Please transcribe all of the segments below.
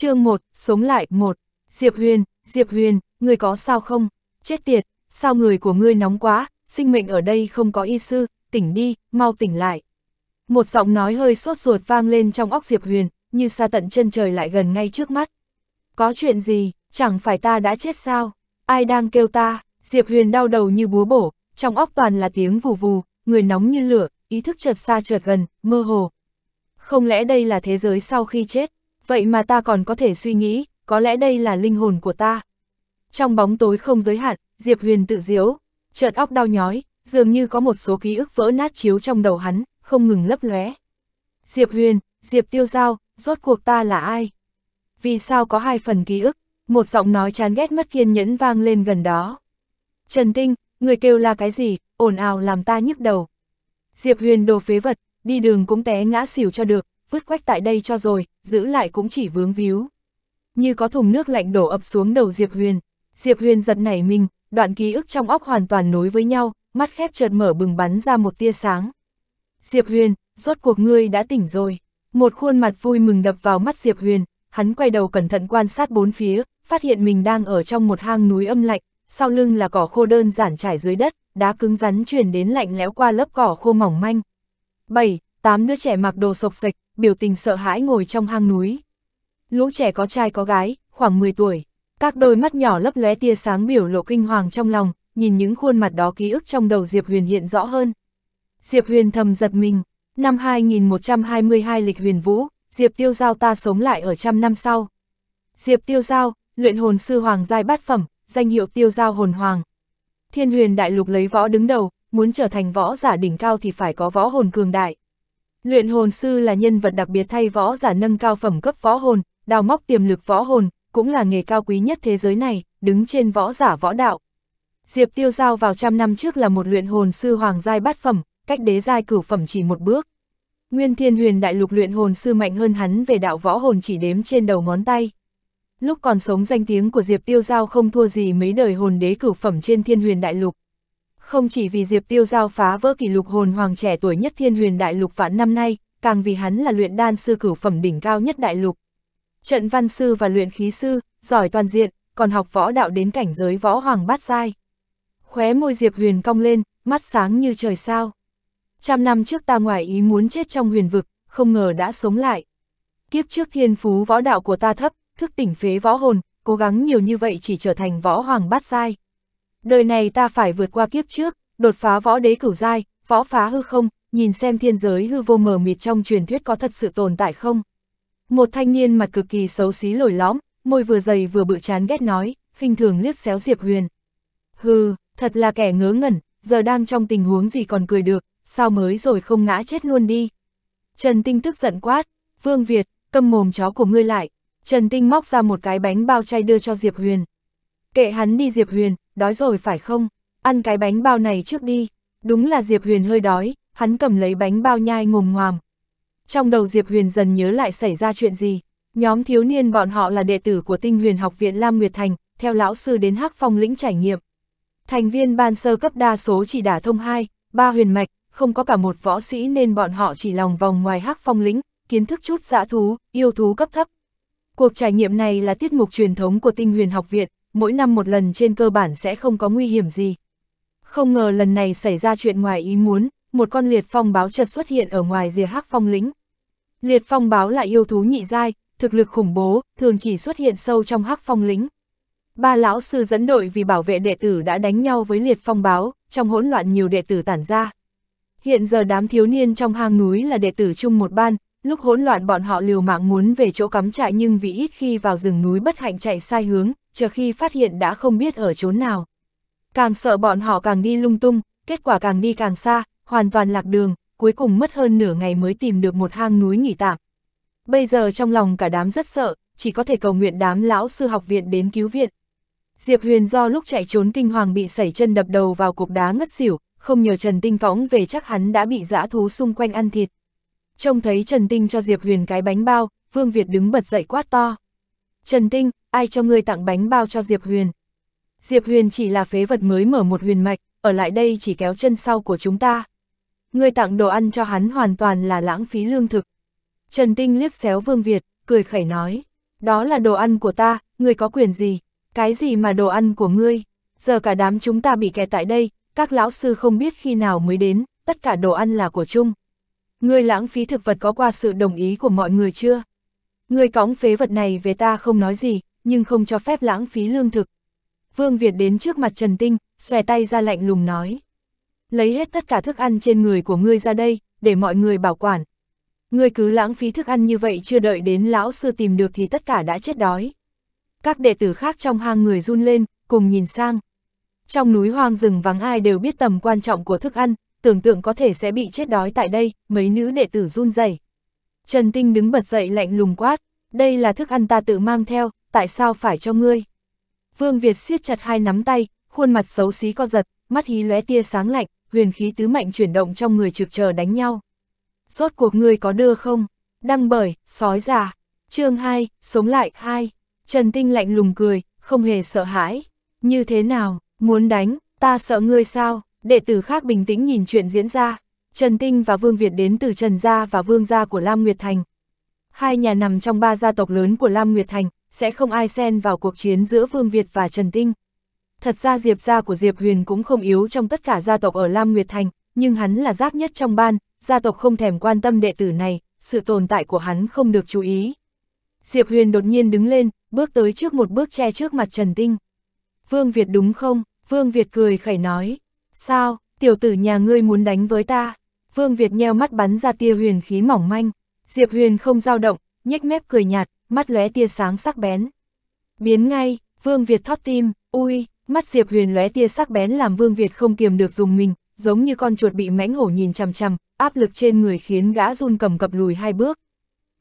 chương 1, sống lại, 1. Diệp Huyền, Diệp Huyền, người có sao không? Chết tiệt, sao người của ngươi nóng quá, sinh mệnh ở đây không có y sư, tỉnh đi, mau tỉnh lại. Một giọng nói hơi sốt ruột vang lên trong óc Diệp Huyền, như xa tận chân trời lại gần ngay trước mắt. Có chuyện gì, chẳng phải ta đã chết sao? Ai đang kêu ta? Diệp Huyền đau đầu như búa bổ, trong óc toàn là tiếng vù vù, người nóng như lửa, ý thức chợt xa chợt gần, mơ hồ. Không lẽ đây là thế giới sau khi chết? vậy mà ta còn có thể suy nghĩ, có lẽ đây là linh hồn của ta. Trong bóng tối không giới hạn, Diệp Huyền tự diếu, chợt óc đau nhói, dường như có một số ký ức vỡ nát chiếu trong đầu hắn, không ngừng lấp lóe. Diệp Huyền, Diệp Tiêu Giao, rốt cuộc ta là ai? Vì sao có hai phần ký ức? Một giọng nói chán ghét mất kiên nhẫn vang lên gần đó. Trần Tinh, người kêu là cái gì, ồn ào làm ta nhức đầu. Diệp Huyền đồ phế vật, đi đường cũng té ngã xỉu cho được, vứt quách tại đây cho rồi, giữ lại cũng chỉ vướng víu. Như có thùng nước lạnh đổ ập xuống đầu Diệp Huyền, Diệp Huyền giật nảy mình, đoạn ký ức trong óc hoàn toàn nối với nhau, mắt khép chợt mở bừng bắn ra một tia sáng. Diệp Huyền, rốt cuộc ngươi đã tỉnh rồi. Một khuôn mặt vui mừng đập vào mắt Diệp Huyền, hắn quay đầu cẩn thận quan sát bốn phía, phát hiện mình đang ở trong một hang núi âm lạnh, sau lưng là cỏ khô đơn giản trải dưới đất, đá cứng rắn truyền đến lạnh lẽo qua lớp cỏ khô mỏng manh. 7 tám đứa trẻ mặc đồ sộc sạch, biểu tình sợ hãi ngồi trong hang núi. Lũ trẻ có trai có gái, khoảng 10 tuổi, các đôi mắt nhỏ lấp lóe tia sáng biểu lộ kinh hoàng trong lòng, nhìn những khuôn mặt đó ký ức trong đầu Diệp Huyền hiện rõ hơn. Diệp Huyền thầm giật mình, năm 2122 lịch huyền vũ, Diệp Tiêu Giao ta sống lại ở trăm năm sau. Diệp Tiêu Giao, luyện hồn sư hoàng giai bát phẩm, danh hiệu Tiêu Giao hồn hoàng. Thiên huyền đại lục lấy võ đứng đầu, muốn trở thành võ giả đỉnh cao thì phải có võ hồn cường đại. Luyện hồn sư là nhân vật đặc biệt thay võ giả nâng cao phẩm cấp võ hồn, đào móc tiềm lực võ hồn, cũng là nghề cao quý nhất thế giới này, đứng trên võ giả võ đạo. Diệp Tiêu Giao vào trăm năm trước là một luyện hồn sư hoàng giai bát phẩm, cách đế giai cửu phẩm chỉ một bước. Nguyên Thiên Huyền đại lục luyện hồn sư mạnh hơn hắn về đạo võ hồn chỉ đếm trên đầu ngón tay. Lúc còn sống danh tiếng của Diệp Tiêu Giao không thua gì mấy đời hồn đế cửu phẩm trên Thiên Huyền đại lục. Không chỉ vì Diệp Tiêu Giao phá vỡ kỷ lục hồn hoàng trẻ tuổi nhất thiên huyền đại lục vạn năm nay, càng vì hắn là luyện đan sư cửu phẩm đỉnh cao nhất đại lục. Trận văn sư và luyện khí sư, giỏi toàn diện, còn học võ đạo đến cảnh giới võ hoàng bát giai. Khóe môi Diệp Huyền cong lên, mắt sáng như trời sao. Trăm năm trước ta ngoài ý muốn chết trong huyền vực, không ngờ đã sống lại. Kiếp trước thiên phú võ đạo của ta thấp, thức tỉnh phế võ hồn, cố gắng nhiều như vậy chỉ trở thành võ hoàng bát giai đời này ta phải vượt qua kiếp trước, đột phá võ đế cửu giai, võ phá hư không, nhìn xem thiên giới hư vô mờ mịt trong truyền thuyết có thật sự tồn tại không. Một thanh niên mặt cực kỳ xấu xí lồi lõm, môi vừa dày vừa bự chán ghét nói, khinh thường liếc xéo Diệp Huyền. Hừ, thật là kẻ ngớ ngẩn, giờ đang trong tình huống gì còn cười được, sao mới rồi không ngã chết luôn đi. Trần Tinh tức giận quát, Vương Việt, câm mồm chó của ngươi lại. Trần Tinh móc ra một cái bánh bao chay đưa cho Diệp Huyền. Kệ hắn đi Diệp Huyền, đói rồi phải không? Ăn cái bánh bao này trước đi. Đúng là Diệp Huyền hơi đói, hắn cầm lấy bánh bao nhai ngồm ngoàm. Trong đầu Diệp Huyền dần nhớ lại xảy ra chuyện gì. Nhóm thiếu niên bọn họ là đệ tử của tinh huyền học viện Lam Nguyệt Thành, theo lão sư đến hắc phong lĩnh trải nghiệm. Thành viên ban sơ cấp đa số chỉ đả thông 2, 3 huyền mạch, không có cả một võ sĩ nên bọn họ chỉ lòng vòng ngoài hắc phong lĩnh, kiến thức chút dã thú, yêu thú cấp thấp. Cuộc trải nghiệm này là tiết mục truyền thống của tinh huyền học viện, mỗi năm một lần trên cơ bản sẽ không có nguy hiểm gì. Không ngờ lần này xảy ra chuyện ngoài ý muốn, một con liệt phong báo chợt xuất hiện ở ngoài rìa hắc phong lĩnh. Liệt phong báo là yêu thú nhị giai, thực lực khủng bố, thường chỉ xuất hiện sâu trong hắc phong lĩnh. Ba lão sư dẫn đội vì bảo vệ đệ tử đã đánh nhau với liệt phong báo, trong hỗn loạn nhiều đệ tử tản ra. Hiện giờ đám thiếu niên trong hang núi là đệ tử chung một ban, lúc hỗn loạn bọn họ liều mạng muốn về chỗ cắm trại nhưng vì ít khi vào rừng núi bất hạnh chạy sai hướng, chờ khi phát hiện đã không biết ở chỗ nào. Càng sợ bọn họ càng đi lung tung, kết quả càng đi càng xa, hoàn toàn lạc đường, cuối cùng mất hơn nửa ngày mới tìm được một hang núi nghỉ tạm. Bây giờ trong lòng cả đám rất sợ, chỉ có thể cầu nguyện đám lão sư học viện đến cứu viện. Diệp Huyền do lúc chạy trốn kinh hoàng bị sẩy chân đập đầu vào cục đá ngất xỉu, không nhờ Trần Tinh Võng về chắc hắn đã bị dã thú xung quanh ăn thịt. Trông thấy Trần Tinh cho Diệp Huyền cái bánh bao, Vương Việt đứng bật dậy quát to. Trần Tinh, ai cho ngươi tặng bánh bao cho Diệp Huyền? Diệp Huyền chỉ là phế vật mới mở một huyền mạch, ở lại đây chỉ kéo chân sau của chúng ta. Ngươi tặng đồ ăn cho hắn hoàn toàn là lãng phí lương thực. Trần Tinh liếc xéo Vương Việt, cười khẩy nói. Đó là đồ ăn của ta, ngươi có quyền gì? Cái gì mà đồ ăn của ngươi? Giờ cả đám chúng ta bị kẹt tại đây, các lão sư không biết khi nào mới đến, tất cả đồ ăn là của chung. Ngươi lãng phí thực vật có qua sự đồng ý của mọi người chưa? Ngươi cõng phế vật này về ta không nói gì, nhưng không cho phép lãng phí lương thực. Vương Việt đến trước mặt Trần Tinh, xòe tay ra lạnh lùng nói. Lấy hết tất cả thức ăn trên người của ngươi ra đây, để mọi người bảo quản. Ngươi cứ lãng phí thức ăn như vậy chưa đợi đến lão sư tìm được thì tất cả đã chết đói. Các đệ tử khác trong hang người run lên, cùng nhìn sang. Trong núi hoang rừng vắng ai đều biết tầm quan trọng của thức ăn, tưởng tượng có thể sẽ bị chết đói tại đây, mấy nữ đệ tử run rẩy. Trần Tinh đứng bật dậy lạnh lùng quát, đây là thức ăn ta tự mang theo, tại sao phải cho ngươi? Vương Việt siết chặt hai nắm tay, khuôn mặt xấu xí co giật, mắt hí lóe tia sáng lạnh, huyền khí tứ mạnh chuyển động trong người trực chờ đánh nhau. Rốt cuộc ngươi có đưa không? Đăng bởi, sói già. chương 2, sống lại, 2. Trần Tinh lạnh lùng cười, không hề sợ hãi. Như thế nào, muốn đánh, ta sợ ngươi sao? Đệ tử khác bình tĩnh nhìn chuyện diễn ra, Trần Tinh và Vương Việt đến từ Trần Gia và Vương Gia của Lam Nguyệt Thành. Hai nhà nằm trong ba gia tộc lớn của Lam Nguyệt Thành, sẽ không ai xen vào cuộc chiến giữa Vương Việt và Trần Tinh. Thật ra Diệp Gia của Diệp Huyền cũng không yếu trong tất cả gia tộc ở Lam Nguyệt Thành, nhưng hắn là giác nhất trong ban, gia tộc không thèm quan tâm đệ tử này, sự tồn tại của hắn không được chú ý. Diệp Huyền đột nhiên đứng lên, bước tới trước một bước che trước mặt Trần Tinh. Vương Việt đúng không? Vương Việt cười khẩy nói. Sao, tiểu tử nhà ngươi muốn đánh với ta? Vương Việt nheo mắt bắn ra tia huyền khí mỏng manh. Diệp Huyền không dao động, nhếch mép cười nhạt, mắt lóe tia sáng sắc bén. Biến ngay, Vương Việt thót tim, ui, mắt Diệp Huyền lóe tia sắc bén làm Vương Việt không kiềm được dùng mình, giống như con chuột bị mãnh hổ nhìn chằm chằm, áp lực trên người khiến gã run cầm cập lùi hai bước.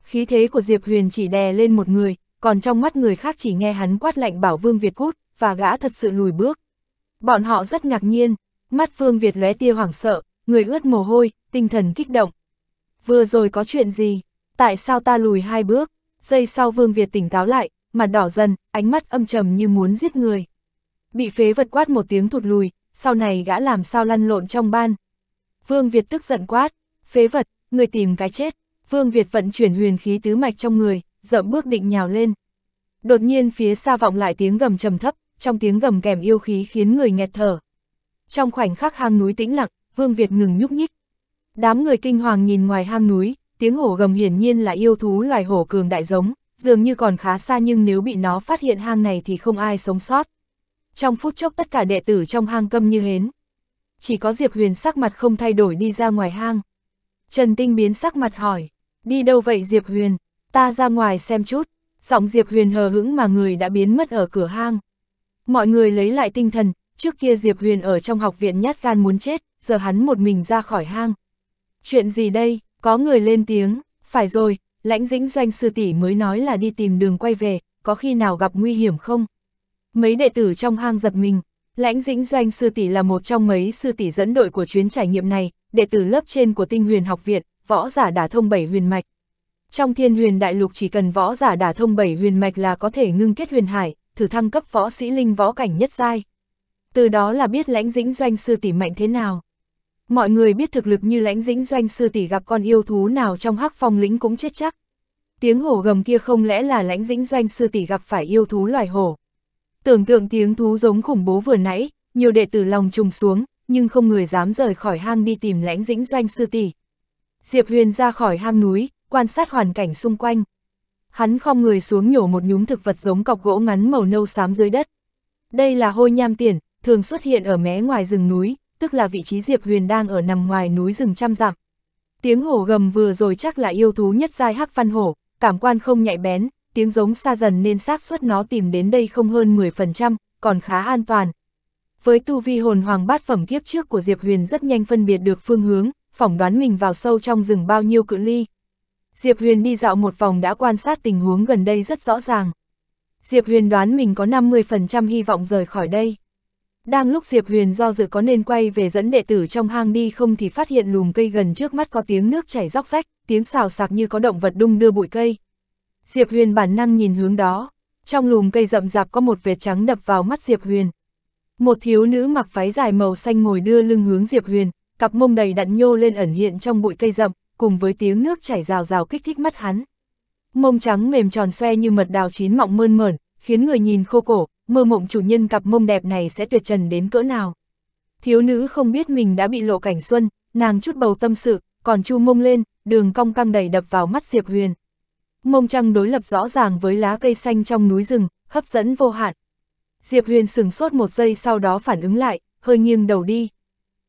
Khí thế của Diệp Huyền chỉ đè lên một người, còn trong mắt người khác chỉ nghe hắn quát lạnh bảo Vương Việt cút, và gã thật sự lùi bước. Bọn họ rất ngạc nhiên, mắt Vương Việt lóe tia hoảng sợ, người ướt mồ hôi, tinh thần kích động. Vừa rồi có chuyện gì? Tại sao ta lùi hai bước? Giây sau Vương Việt tỉnh táo lại, mặt đỏ dần, ánh mắt âm trầm như muốn giết người. Bị phế vật quát một tiếng thụt lùi, sau này gã làm sao lăn lộn trong ban. Vương Việt tức giận quát, phế vật, người tìm cái chết. Vương Việt vận chuyển huyền khí tứ mạch trong người, dậm bước định nhào lên. Đột nhiên phía xa vọng lại tiếng gầm trầm thấp, trong tiếng gầm kèm yêu khí khiến người nghẹt thở. Trong khoảnh khắc hang núi tĩnh lặng, Vương Việt ngừng nhúc nhích. Đám người kinh hoàng nhìn ngoài hang núi, tiếng hổ gầm hiển nhiên là yêu thú loài hổ cường đại giống, dường như còn khá xa nhưng nếu bị nó phát hiện hang này thì không ai sống sót. Trong phút chốc tất cả đệ tử trong hang câm như hến. Chỉ có Diệp Huyền sắc mặt không thay đổi đi ra ngoài hang. Trần Tinh biến sắc mặt hỏi, đi đâu vậy Diệp Huyền, ta ra ngoài xem chút, giọng Diệp Huyền hờ hững mà người đã biến mất ở cửa hang. Mọi người lấy lại tinh thần, Trước kia Diệp Huyền ở trong học viện nhát gan muốn chết, giờ hắn một mình ra khỏi hang. Chuyện gì đây, có người lên tiếng, phải rồi, lãnh dĩnh doanh sư tỷ mới nói là đi tìm đường quay về, có khi nào gặp nguy hiểm không? Mấy đệ tử trong hang giật mình, lãnh dĩnh doanh sư tỷ là một trong mấy sư tỷ dẫn đội của chuyến trải nghiệm này, đệ tử lớp trên của tinh huyền học viện, võ giả đả thông bảy huyền mạch. Trong thiên huyền đại lục chỉ cần võ giả đả thông bảy huyền mạch là có thể ngưng kết huyền hải, thử thăng cấp võ sĩ linh võ cảnh nhất giai từ đó là biết lãnh dĩnh doanh sư tỷ mạnh thế nào. Mọi người biết thực lực như lãnh dĩnh doanh sư tỷ gặp con yêu thú nào trong hắc phong lĩnh cũng chết chắc. Tiếng hổ gầm kia không lẽ là lãnh dĩnh doanh sư tỷ gặp phải yêu thú loài hổ. Tưởng tượng tiếng thú giống khủng bố vừa nãy, nhiều đệ tử lòng trùng xuống, nhưng không người dám rời khỏi hang đi tìm lãnh dĩnh doanh sư tỷ. Diệp Huyền ra khỏi hang núi, quan sát hoàn cảnh xung quanh. Hắn không người xuống nhổ một nhúm thực vật giống cọc gỗ ngắn màu nâu xám dưới đất. Đây là hôi nham tiền, thường xuất hiện ở mé ngoài rừng núi, tức là vị trí Diệp Huyền đang ở nằm ngoài núi rừng trăm dặm. Tiếng hổ gầm vừa rồi chắc là yêu thú nhất giai hắc văn hổ, cảm quan không nhạy bén, tiếng giống xa dần nên xác suất nó tìm đến đây không hơn 10%, còn khá an toàn. Với tu vi hồn hoàng bát phẩm kiếp trước của Diệp Huyền rất nhanh phân biệt được phương hướng, phỏng đoán mình vào sâu trong rừng bao nhiêu cự ly. Diệp Huyền đi dạo một vòng đã quan sát tình huống gần đây rất rõ ràng. Diệp Huyền đoán mình có 50% hy vọng rời khỏi đây. Đang lúc Diệp Huyền do dự có nên quay về dẫn đệ tử trong hang đi không thì phát hiện lùm cây gần trước mắt có tiếng nước chảy róc rách, tiếng xào sạc như có động vật đung đưa bụi cây. Diệp Huyền bản năng nhìn hướng đó, trong lùm cây rậm rạp có một vệt trắng đập vào mắt Diệp Huyền. Một thiếu nữ mặc váy dài màu xanh ngồi đưa lưng hướng Diệp Huyền, cặp mông đầy đặn nhô lên ẩn hiện trong bụi cây rậm, cùng với tiếng nước chảy rào rào kích thích mắt hắn. Mông trắng mềm tròn xoe như mật đào chín mọng mơn mởn, khiến người nhìn khô cổ, mơ mộng chủ nhân cặp mông đẹp này sẽ tuyệt trần đến cỡ nào. Thiếu nữ không biết mình đã bị lộ cảnh xuân, nàng chút bầu tâm sự, còn chu mông lên, đường cong căng đầy đập vào mắt Diệp Huyền. Mông trăng đối lập rõ ràng với lá cây xanh trong núi rừng, hấp dẫn vô hạn. Diệp Huyền sửng sốt một giây sau đó phản ứng lại, hơi nghiêng đầu đi.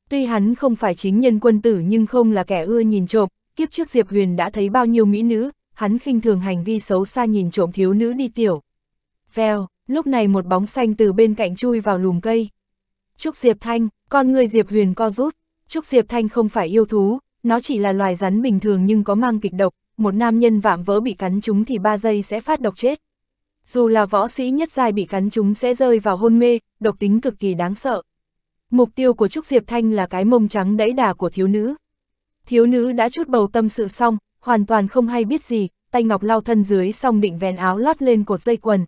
Tuy hắn không phải chính nhân quân tử nhưng không là kẻ ưa nhìn trộm, kiếp trước Diệp Huyền đã thấy bao nhiêu mỹ nữ, hắn khinh thường hành vi xấu xa nhìn trộm thiếu nữ đi tiểu. Vèo, lúc này một bóng xanh từ bên cạnh chui vào lùm cây. Trúc Diệp Thanh, con người Diệp Huyền co rút, Trúc Diệp Thanh không phải yêu thú, nó chỉ là loài rắn bình thường nhưng có mang kịch độc, một nam nhân vạm vỡ bị cắn chúng thì ba giây sẽ phát độc chết. Dù là võ sĩ nhất giai bị cắn chúng sẽ rơi vào hôn mê, độc tính cực kỳ đáng sợ. Mục tiêu của Trúc Diệp Thanh là cái mông trắng đẫy đà của thiếu nữ. Thiếu nữ đã chút bầu tâm sự xong, hoàn toàn không hay biết gì, tay ngọc lau thân dưới xong định vén áo lót lên cột dây quần,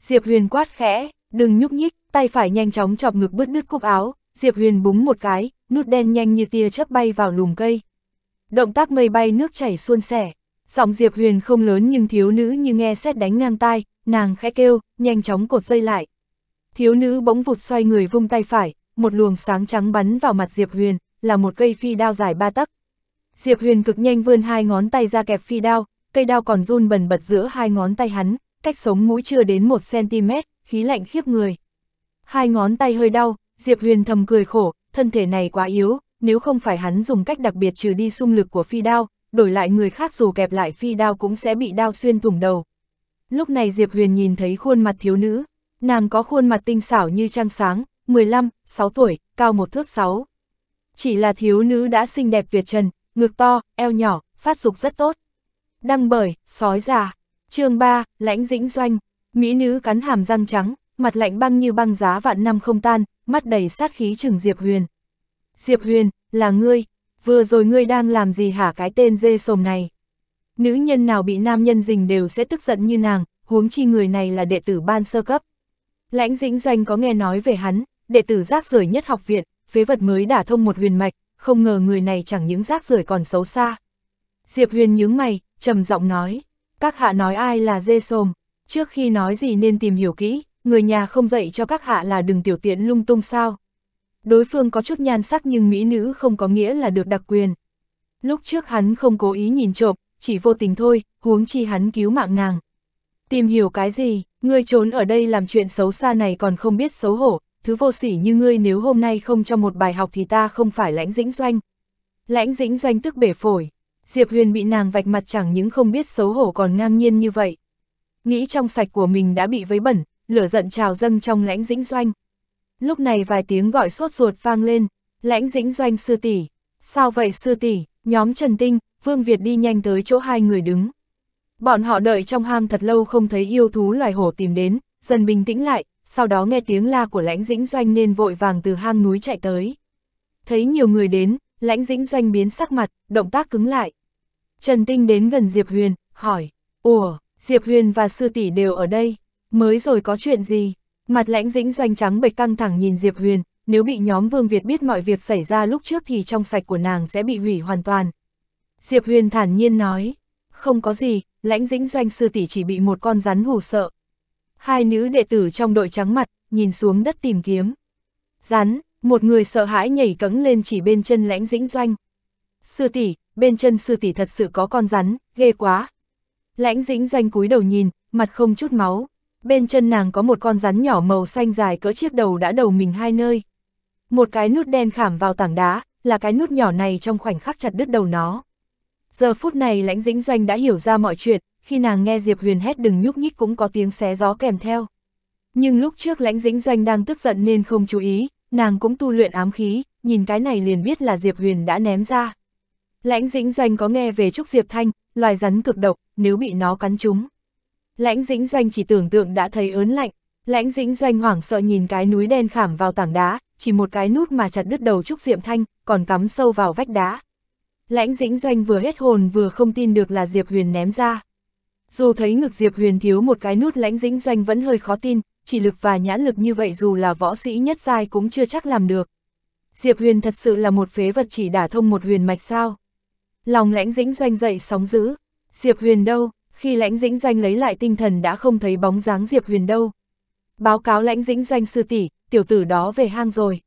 Diệp Huyền quát khẽ, đừng nhúc nhích, tay phải nhanh chóng chọc ngực bứt nứt cúc áo, Diệp Huyền búng một cái, nút đen nhanh như tia chớp bay vào lùm cây. Động tác mây bay nước chảy suôn sẻ, giọng Diệp Huyền không lớn nhưng thiếu nữ như nghe xét đánh ngang tai, nàng khẽ kêu, nhanh chóng cột dây lại. Thiếu nữ bỗng vụt xoay người vung tay phải, một luồng sáng trắng bắn vào mặt Diệp Huyền, là một cây phi đao dài ba tấc. Diệp Huyền cực nhanh vươn hai ngón tay ra kẹp phi đao, cây đao còn run bần bật giữa hai ngón tay hắn, cách sống mũi chưa đến 1cm, khí lạnh khiếp người. Hai ngón tay hơi đau, Diệp Huyền thầm cười khổ, thân thể này quá yếu, nếu không phải hắn dùng cách đặc biệt trừ đi xung lực của phi đao, đổi lại người khác dù kẹp lại phi đao cũng sẽ bị đao xuyên thủng đầu. Lúc này Diệp Huyền nhìn thấy khuôn mặt thiếu nữ, nàng có khuôn mặt tinh xảo như trăng sáng, 15, 6 tuổi, cao một thước 6. Chỉ là thiếu nữ đã xinh đẹp tuyệt trần, ngực to, eo nhỏ, phát dục rất tốt. Đăng bởi, sói già chương 3, lãnh dĩnh doanh, mỹ nữ cắn hàm răng trắng, mặt lạnh băng như băng giá vạn năm không tan, mắt đầy sát khí trừng Diệp Huyền. Diệp Huyền, là ngươi, vừa rồi ngươi đang làm gì hả cái tên dê sồm này? Nữ nhân nào bị nam nhân dình đều sẽ tức giận như nàng, huống chi người này là đệ tử ban sơ cấp. Lãnh dĩnh doanh có nghe nói về hắn, đệ tử rác rưởi nhất học viện, phế vật mới đả thông một huyền mạch, không ngờ người này chẳng những rác rưởi còn xấu xa. Diệp Huyền nhướng mày, trầm giọng nói, các hạ nói ai là dê sồm, trước khi nói gì nên tìm hiểu kỹ, người nhà không dạy cho các hạ là đừng tiểu tiện lung tung sao. Đối phương có chút nhan sắc nhưng mỹ nữ không có nghĩa là được đặc quyền. Lúc trước hắn không cố ý nhìn trộm, chỉ vô tình thôi, huống chi hắn cứu mạng nàng. Tìm hiểu cái gì, ngươi trốn ở đây làm chuyện xấu xa này còn không biết xấu hổ, thứ vô sỉ như ngươi nếu hôm nay không cho một bài học thì ta không phải lãnh dĩnh doanh. Lãnh dĩnh doanh tức bể phổi. Diệp Huyền bị nàng vạch mặt chẳng những không biết xấu hổ còn ngang nhiên như vậy. Nghĩ trong sạch của mình đã bị vấy bẩn, lửa giận trào dâng trong lãnh dĩnh doanh. Lúc này vài tiếng gọi sốt ruột vang lên, lãnh dĩnh doanh sư tỷ Sao vậy sư tỷ nhóm Trần Tinh, Vương Việt đi nhanh tới chỗ hai người đứng. Bọn họ đợi trong hang thật lâu không thấy yêu thú loài hổ tìm đến, dần bình tĩnh lại, sau đó nghe tiếng la của lãnh dĩnh doanh nên vội vàng từ hang núi chạy tới. Thấy nhiều người đến, lãnh dĩnh doanh biến sắc mặt, động tác cứng lại. Trần Tinh đến gần Diệp Huyền, hỏi, ủa, Diệp Huyền và sư tỷ đều ở đây, mới rồi có chuyện gì? Mặt lãnh dĩnh doanh trắng bệch căng thẳng nhìn Diệp Huyền, nếu bị nhóm Vương Việt biết mọi việc xảy ra lúc trước thì trong sạch của nàng sẽ bị hủy hoàn toàn. Diệp Huyền thản nhiên nói, không có gì, lãnh dĩnh doanh sư tỷ chỉ bị một con rắn hù sợ. Hai nữ đệ tử trong đội trắng mặt, nhìn xuống đất tìm kiếm. Rắn, một người sợ hãi nhảy cẫng lên chỉ bên chân lãnh dĩnh doanh. Sư tỷ, bên chân sư tỷ thật sự có con rắn, ghê quá. Lãnh dĩnh doanh cúi đầu nhìn, mặt không chút máu. Bên chân nàng có một con rắn nhỏ màu xanh dài cỡ chiếc đầu đã đầu mình hai nơi. Một cái nút đen khảm vào tảng đá, là cái nút nhỏ này trong khoảnh khắc chặt đứt đầu nó. Giờ phút này lãnh dĩnh doanh đã hiểu ra mọi chuyện, khi nàng nghe Diệp Huyền hét đừng nhúc nhích cũng có tiếng xé gió kèm theo. Nhưng lúc trước lãnh dĩnh doanh đang tức giận nên không chú ý, nàng cũng tu luyện ám khí, nhìn cái này liền biết là Diệp Huyền đã ném ra. Lãnh Dĩnh Doanh có nghe về Trúc Diệp Thanh, loài rắn cực độc, nếu bị nó cắn chúng Lãnh Dĩnh Doanh chỉ tưởng tượng đã thấy ớn lạnh, Lãnh Dĩnh Doanh hoảng sợ nhìn cái núi đen khảm vào tảng đá, chỉ một cái nút mà chặt đứt đầu Trúc Diệp Thanh, còn cắm sâu vào vách đá. Lãnh Dĩnh Doanh vừa hết hồn vừa không tin được là Diệp Huyền ném ra. Dù thấy ngực Diệp Huyền thiếu một cái nút Lãnh Dĩnh Doanh vẫn hơi khó tin, chỉ lực và nhãn lực như vậy dù là võ sĩ nhất giai cũng chưa chắc làm được. Diệp Huyền thật sự là một phế vật chỉ đả thông một huyền mạch sao. Lòng lãnh dĩnh doanh dậy sóng dữ. Diệp Huyền đâu, khi lãnh dĩnh doanh lấy lại tinh thần đã không thấy bóng dáng Diệp Huyền đâu. Báo cáo lãnh dĩnh doanh sư tỷ, tiểu tử đó về hang rồi.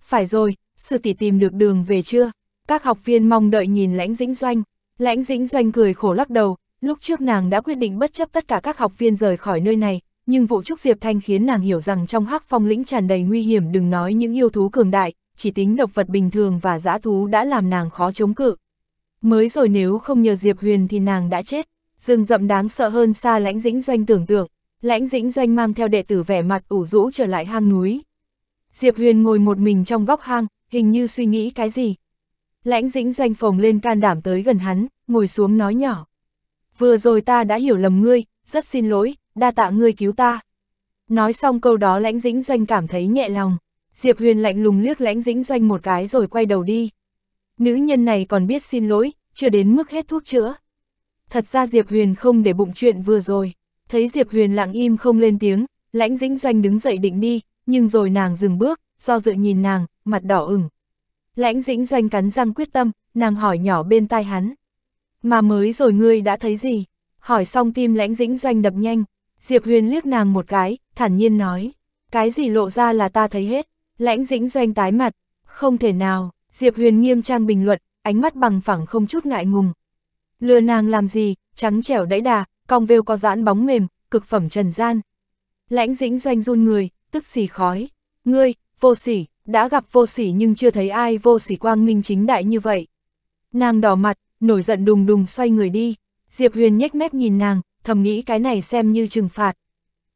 Phải rồi, sư tỷ tìm được đường về chưa? Các học viên mong đợi nhìn lãnh dĩnh doanh. Lãnh dĩnh doanh cười khổ lắc đầu, lúc trước nàng đã quyết định bất chấp tất cả các học viên rời khỏi nơi này, nhưng vụ trúc Diệp Thanh khiến nàng hiểu rằng trong hắc phong lĩnh tràn đầy nguy hiểm đừng nói những yêu thú cường đại, chỉ tính độc vật bình thường và dã thú đã làm nàng khó chống cự. Mới rồi nếu không nhờ Diệp Huyền thì nàng đã chết, rừng rậm đáng sợ hơn xa lãnh dĩnh doanh tưởng tượng, lãnh dĩnh doanh mang theo đệ tử vẻ mặt ủ rũ trở lại hang núi. Diệp Huyền ngồi một mình trong góc hang, hình như suy nghĩ cái gì. Lãnh dĩnh doanh phồng lên can đảm tới gần hắn, ngồi xuống nói nhỏ. Vừa rồi ta đã hiểu lầm ngươi, rất xin lỗi, đa tạ ngươi cứu ta. Nói xong câu đó lãnh dĩnh doanh cảm thấy nhẹ lòng, Diệp Huyền lạnh lùng liếc lãnh dĩnh doanh một cái rồi quay đầu đi. Nữ nhân này còn biết xin lỗi, chưa đến mức hết thuốc chữa. Thật ra Diệp Huyền không để bụng chuyện vừa rồi, thấy Diệp Huyền lặng im không lên tiếng, lãnh dĩnh doanh đứng dậy định đi, nhưng rồi nàng dừng bước, do dự nhìn nàng, mặt đỏ ửng. Lãnh dĩnh doanh cắn răng quyết tâm, nàng hỏi nhỏ bên tai hắn. Mà mới rồi ngươi đã thấy gì? Hỏi xong tim lãnh dĩnh doanh đập nhanh, Diệp Huyền liếc nàng một cái, thản nhiên nói, cái gì lộ ra là ta thấy hết, lãnh dĩnh doanh tái mặt, không thể nào, Diệp Huyền nghiêm trang bình luận, ánh mắt bằng phẳng không chút ngại ngùng. Lừa nàng làm gì, trắng trẻo đẫy đà, cong vêu có giãn bóng mềm, cực phẩm trần gian. Lãnh dĩnh doanh run người, tức xì khói, ngươi, vô sỉ, đã gặp vô sỉ nhưng chưa thấy ai vô sỉ quang minh chính đại như vậy. Nàng đỏ mặt, nổi giận đùng đùng xoay người đi, Diệp Huyền nhếch mép nhìn nàng, thầm nghĩ cái này xem như trừng phạt.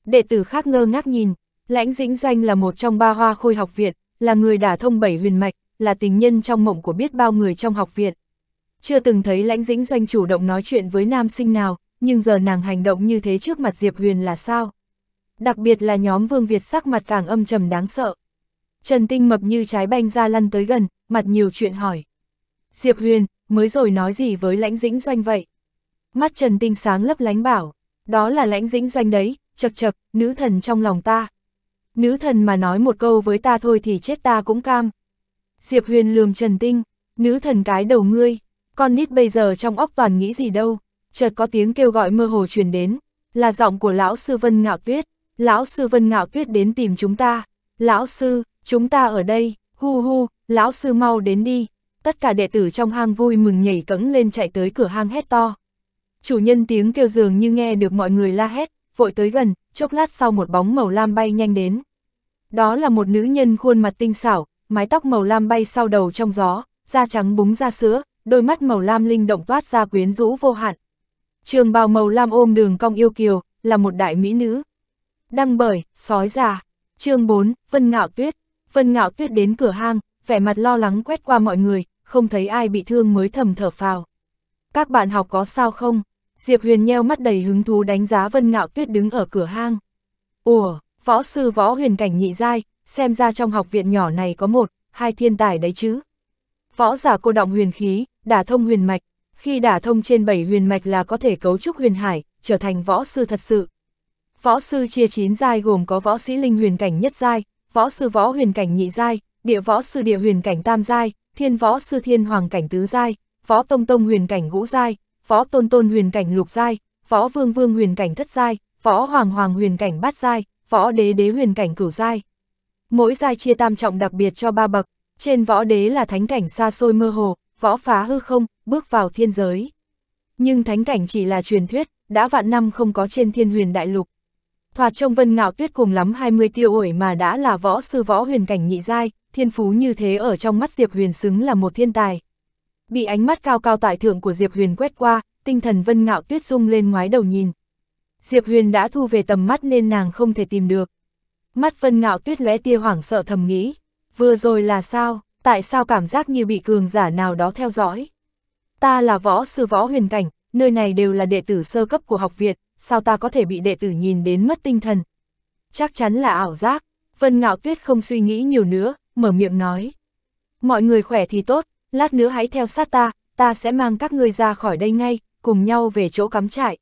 Đệ tử khác ngơ ngác nhìn, lãnh dĩnh doanh là một trong ba hoa khôi học viện, là người đả thông bảy huyền mạch, là tình nhân trong mộng của biết bao người trong học viện. Chưa từng thấy lãnh dĩnh doanh chủ động nói chuyện với nam sinh nào, nhưng giờ nàng hành động như thế trước mặt Diệp Huyền là sao? Đặc biệt là nhóm Vương Việt sắc mặt càng âm trầm đáng sợ. Trần Tinh mập như trái banh ra lăn tới gần, mặt nhiều chuyện hỏi. Diệp Huyền, mới rồi nói gì với lãnh dĩnh doanh vậy? Mắt Trần Tinh sáng lấp lánh bảo, đó là lãnh dĩnh doanh đấy, chật chật, nữ thần trong lòng ta. Nữ thần mà nói một câu với ta thôi thì chết ta cũng cam. Diệp Huyền lườm Trần Tinh, nữ thần cái đầu ngươi, con nít bây giờ trong óc toàn nghĩ gì đâu, chợt có tiếng kêu gọi mơ hồ truyền đến, là giọng của lão sư Vân Ngạo Tuyết, lão sư Vân Ngạo Tuyết đến tìm chúng ta, lão sư, chúng ta ở đây, hu hu, lão sư mau đến đi, tất cả đệ tử trong hang vui mừng nhảy cẫng lên chạy tới cửa hang hét to chủ nhân tiếng kêu dường như nghe được mọi người la hét, vội tới gần, chốc lát sau một bóng màu lam bay nhanh đến. Đó là một nữ nhân khuôn mặt tinh xảo, mái tóc màu lam bay sau đầu trong gió, da trắng búng ra sữa, đôi mắt màu lam linh động toát ra quyến rũ vô hạn. Trường bào màu lam ôm đường cong yêu kiều, là một đại mỹ nữ. Đăng bởi, sói già. chương 4, Vân Ngạo Tuyết. Vân Ngạo Tuyết đến cửa hang, vẻ mặt lo lắng quét qua mọi người, không thấy ai bị thương mới thầm thở phào. Các bạn học có sao không? Diệp Huyền nheo mắt đầy hứng thú đánh giá Vân Ngạo Tuyết đứng ở cửa hang. Ủa, võ sư võ huyền cảnh nhị giai, xem ra trong học viện nhỏ này có một, hai thiên tài đấy chứ. Võ giả cô động huyền khí, đả thông huyền mạch, khi đả thông trên bảy huyền mạch là có thể cấu trúc huyền hải, trở thành võ sư thật sự. Võ sư chia chín giai gồm có võ sĩ linh huyền cảnh nhất giai, võ sư võ huyền cảnh nhị giai, địa võ sư địa huyền cảnh tam giai, thiên võ sư thiên hoàng cảnh tứ giai, võ tông tông huyền cảnh ngũ giai, Phó tôn tôn huyền cảnh lục giai, phó vương vương huyền cảnh thất giai, võ hoàng hoàng huyền cảnh bát giai, võ đế đế huyền cảnh cửu giai. Mỗi giai chia tam trọng đặc biệt cho ba bậc, trên võ đế là thánh cảnh xa xôi mơ hồ, võ phá hư không, bước vào thiên giới. Nhưng thánh cảnh chỉ là truyền thuyết, đã vạn năm không có trên thiên huyền đại lục. Thoạt trông vân ngạo tuyết cùng lắm 20 tiêu ổi mà đã là võ sư võ huyền cảnh nhị giai, thiên phú như thế ở trong mắt Diệp Huyền xứng là một thiên tài bị ánh mắt cao cao tại thượng của Diệp Huyền quét qua, tinh thần Vân Ngạo Tuyết rung lên ngoái đầu nhìn. Diệp Huyền đã thu về tầm mắt nên nàng không thể tìm được. Mắt Vân Ngạo Tuyết lóe tia hoảng sợ thầm nghĩ, vừa rồi là sao, tại sao cảm giác như bị cường giả nào đó theo dõi? Ta là võ sư võ huyền cảnh, nơi này đều là đệ tử sơ cấp của học viện, sao ta có thể bị đệ tử nhìn đến mất tinh thần? Chắc chắn là ảo giác, Vân Ngạo Tuyết không suy nghĩ nhiều nữa, mở miệng nói. Mọi người khỏe thì tốt, lát nữa hãy theo sát ta, ta sẽ mang các ngươi ra khỏi đây ngay, cùng nhau về chỗ cắm trại.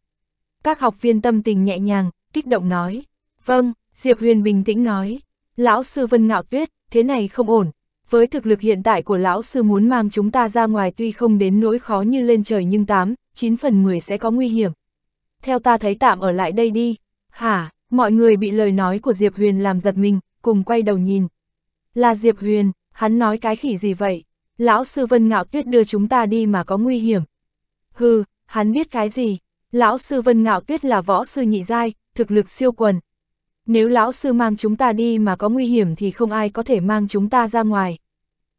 Các học viên tâm tình nhẹ nhàng, kích động nói. Vâng, Diệp Huyền bình tĩnh nói. Lão sư Vân Ngạo Tuyết, thế này không ổn. Với thực lực hiện tại của lão sư muốn mang chúng ta ra ngoài tuy không đến nỗi khó như lên trời nhưng 8, 9 phần 10 sẽ có nguy hiểm. Theo ta thấy tạm ở lại đây đi. Hả, mọi người bị lời nói của Diệp Huyền làm giật mình, cùng quay đầu nhìn. Là Diệp Huyền, hắn nói cái khỉ gì vậy? lão sư Vân Ngạo Tuyết đưa chúng ta đi mà có nguy hiểm. Hừ, hắn biết cái gì? Lão sư Vân Ngạo Tuyết là võ sư nhị giai, thực lực siêu quần. Nếu lão sư mang chúng ta đi mà có nguy hiểm thì không ai có thể mang chúng ta ra ngoài.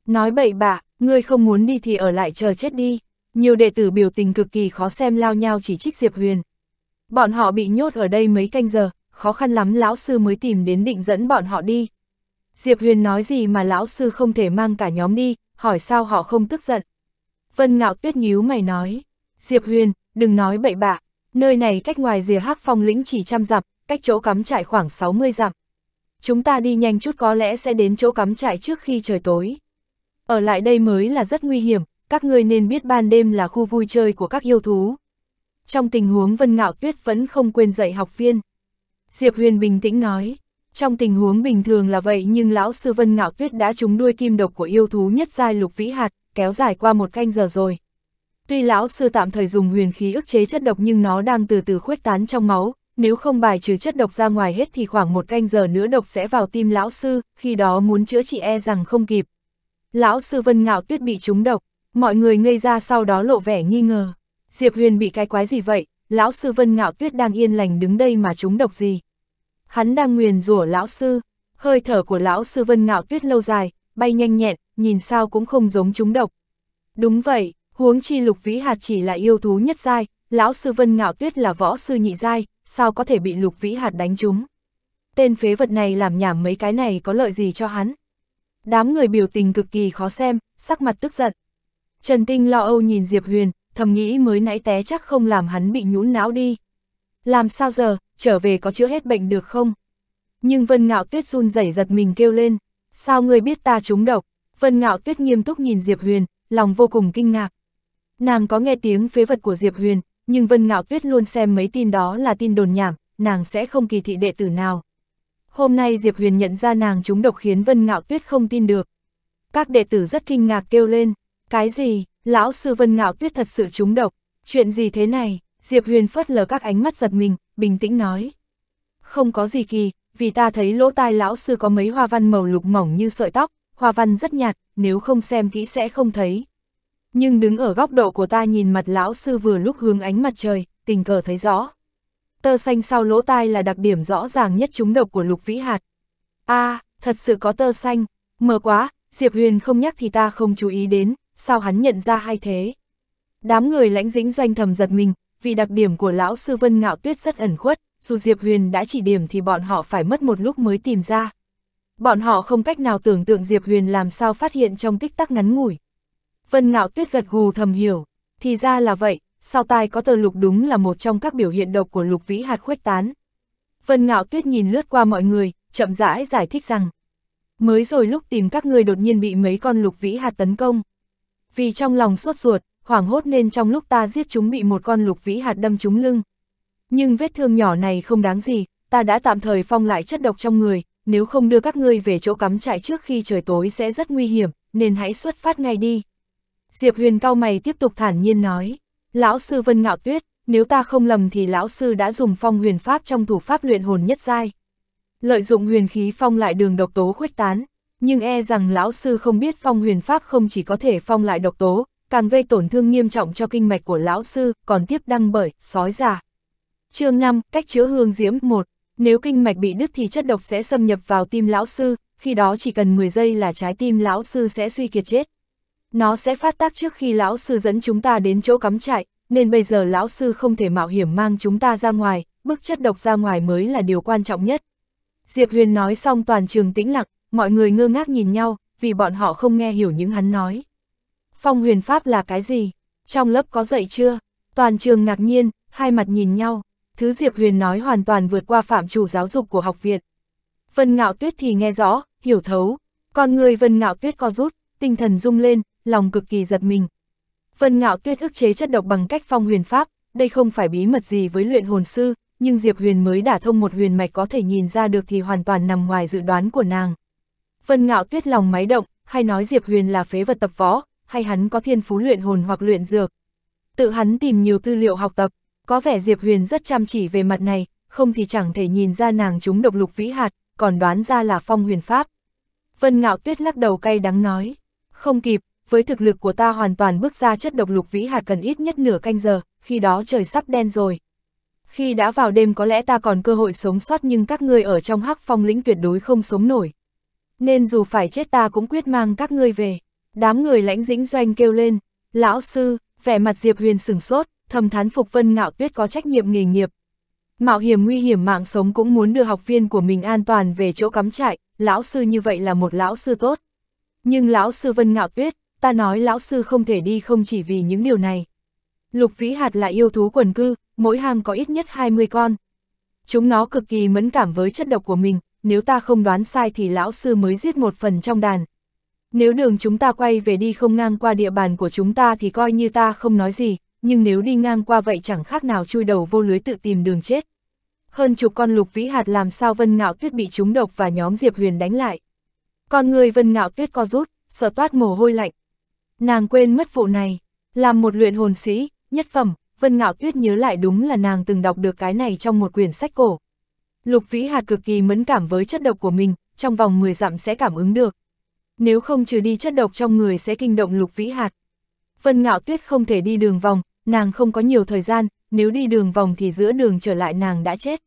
Nói bậy bạ, ngươi không muốn đi thì ở lại chờ chết đi. Nhiều đệ tử biểu tình cực kỳ khó xem lao nhau chỉ trích Diệp Huyền. Bọn họ bị nhốt ở đây mấy canh giờ, khó khăn lắm lão sư mới tìm đến định dẫn bọn họ đi, Diệp Huyền nói gì mà lão sư không thể mang cả nhóm đi, hỏi sao họ không tức giận. Vân Ngạo Tuyết nhíu mày nói, Diệp Huyền, đừng nói bậy bạ, nơi này cách ngoài rìa hắc phong lĩnh chỉ trăm dặm, cách chỗ cắm trại khoảng 60 dặm. Chúng ta đi nhanh chút có lẽ sẽ đến chỗ cắm trại trước khi trời tối. Ở lại đây mới là rất nguy hiểm, các ngươi nên biết ban đêm là khu vui chơi của các yêu thú. Trong tình huống Vân Ngạo Tuyết vẫn không quên dạy học viên. Diệp Huyền bình tĩnh nói, trong tình huống bình thường là vậy nhưng lão sư Vân Ngạo Tuyết đã trúng đuôi kim độc của yêu thú nhất giai lục vĩ hạt, kéo dài qua một canh giờ rồi. Tuy lão sư tạm thời dùng huyền khí ức chế chất độc nhưng nó đang từ từ khuếch tán trong máu, nếu không bài trừ chất độc ra ngoài hết thì khoảng một canh giờ nữa độc sẽ vào tim lão sư, khi đó muốn chữa trị e rằng không kịp. Lão sư Vân Ngạo Tuyết bị trúng độc, mọi người ngây ra sau đó lộ vẻ nghi ngờ. Diệp Huyền bị cái quái gì vậy, lão sư Vân Ngạo Tuyết đang yên lành đứng đây mà trúng độc gì? hắn đang nguyền rủa lão sư, hơi thở của lão sư vân ngạo tuyết lâu dài, bay nhanh nhẹn, nhìn sao cũng không giống chúng độc. Đúng vậy, huống chi lục vĩ hạt chỉ là yêu thú nhất giai, lão sư vân ngạo tuyết là võ sư nhị giai, sao có thể bị lục vĩ hạt đánh chúng Tên phế vật này làm nhảm mấy cái này có lợi gì cho hắn. Đám người biểu tình cực kỳ khó xem, sắc mặt tức giận. Trần Tinh lo âu nhìn Diệp Huyền, thầm nghĩ mới nãy té chắc không làm hắn bị nhũn não đi. Làm sao giờ, trở về có chữa hết bệnh được không? Nhưng Vân Ngạo Tuyết run rẩy giật mình kêu lên, sao ngươi biết ta trúng độc? Vân Ngạo Tuyết nghiêm túc nhìn Diệp Huyền, lòng vô cùng kinh ngạc. Nàng có nghe tiếng phế vật của Diệp Huyền, nhưng Vân Ngạo Tuyết luôn xem mấy tin đó là tin đồn nhảm, nàng sẽ không kỳ thị đệ tử nào. Hôm nay Diệp Huyền nhận ra nàng trúng độc khiến Vân Ngạo Tuyết không tin được. Các đệ tử rất kinh ngạc kêu lên, cái gì, lão sư Vân Ngạo Tuyết thật sự trúng độc, chuyện gì thế này, Diệp Huyền phớt lờ các ánh mắt giật mình, bình tĩnh nói. Không có gì kỳ, vì ta thấy lỗ tai lão sư có mấy hoa văn màu lục mỏng như sợi tóc, hoa văn rất nhạt, nếu không xem kỹ sẽ không thấy. Nhưng đứng ở góc độ của ta nhìn mặt lão sư vừa lúc hướng ánh mặt trời, tình cờ thấy rõ. Tơ xanh sau lỗ tai là đặc điểm rõ ràng nhất trúng độc của lục vĩ hạt. a à, thật sự có tơ xanh, mờ quá, Diệp Huyền không nhắc thì ta không chú ý đến, sao hắn nhận ra hay thế. Đám người lãnh dĩnh doanh thầm giật mình, vì đặc điểm của lão sư Vân Ngạo Tuyết rất ẩn khuất, dù Diệp Huyền đã chỉ điểm thì bọn họ phải mất một lúc mới tìm ra. Bọn họ không cách nào tưởng tượng Diệp Huyền làm sao phát hiện trong tích tắc ngắn ngủi. Vân Ngạo Tuyết gật gù thầm hiểu, thì ra là vậy, sau tai có tờ lục đúng là một trong các biểu hiện độc của lục vĩ hạt khuếch tán. Vân Ngạo Tuyết nhìn lướt qua mọi người, chậm rãi giải, giải thích rằng, mới rồi lúc tìm các ngươi đột nhiên bị mấy con lục vĩ hạt tấn công. Vì trong lòng suốt ruột, hoảng hốt nên trong lúc ta giết chúng bị một con lục vĩ hạt đâm trúng lưng. Nhưng vết thương nhỏ này không đáng gì, ta đã tạm thời phong lại chất độc trong người, nếu không đưa các ngươi về chỗ cắm trại trước khi trời tối sẽ rất nguy hiểm, nên hãy xuất phát ngay đi. Diệp Huyền cao mày tiếp tục thản nhiên nói, lão sư Vân Ngạo Tuyết, nếu ta không lầm thì lão sư đã dùng phong huyền pháp trong thủ pháp luyện hồn nhất giai. Lợi dụng huyền khí phong lại đường độc tố khuếch tán, nhưng e rằng lão sư không biết phong huyền pháp không chỉ có thể phong lại độc tố, càng gây tổn thương nghiêm trọng cho kinh mạch của lão sư, còn tiếp đăng bởi, sói già. chương 5, cách chữa hương diễm 1. Nếu kinh mạch bị đứt thì chất độc sẽ xâm nhập vào tim lão sư, khi đó chỉ cần 10 giây là trái tim lão sư sẽ suy kiệt chết. Nó sẽ phát tác trước khi lão sư dẫn chúng ta đến chỗ cắm trại, nên bây giờ lão sư không thể mạo hiểm mang chúng ta ra ngoài, bức chất độc ra ngoài mới là điều quan trọng nhất. Diệp Huyền nói xong toàn trường tĩnh lặng, mọi người ngơ ngác nhìn nhau, vì bọn họ không nghe hiểu những hắn nói phong huyền pháp là cái gì? Trong lớp có dạy chưa? Toàn trường ngạc nhiên, hai mặt nhìn nhau, thứ Diệp Huyền nói hoàn toàn vượt qua phạm chủ giáo dục của học viện. Vân Ngạo Tuyết thì nghe rõ, hiểu thấu, con người Vân Ngạo Tuyết co rút, tinh thần rung lên, lòng cực kỳ giật mình. Vân Ngạo Tuyết ức chế chất độc bằng cách phong huyền pháp, đây không phải bí mật gì với luyện hồn sư, nhưng Diệp Huyền mới đả thông một huyền mạch có thể nhìn ra được thì hoàn toàn nằm ngoài dự đoán của nàng. Vân Ngạo Tuyết lòng máy động, hay nói Diệp Huyền là phế vật tập võ, hay hắn có thiên phú luyện hồn hoặc luyện dược. Tự hắn tìm nhiều tư liệu học tập, có vẻ Diệp Huyền rất chăm chỉ về mặt này, không thì chẳng thể nhìn ra nàng chúng độc lục vĩ hạt, còn đoán ra là phong huyền pháp. Vân Ngạo Tuyết lắc đầu cay đắng nói, không kịp, với thực lực của ta hoàn toàn bước ra chất độc lục vĩ hạt cần ít nhất nửa canh giờ, khi đó trời sắp đen rồi. Khi đã vào đêm có lẽ ta còn cơ hội sống sót nhưng các ngươi ở trong hắc phong lĩnh tuyệt đối không sống nổi. Nên dù phải chết ta cũng quyết mang các ngươi về. Đám người lãnh dĩnh doanh kêu lên, lão sư, vẻ mặt Diệp Huyền sửng sốt, thầm thán phục Vân Ngạo Tuyết có trách nhiệm nghề nghiệp. Mạo hiểm nguy hiểm mạng sống cũng muốn đưa học viên của mình an toàn về chỗ cắm trại, lão sư như vậy là một lão sư tốt. Nhưng lão sư Vân Ngạo Tuyết, ta nói lão sư không thể đi không chỉ vì những điều này. Lục Vĩ Hạt là yêu thú quần cư, mỗi hang có ít nhất 20 con. Chúng nó cực kỳ mẫn cảm với chất độc của mình, nếu ta không đoán sai thì lão sư mới giết một phần trong đàn. Nếu đường chúng ta quay về đi không ngang qua địa bàn của chúng ta thì coi như ta không nói gì, nhưng nếu đi ngang qua vậy chẳng khác nào chui đầu vô lưới tự tìm đường chết. Hơn chục con lục vĩ hạt làm sao Vân Ngạo Tuyết bị chúng độc và nhóm Diệp Huyền đánh lại. Con người Vân Ngạo Tuyết co rút, sợ toát mồ hôi lạnh. Nàng quên mất vụ này, làm một luyện hồn sĩ, nhất phẩm, Vân Ngạo Tuyết nhớ lại đúng là nàng từng đọc được cái này trong một quyển sách cổ. Lục Vĩ Hạt cực kỳ mẫn cảm với chất độc của mình, trong vòng 10 dặm sẽ cảm ứng được nếu không trừ đi chất độc trong người sẽ kinh động lục vĩ hạt. Vân ngạo tuyết không thể đi đường vòng, nàng không có nhiều thời gian, nếu đi đường vòng thì giữa đường trở lại nàng đã chết.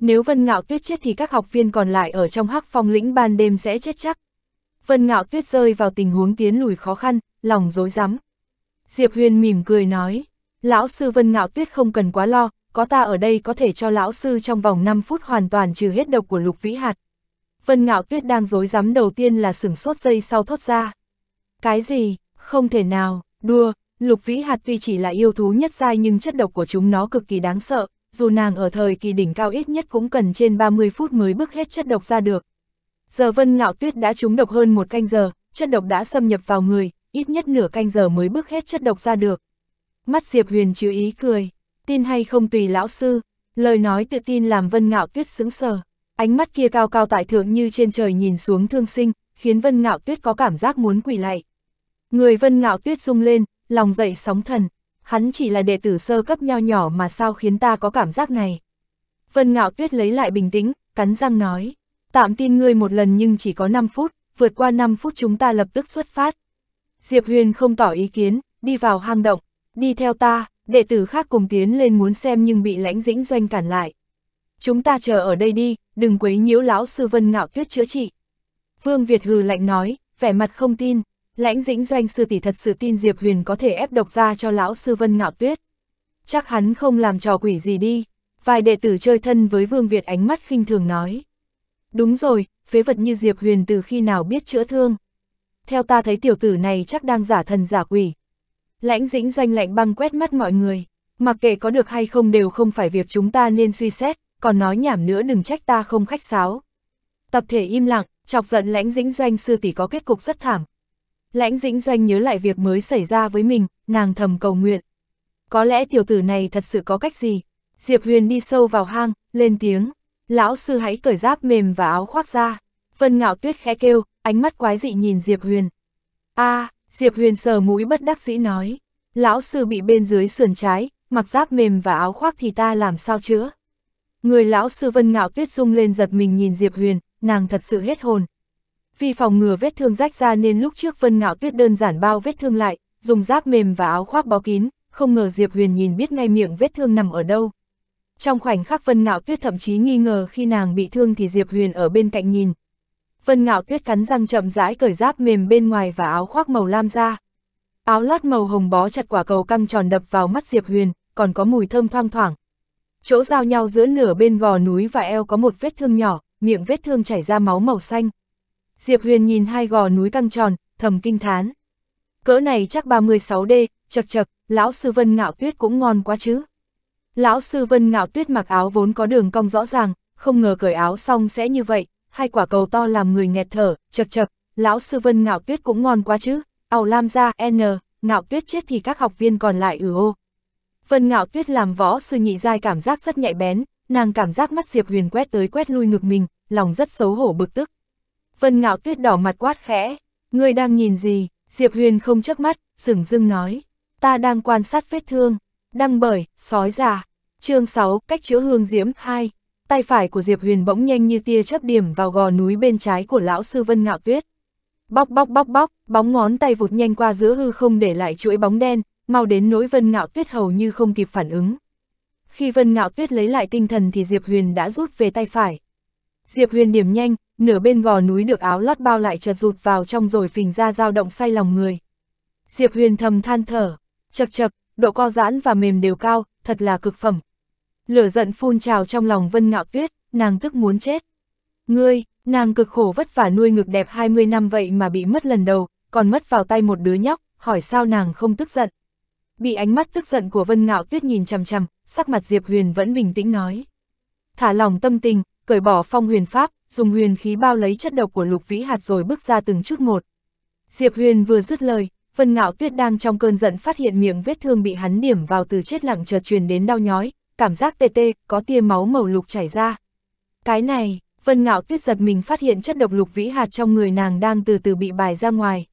Nếu Vân Ngạo Tuyết chết thì các học viên còn lại ở trong hắc phong lĩnh ban đêm sẽ chết chắc. Vân Ngạo Tuyết rơi vào tình huống tiến lùi khó khăn, lòng dối rắm. Diệp Huyền mỉm cười nói, lão sư Vân Ngạo Tuyết không cần quá lo, có ta ở đây có thể cho lão sư trong vòng 5 phút hoàn toàn trừ hết độc của lục vĩ hạt. Vân Ngạo Tuyết đang dối rắm đầu tiên là sửng sốt dây sau thốt ra. Cái gì, không thể nào, đua, lục vĩ hạt tuy chỉ là yêu thú nhất dai nhưng chất độc của chúng nó cực kỳ đáng sợ, dù nàng ở thời kỳ đỉnh cao ít nhất cũng cần trên 30 phút mới bước hết chất độc ra được. Giờ Vân Ngạo Tuyết đã trúng độc hơn một canh giờ, chất độc đã xâm nhập vào người, ít nhất nửa canh giờ mới bước hết chất độc ra được. Mắt Diệp Huyền chứa ý cười, tin hay không tùy lão sư, lời nói tự tin làm Vân Ngạo Tuyết sững sờ. Ánh mắt kia cao cao tại thượng như trên trời nhìn xuống thương sinh, khiến Vân Ngạo Tuyết có cảm giác muốn quỳ lạy. Người Vân Ngạo Tuyết rung lên, lòng dậy sóng thần, hắn chỉ là đệ tử sơ cấp nho nhỏ mà sao khiến ta có cảm giác này. Vân Ngạo Tuyết lấy lại bình tĩnh, cắn răng nói, tạm tin ngươi một lần nhưng chỉ có 5 phút, vượt qua 5 phút chúng ta lập tức xuất phát. Diệp Huyền không tỏ ý kiến, đi vào hang động, đi theo ta, đệ tử khác cùng tiến lên muốn xem nhưng bị lãnh dĩnh doanh cản lại chúng ta chờ ở đây đi, đừng quấy nhiễu lão sư vân ngạo tuyết chữa trị. Vương Việt hừ lạnh nói, vẻ mặt không tin, lãnh dĩnh doanh sư tỷ thật sự tin Diệp Huyền có thể ép độc ra cho lão sư vân ngạo tuyết. Chắc hắn không làm trò quỷ gì đi, vài đệ tử chơi thân với Vương Việt ánh mắt khinh thường nói. Đúng rồi, phế vật như Diệp Huyền từ khi nào biết chữa thương. Theo ta thấy tiểu tử này chắc đang giả thần giả quỷ. Lãnh dĩnh doanh lạnh băng quét mắt mọi người, mặc kệ có được hay không đều không phải việc chúng ta nên suy xét, còn nói nhảm nữa đừng trách ta không khách sáo. Tập thể im lặng, chọc giận lãnh dĩnh doanh sư tỷ có kết cục rất thảm. Lãnh dĩnh doanh nhớ lại việc mới xảy ra với mình, nàng thầm cầu nguyện. Có lẽ tiểu tử này thật sự có cách gì? Diệp Huyền đi sâu vào hang, lên tiếng. Lão sư hãy cởi giáp mềm và áo khoác ra. Vân ngạo tuyết khẽ kêu, ánh mắt quái dị nhìn Diệp Huyền. a à, Diệp Huyền sờ mũi bất đắc dĩ nói. Lão sư bị bên dưới sườn trái, mặc giáp mềm và áo khoác thì ta làm sao chữa? Người lão sư Vân Ngạo Tuyết rung lên giật mình nhìn Diệp Huyền, nàng thật sự hết hồn. Vì phòng ngừa vết thương rách ra nên lúc trước Vân Ngạo Tuyết đơn giản bao vết thương lại, dùng giáp mềm và áo khoác bó kín, không ngờ Diệp Huyền nhìn biết ngay miệng vết thương nằm ở đâu. Trong khoảnh khắc Vân Ngạo Tuyết thậm chí nghi ngờ khi nàng bị thương thì Diệp Huyền ở bên cạnh nhìn. Vân Ngạo Tuyết cắn răng chậm rãi cởi giáp mềm bên ngoài và áo khoác màu lam ra. Áo lót màu hồng bó chặt quả cầu căng tròn đập vào mắt Diệp Huyền, còn có mùi thơm thoang thoảng, chỗ giao nhau giữa nửa bên gò núi và eo có một vết thương nhỏ, miệng vết thương chảy ra máu màu xanh. Diệp Huyền nhìn hai gò núi căng tròn, thầm kinh thán. Cỡ này chắc 36D, chật chật, lão sư Vân Ngạo Tuyết cũng ngon quá chứ. Lão sư Vân Ngạo Tuyết mặc áo vốn có đường cong rõ ràng, không ngờ cởi áo xong sẽ như vậy, hai quả cầu to làm người nghẹt thở, chật chật, lão sư Vân Ngạo Tuyết cũng ngon quá chứ. Ảo Lam ra N, Ngạo Tuyết chết thì các học viên còn lại ừ ô. Vân Ngạo Tuyết làm võ sư nhị giai cảm giác rất nhạy bén, nàng cảm giác mắt Diệp Huyền quét tới quét lui ngực mình, lòng rất xấu hổ bực tức. Vân Ngạo Tuyết đỏ mặt quát khẽ, ngươi đang nhìn gì? Diệp Huyền không chớp mắt, sừng dưng nói, ta đang quan sát vết thương, đăng bởi, sói già. Chương 6, cách chữa hương diễm 2. Tay phải của Diệp Huyền bỗng nhanh như tia chớp điểm vào gò núi bên trái của lão sư Vân Ngạo Tuyết. Bóc bóc bóc bóc, bóng ngón tay vụt nhanh qua giữa hư không để lại chuỗi bóng đen, mau đến nỗi Vân Ngạo Tuyết hầu như không kịp phản ứng. Khi Vân Ngạo Tuyết lấy lại tinh thần thì Diệp Huyền đã rút về tay phải. Diệp Huyền điểm nhanh, nửa bên gò núi được áo lót bao lại chợt rụt vào trong rồi phình ra dao động say lòng người. Diệp Huyền thầm than thở, chật chật, độ co giãn và mềm đều cao, thật là cực phẩm. Lửa giận phun trào trong lòng Vân Ngạo Tuyết, nàng tức muốn chết. Ngươi, nàng cực khổ vất vả nuôi ngực đẹp 20 năm vậy mà bị mất lần đầu, còn mất vào tay một đứa nhóc, hỏi sao nàng không tức giận. Bị ánh mắt tức giận của Vân Ngạo Tuyết nhìn chằm chằm, sắc mặt Diệp Huyền vẫn bình tĩnh nói. Thả lòng tâm tình, cởi bỏ phong huyền pháp, dùng huyền khí bao lấy chất độc của lục vĩ hạt rồi bước ra từng chút một. Diệp Huyền vừa dứt lời, Vân Ngạo Tuyết đang trong cơn giận phát hiện miệng vết thương bị hắn điểm vào từ chết lặng chợt truyền đến đau nhói, cảm giác tê tê, có tia máu màu lục chảy ra. Cái này, Vân Ngạo Tuyết giật mình phát hiện chất độc lục vĩ hạt trong người nàng đang từ từ bị bài ra ngoài.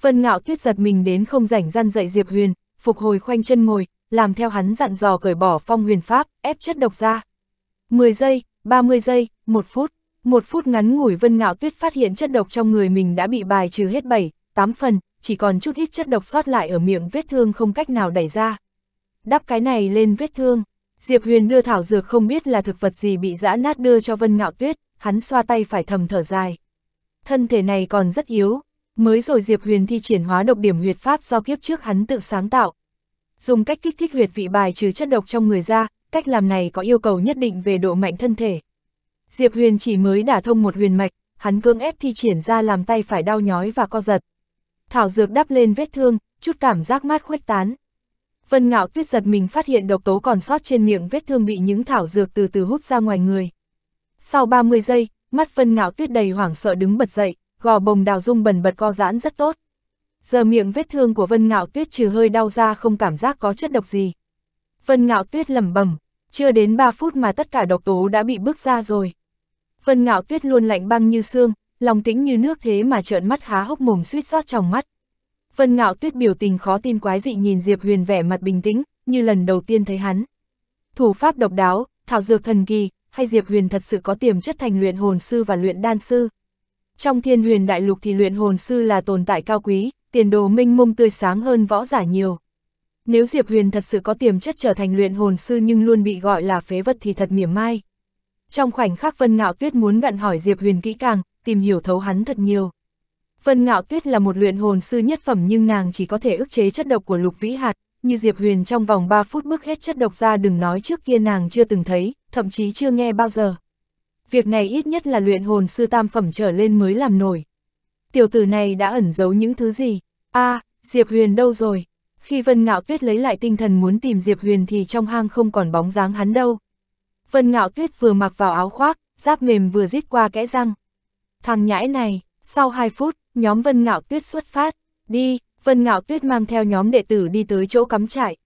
Vân Ngạo Tuyết giật mình đến không rảnh răn dậy Diệp Huyền, phục hồi khoanh chân ngồi, làm theo hắn dặn dò cởi bỏ phong huyền pháp, ép chất độc ra. 10 giây, 30 giây, 1 phút, 1 phút ngắn ngủi Vân Ngạo Tuyết phát hiện chất độc trong người mình đã bị bài trừ hết 7, 8 phần, chỉ còn chút ít chất độc sót lại ở miệng vết thương không cách nào đẩy ra. Đắp cái này lên vết thương, Diệp Huyền đưa thảo dược không biết là thực vật gì bị dã nát đưa cho Vân Ngạo Tuyết, hắn xoa tay phải thầm thở dài. Thân thể này còn rất yếu, Mới rồi Diệp Huyền thi triển hóa độc điểm huyệt pháp do kiếp trước hắn tự sáng tạo. Dùng cách kích thích huyệt vị bài trừ chất độc trong người ra, cách làm này có yêu cầu nhất định về độ mạnh thân thể. Diệp Huyền chỉ mới đả thông một huyền mạch, hắn cưỡng ép thi triển ra làm tay phải đau nhói và co giật. Thảo dược đắp lên vết thương, chút cảm giác mát khuếch tán. Vân Ngạo Tuyết giật mình phát hiện độc tố còn sót trên miệng vết thương bị những thảo dược từ từ hút ra ngoài người. Sau 30 giây, mắt Vân Ngạo Tuyết đầy hoảng sợ đứng bật dậy gò bồng đào dung bần bật co giãn rất tốt. Giờ miệng vết thương của Vân Ngạo Tuyết trừ hơi đau ra không cảm giác có chất độc gì. Vân Ngạo Tuyết lẩm bẩm, chưa đến 3 phút mà tất cả độc tố đã bị bước ra rồi. Vân Ngạo Tuyết luôn lạnh băng như xương, lòng tĩnh như nước thế mà trợn mắt há hốc mồm suýt rót trong mắt. Vân Ngạo Tuyết biểu tình khó tin quái dị nhìn Diệp Huyền vẻ mặt bình tĩnh, như lần đầu tiên thấy hắn. Thủ pháp độc đáo, thảo dược thần kỳ, hay Diệp Huyền thật sự có tiềm chất thành luyện hồn sư và luyện đan sư. Trong thiên huyền đại lục thì luyện hồn sư là tồn tại cao quý, tiền đồ minh mông tươi sáng hơn võ giả nhiều. Nếu Diệp Huyền thật sự có tiềm chất trở thành luyện hồn sư nhưng luôn bị gọi là phế vật thì thật mỉa mai. Trong khoảnh khắc Vân Ngạo Tuyết muốn gặn hỏi Diệp Huyền kỹ càng, tìm hiểu thấu hắn thật nhiều. Vân Ngạo Tuyết là một luyện hồn sư nhất phẩm nhưng nàng chỉ có thể ức chế chất độc của Lục Vĩ Hạt, như Diệp Huyền trong vòng 3 phút bước hết chất độc ra đừng nói trước kia nàng chưa từng thấy, thậm chí chưa nghe bao giờ việc này ít nhất là luyện hồn sư tam phẩm trở lên mới làm nổi. Tiểu tử này đã ẩn giấu những thứ gì? a à, Diệp Huyền đâu rồi? Khi Vân Ngạo Tuyết lấy lại tinh thần muốn tìm Diệp Huyền thì trong hang không còn bóng dáng hắn đâu. Vân Ngạo Tuyết vừa mặc vào áo khoác, giáp mềm vừa rít qua kẽ răng. Thằng nhãi này, sau 2 phút, nhóm Vân Ngạo Tuyết xuất phát, đi, Vân Ngạo Tuyết mang theo nhóm đệ tử đi tới chỗ cắm trại.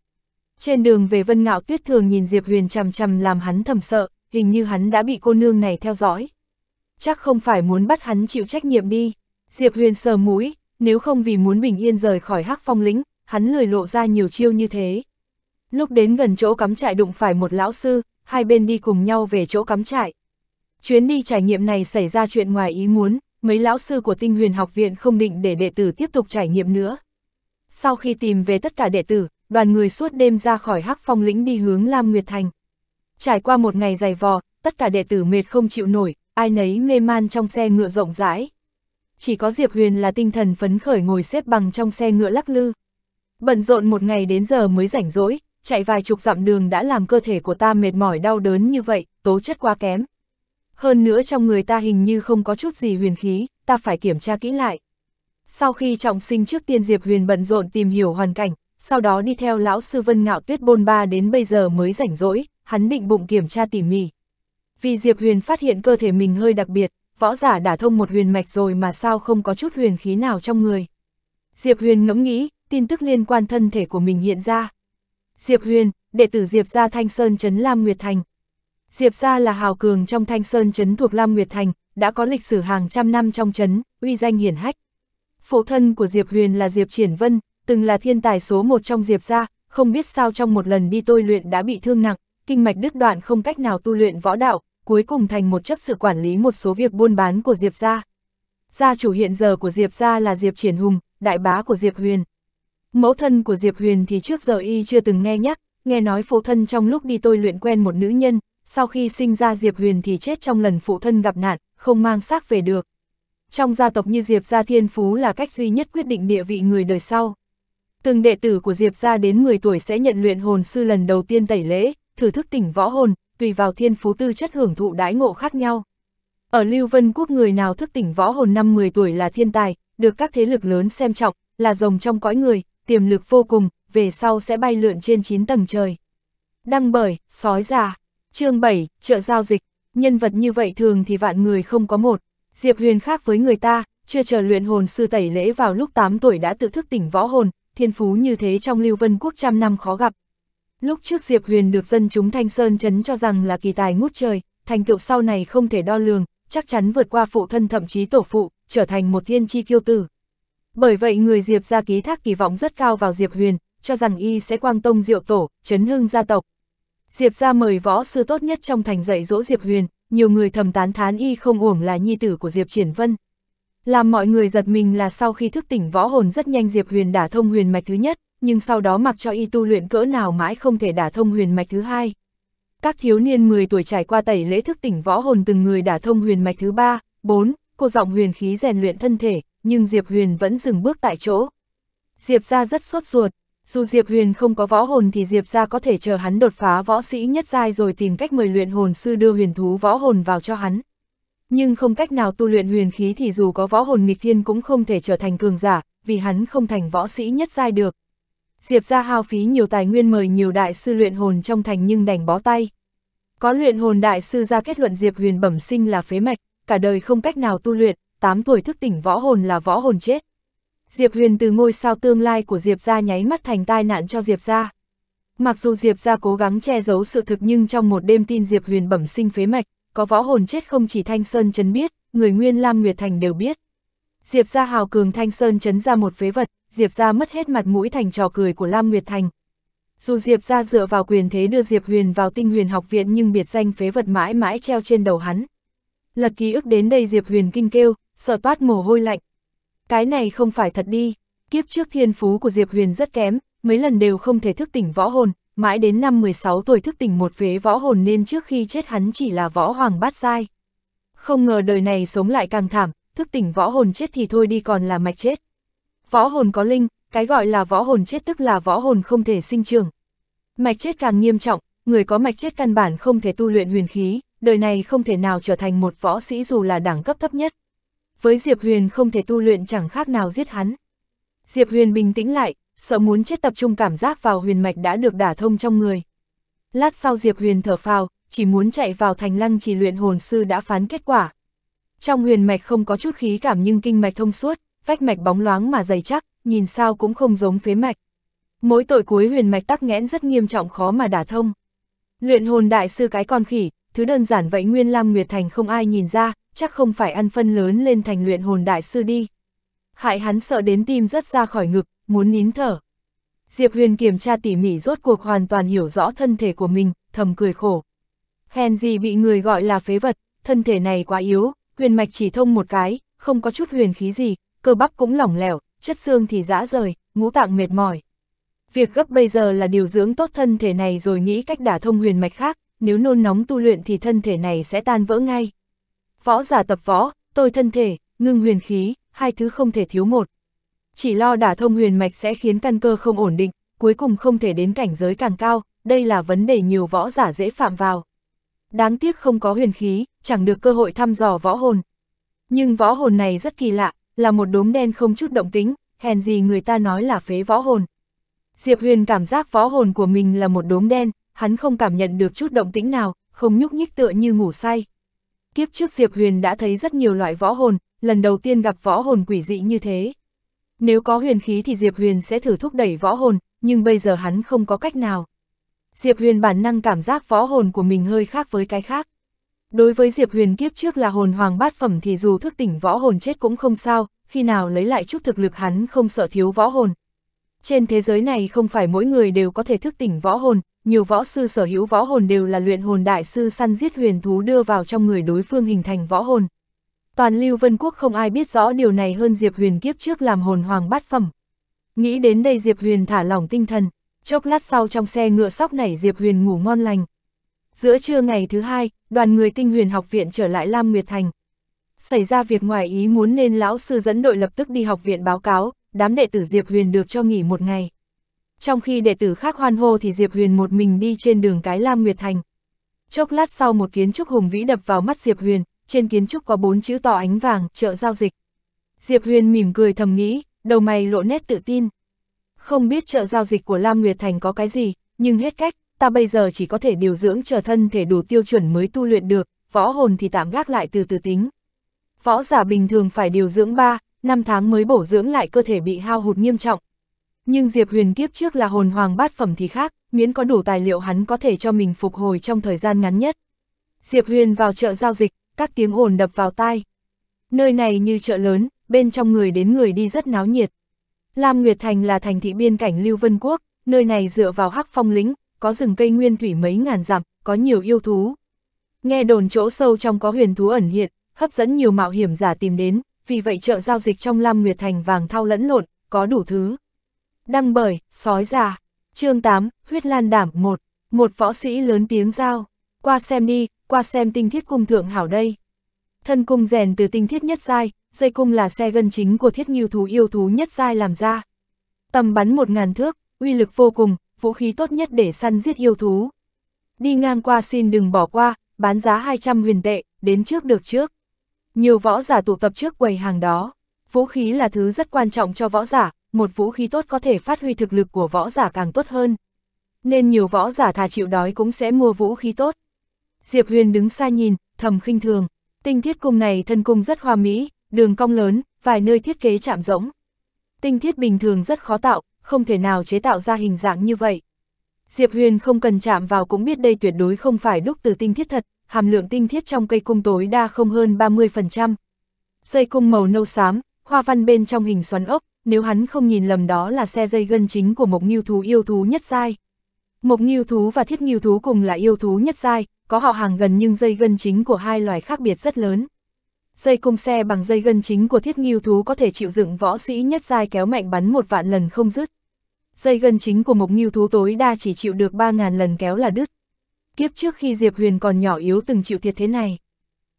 Trên đường về Vân Ngạo Tuyết thường nhìn Diệp Huyền chằm chằm làm hắn thầm sợ, hình như hắn đã bị cô nương này theo dõi. Chắc không phải muốn bắt hắn chịu trách nhiệm đi. Diệp Huyền sờ mũi, nếu không vì muốn bình yên rời khỏi hắc phong lĩnh, hắn lười lộ ra nhiều chiêu như thế. Lúc đến gần chỗ cắm trại đụng phải một lão sư, hai bên đi cùng nhau về chỗ cắm trại. Chuyến đi trải nghiệm này xảy ra chuyện ngoài ý muốn, mấy lão sư của tinh huyền học viện không định để đệ tử tiếp tục trải nghiệm nữa. Sau khi tìm về tất cả đệ tử, đoàn người suốt đêm ra khỏi hắc phong lĩnh đi hướng Lam Nguyệt Thành. Trải qua một ngày dày vò, tất cả đệ tử mệt không chịu nổi, ai nấy mê man trong xe ngựa rộng rãi. Chỉ có Diệp Huyền là tinh thần phấn khởi ngồi xếp bằng trong xe ngựa lắc lư. Bận rộn một ngày đến giờ mới rảnh rỗi, chạy vài chục dặm đường đã làm cơ thể của ta mệt mỏi đau đớn như vậy, tố chất quá kém. Hơn nữa trong người ta hình như không có chút gì huyền khí, ta phải kiểm tra kỹ lại. Sau khi trọng sinh trước tiên Diệp Huyền bận rộn tìm hiểu hoàn cảnh, sau đó đi theo lão sư Vân Ngạo Tuyết bôn ba đến bây giờ mới rảnh rỗi, hắn định bụng kiểm tra tỉ mỉ. Vì Diệp Huyền phát hiện cơ thể mình hơi đặc biệt, võ giả đã thông một huyền mạch rồi mà sao không có chút huyền khí nào trong người. Diệp Huyền ngẫm nghĩ, tin tức liên quan thân thể của mình hiện ra. Diệp Huyền, đệ tử Diệp gia Thanh Sơn Trấn Lam Nguyệt Thành. Diệp gia là hào cường trong Thanh Sơn Trấn thuộc Lam Nguyệt Thành, đã có lịch sử hàng trăm năm trong trấn, uy danh hiển hách. Phụ thân của Diệp Huyền là Diệp Triển Vân, từng là thiên tài số một trong Diệp gia, không biết sao trong một lần đi tôi luyện đã bị thương nặng kinh mạch đứt đoạn không cách nào tu luyện võ đạo, cuối cùng thành một chấp sự quản lý một số việc buôn bán của Diệp gia. Gia chủ hiện giờ của Diệp gia là Diệp Triển Hùng, đại bá của Diệp Huyền. Mẫu thân của Diệp Huyền thì trước giờ y chưa từng nghe nhắc, nghe nói phụ thân trong lúc đi tôi luyện quen một nữ nhân, sau khi sinh ra Diệp Huyền thì chết trong lần phụ thân gặp nạn, không mang xác về được. Trong gia tộc như Diệp gia thiên phú là cách duy nhất quyết định địa vị người đời sau. Từng đệ tử của Diệp gia đến 10 tuổi sẽ nhận luyện hồn sư lần đầu tiên tẩy lễ, thử thức tỉnh võ hồn, tùy vào thiên phú tư chất hưởng thụ đãi ngộ khác nhau. Ở Lưu Vân Quốc người nào thức tỉnh võ hồn năm 10 tuổi là thiên tài, được các thế lực lớn xem trọng, là rồng trong cõi người, tiềm lực vô cùng, về sau sẽ bay lượn trên 9 tầng trời. Đăng bởi, sói già, chương 7, chợ giao dịch, nhân vật như vậy thường thì vạn người không có một, Diệp Huyền khác với người ta, chưa chờ luyện hồn sư tẩy lễ vào lúc 8 tuổi đã tự thức tỉnh võ hồn, thiên phú như thế trong Lưu Vân Quốc trăm năm khó gặp. Lúc trước Diệp Huyền được dân chúng Thanh Sơn chấn cho rằng là kỳ tài ngút trời, thành tựu sau này không thể đo lường, chắc chắn vượt qua phụ thân thậm chí tổ phụ, trở thành một thiên chi kiêu tử. Bởi vậy người Diệp gia ký thác kỳ vọng rất cao vào Diệp Huyền, cho rằng y sẽ quang tông diệu tổ, chấn hưng gia tộc. Diệp gia mời võ sư tốt nhất trong thành dạy dỗ Diệp Huyền, nhiều người thầm tán thán y không uổng là nhi tử của Diệp Triển Vân. Làm mọi người giật mình là sau khi thức tỉnh võ hồn rất nhanh Diệp Huyền đã thông huyền mạch thứ nhất, nhưng sau đó mặc cho y tu luyện cỡ nào mãi không thể đả thông huyền mạch thứ hai. Các thiếu niên 10 tuổi trải qua tẩy lễ thức tỉnh võ hồn từng người đả thông huyền mạch thứ ba, bốn. cô giọng huyền khí rèn luyện thân thể, nhưng Diệp Huyền vẫn dừng bước tại chỗ. Diệp ra rất sốt ruột, dù Diệp Huyền không có võ hồn thì Diệp ra có thể chờ hắn đột phá võ sĩ nhất giai rồi tìm cách mời luyện hồn sư đưa huyền thú võ hồn vào cho hắn. Nhưng không cách nào tu luyện huyền khí thì dù có võ hồn nghịch thiên cũng không thể trở thành cường giả, vì hắn không thành võ sĩ nhất giai được. Diệp ra hao phí nhiều tài nguyên mời nhiều đại sư luyện hồn trong thành nhưng đành bó tay. Có luyện hồn đại sư ra kết luận Diệp Huyền bẩm sinh là phế mạch, cả đời không cách nào tu luyện, 8 tuổi thức tỉnh võ hồn là võ hồn chết. Diệp Huyền từ ngôi sao tương lai của Diệp ra nháy mắt thành tai nạn cho Diệp ra. Mặc dù Diệp ra cố gắng che giấu sự thực nhưng trong một đêm tin Diệp Huyền bẩm sinh phế mạch, có võ hồn chết không chỉ Thanh Sơn Trấn biết, người Nguyên Lam Nguyệt Thành đều biết. Diệp ra hào cường Thanh Sơn Trấn ra một phế vật, Diệp ra mất hết mặt mũi thành trò cười của Lam Nguyệt Thành. Dù Diệp ra dựa vào quyền thế đưa Diệp Huyền vào tinh huyền học viện nhưng biệt danh phế vật mãi mãi treo trên đầu hắn. Lật ký ức đến đây Diệp Huyền kinh kêu, sợ toát mồ hôi lạnh. Cái này không phải thật đi, kiếp trước thiên phú của Diệp Huyền rất kém, mấy lần đều không thể thức tỉnh võ hồn, mãi đến năm 16 tuổi thức tỉnh một phế võ hồn nên trước khi chết hắn chỉ là võ hoàng bát sai. Không ngờ đời này sống lại càng thảm, thức tỉnh võ hồn chết thì thôi đi còn là mạch chết. Võ hồn có linh, cái gọi là võ hồn chết tức là võ hồn không thể sinh trưởng. Mạch chết càng nghiêm trọng, người có mạch chết căn bản không thể tu luyện huyền khí, đời này không thể nào trở thành một võ sĩ dù là đẳng cấp thấp nhất. Với Diệp Huyền không thể tu luyện chẳng khác nào giết hắn. Diệp Huyền bình tĩnh lại, sợ muốn chết tập trung cảm giác vào huyền mạch đã được đả thông trong người. Lát sau Diệp Huyền thở phào, chỉ muốn chạy vào thành lăng chỉ luyện hồn sư đã phán kết quả. Trong huyền mạch không có chút khí cảm nhưng kinh mạch thông suốt, vách mạch bóng loáng mà dày chắc, nhìn sao cũng không giống phế mạch. Mỗi tội cuối huyền mạch tắc nghẽn rất nghiêm trọng khó mà đả thông. Luyện hồn đại sư cái con khỉ, thứ đơn giản vậy Nguyên Lam Nguyệt Thành không ai nhìn ra, chắc không phải ăn phân lớn lên thành luyện hồn đại sư đi. Hại hắn sợ đến tim rất ra khỏi ngực, muốn nín thở. Diệp Huyền kiểm tra tỉ mỉ rốt cuộc hoàn toàn hiểu rõ thân thể của mình, thầm cười khổ. Hèn gì bị người gọi là phế vật, thân thể này quá yếu, huyền mạch chỉ thông một cái, không có chút huyền khí gì, cơ bắp cũng lỏng lẻo, chất xương thì dã rời, ngũ tạng mệt mỏi. Việc gấp bây giờ là điều dưỡng tốt thân thể này rồi nghĩ cách đả thông huyền mạch khác, nếu nôn nóng tu luyện thì thân thể này sẽ tan vỡ ngay. Võ giả tập võ, tôi thân thể, ngưng huyền khí, hai thứ không thể thiếu một. Chỉ lo đả thông huyền mạch sẽ khiến căn cơ không ổn định, cuối cùng không thể đến cảnh giới càng cao, đây là vấn đề nhiều võ giả dễ phạm vào. Đáng tiếc không có huyền khí, chẳng được cơ hội thăm dò võ hồn. Nhưng võ hồn này rất kỳ lạ, là một đốm đen không chút động tính, hèn gì người ta nói là phế võ hồn. Diệp Huyền cảm giác võ hồn của mình là một đốm đen, hắn không cảm nhận được chút động tĩnh nào, không nhúc nhích tựa như ngủ say. Kiếp trước Diệp Huyền đã thấy rất nhiều loại võ hồn, lần đầu tiên gặp võ hồn quỷ dị như thế. Nếu có huyền khí thì Diệp Huyền sẽ thử thúc đẩy võ hồn, nhưng bây giờ hắn không có cách nào. Diệp Huyền bản năng cảm giác võ hồn của mình hơi khác với cái khác. Đối với Diệp Huyền kiếp trước là hồn hoàng bát phẩm thì dù thức tỉnh võ hồn chết cũng không sao, khi nào lấy lại chút thực lực hắn không sợ thiếu võ hồn. Trên thế giới này không phải mỗi người đều có thể thức tỉnh võ hồn, nhiều võ sư sở hữu võ hồn đều là luyện hồn đại sư săn giết huyền thú đưa vào trong người đối phương hình thành võ hồn. Toàn Lưu Vân Quốc không ai biết rõ điều này hơn Diệp Huyền kiếp trước làm hồn hoàng bát phẩm. Nghĩ đến đây Diệp Huyền thả lỏng tinh thần, chốc lát sau trong xe ngựa sóc nảy Diệp Huyền ngủ ngon lành. Giữa trưa ngày thứ hai, đoàn người tinh huyền học viện trở lại Lam Nguyệt Thành. Xảy ra việc ngoài ý muốn nên lão sư dẫn đội lập tức đi học viện báo cáo, đám đệ tử Diệp Huyền được cho nghỉ một ngày. Trong khi đệ tử khác hoan hô thì Diệp Huyền một mình đi trên đường cái Lam Nguyệt Thành. Chốc lát sau một kiến trúc hùng vĩ đập vào mắt Diệp Huyền, trên kiến trúc có bốn chữ to ánh vàng, chợ giao dịch. Diệp Huyền mỉm cười thầm nghĩ, đầu mày lộ nét tự tin. Không biết chợ giao dịch của Lam Nguyệt Thành có cái gì, nhưng hết cách, ta bây giờ chỉ có thể điều dưỡng chờ thân thể đủ tiêu chuẩn mới tu luyện được, võ hồn thì tạm gác lại từ từ tính. Võ giả bình thường phải điều dưỡng 3, 5 tháng mới bổ dưỡng lại cơ thể bị hao hụt nghiêm trọng. Nhưng Diệp Huyền kiếp trước là hồn hoàng bát phẩm thì khác, miễn có đủ tài liệu hắn có thể cho mình phục hồi trong thời gian ngắn nhất. Diệp Huyền vào chợ giao dịch, các tiếng ồn đập vào tai. Nơi này như chợ lớn, bên trong người đến người đi rất náo nhiệt. Lam Nguyệt Thành là thành thị biên cảnh Lưu Vân Quốc, nơi này dựa vào Hắc Phong Lĩnh, có rừng cây nguyên thủy mấy ngàn dặm, có nhiều yêu thú. Nghe đồn chỗ sâu trong có huyền thú ẩn hiện, hấp dẫn nhiều mạo hiểm giả tìm đến, vì vậy chợ giao dịch trong Lam Nguyệt Thành vàng thao lẫn lộn, có đủ thứ. Đăng bởi, sói già. chương 8, huyết lan đảm 1. Một võ sĩ lớn tiếng giao. Qua xem đi, qua xem tinh thiết cung thượng hảo đây. Thân cung rèn từ tinh thiết nhất dai, dây cung là xe gân chính của thiết nhiều thú yêu thú nhất dai làm ra. Tầm bắn một ngàn thước, uy lực vô cùng, vũ khí tốt nhất để săn giết yêu thú. Đi ngang qua xin đừng bỏ qua, bán giá 200 huyền tệ, đến trước được trước. Nhiều võ giả tụ tập trước quầy hàng đó. Vũ khí là thứ rất quan trọng cho võ giả, một vũ khí tốt có thể phát huy thực lực của võ giả càng tốt hơn. Nên nhiều võ giả thà chịu đói cũng sẽ mua vũ khí tốt. Diệp Huyền đứng xa nhìn, thầm khinh thường. Tinh thiết cung này thân cung rất hoa mỹ, đường cong lớn, vài nơi thiết kế chạm rỗng. Tinh thiết bình thường rất khó tạo, không thể nào chế tạo ra hình dạng như vậy. Diệp Huyền không cần chạm vào cũng biết đây tuyệt đối không phải đúc từ tinh thiết thật, hàm lượng tinh thiết trong cây cung tối đa không hơn 30%. Dây cung màu nâu xám, hoa văn bên trong hình xoắn ốc, nếu hắn không nhìn lầm đó là xe dây gân chính của một nghiêu thú yêu thú nhất giai. Một nghiêu thú và thiết nghiêu thú cùng là yêu thú nhất giai, có họ hàng gần nhưng dây gân chính của hai loài khác biệt rất lớn. Dây cung xe bằng dây gân chính của thiết nghiêu thú có thể chịu dựng võ sĩ nhất giai kéo mạnh bắn một vạn lần không dứt dây gân chính của Mộc Nghiêu Thú tối đa chỉ chịu được 3.000 lần kéo là đứt. Kiếp trước khi Diệp Huyền còn nhỏ yếu từng chịu thiệt thế này.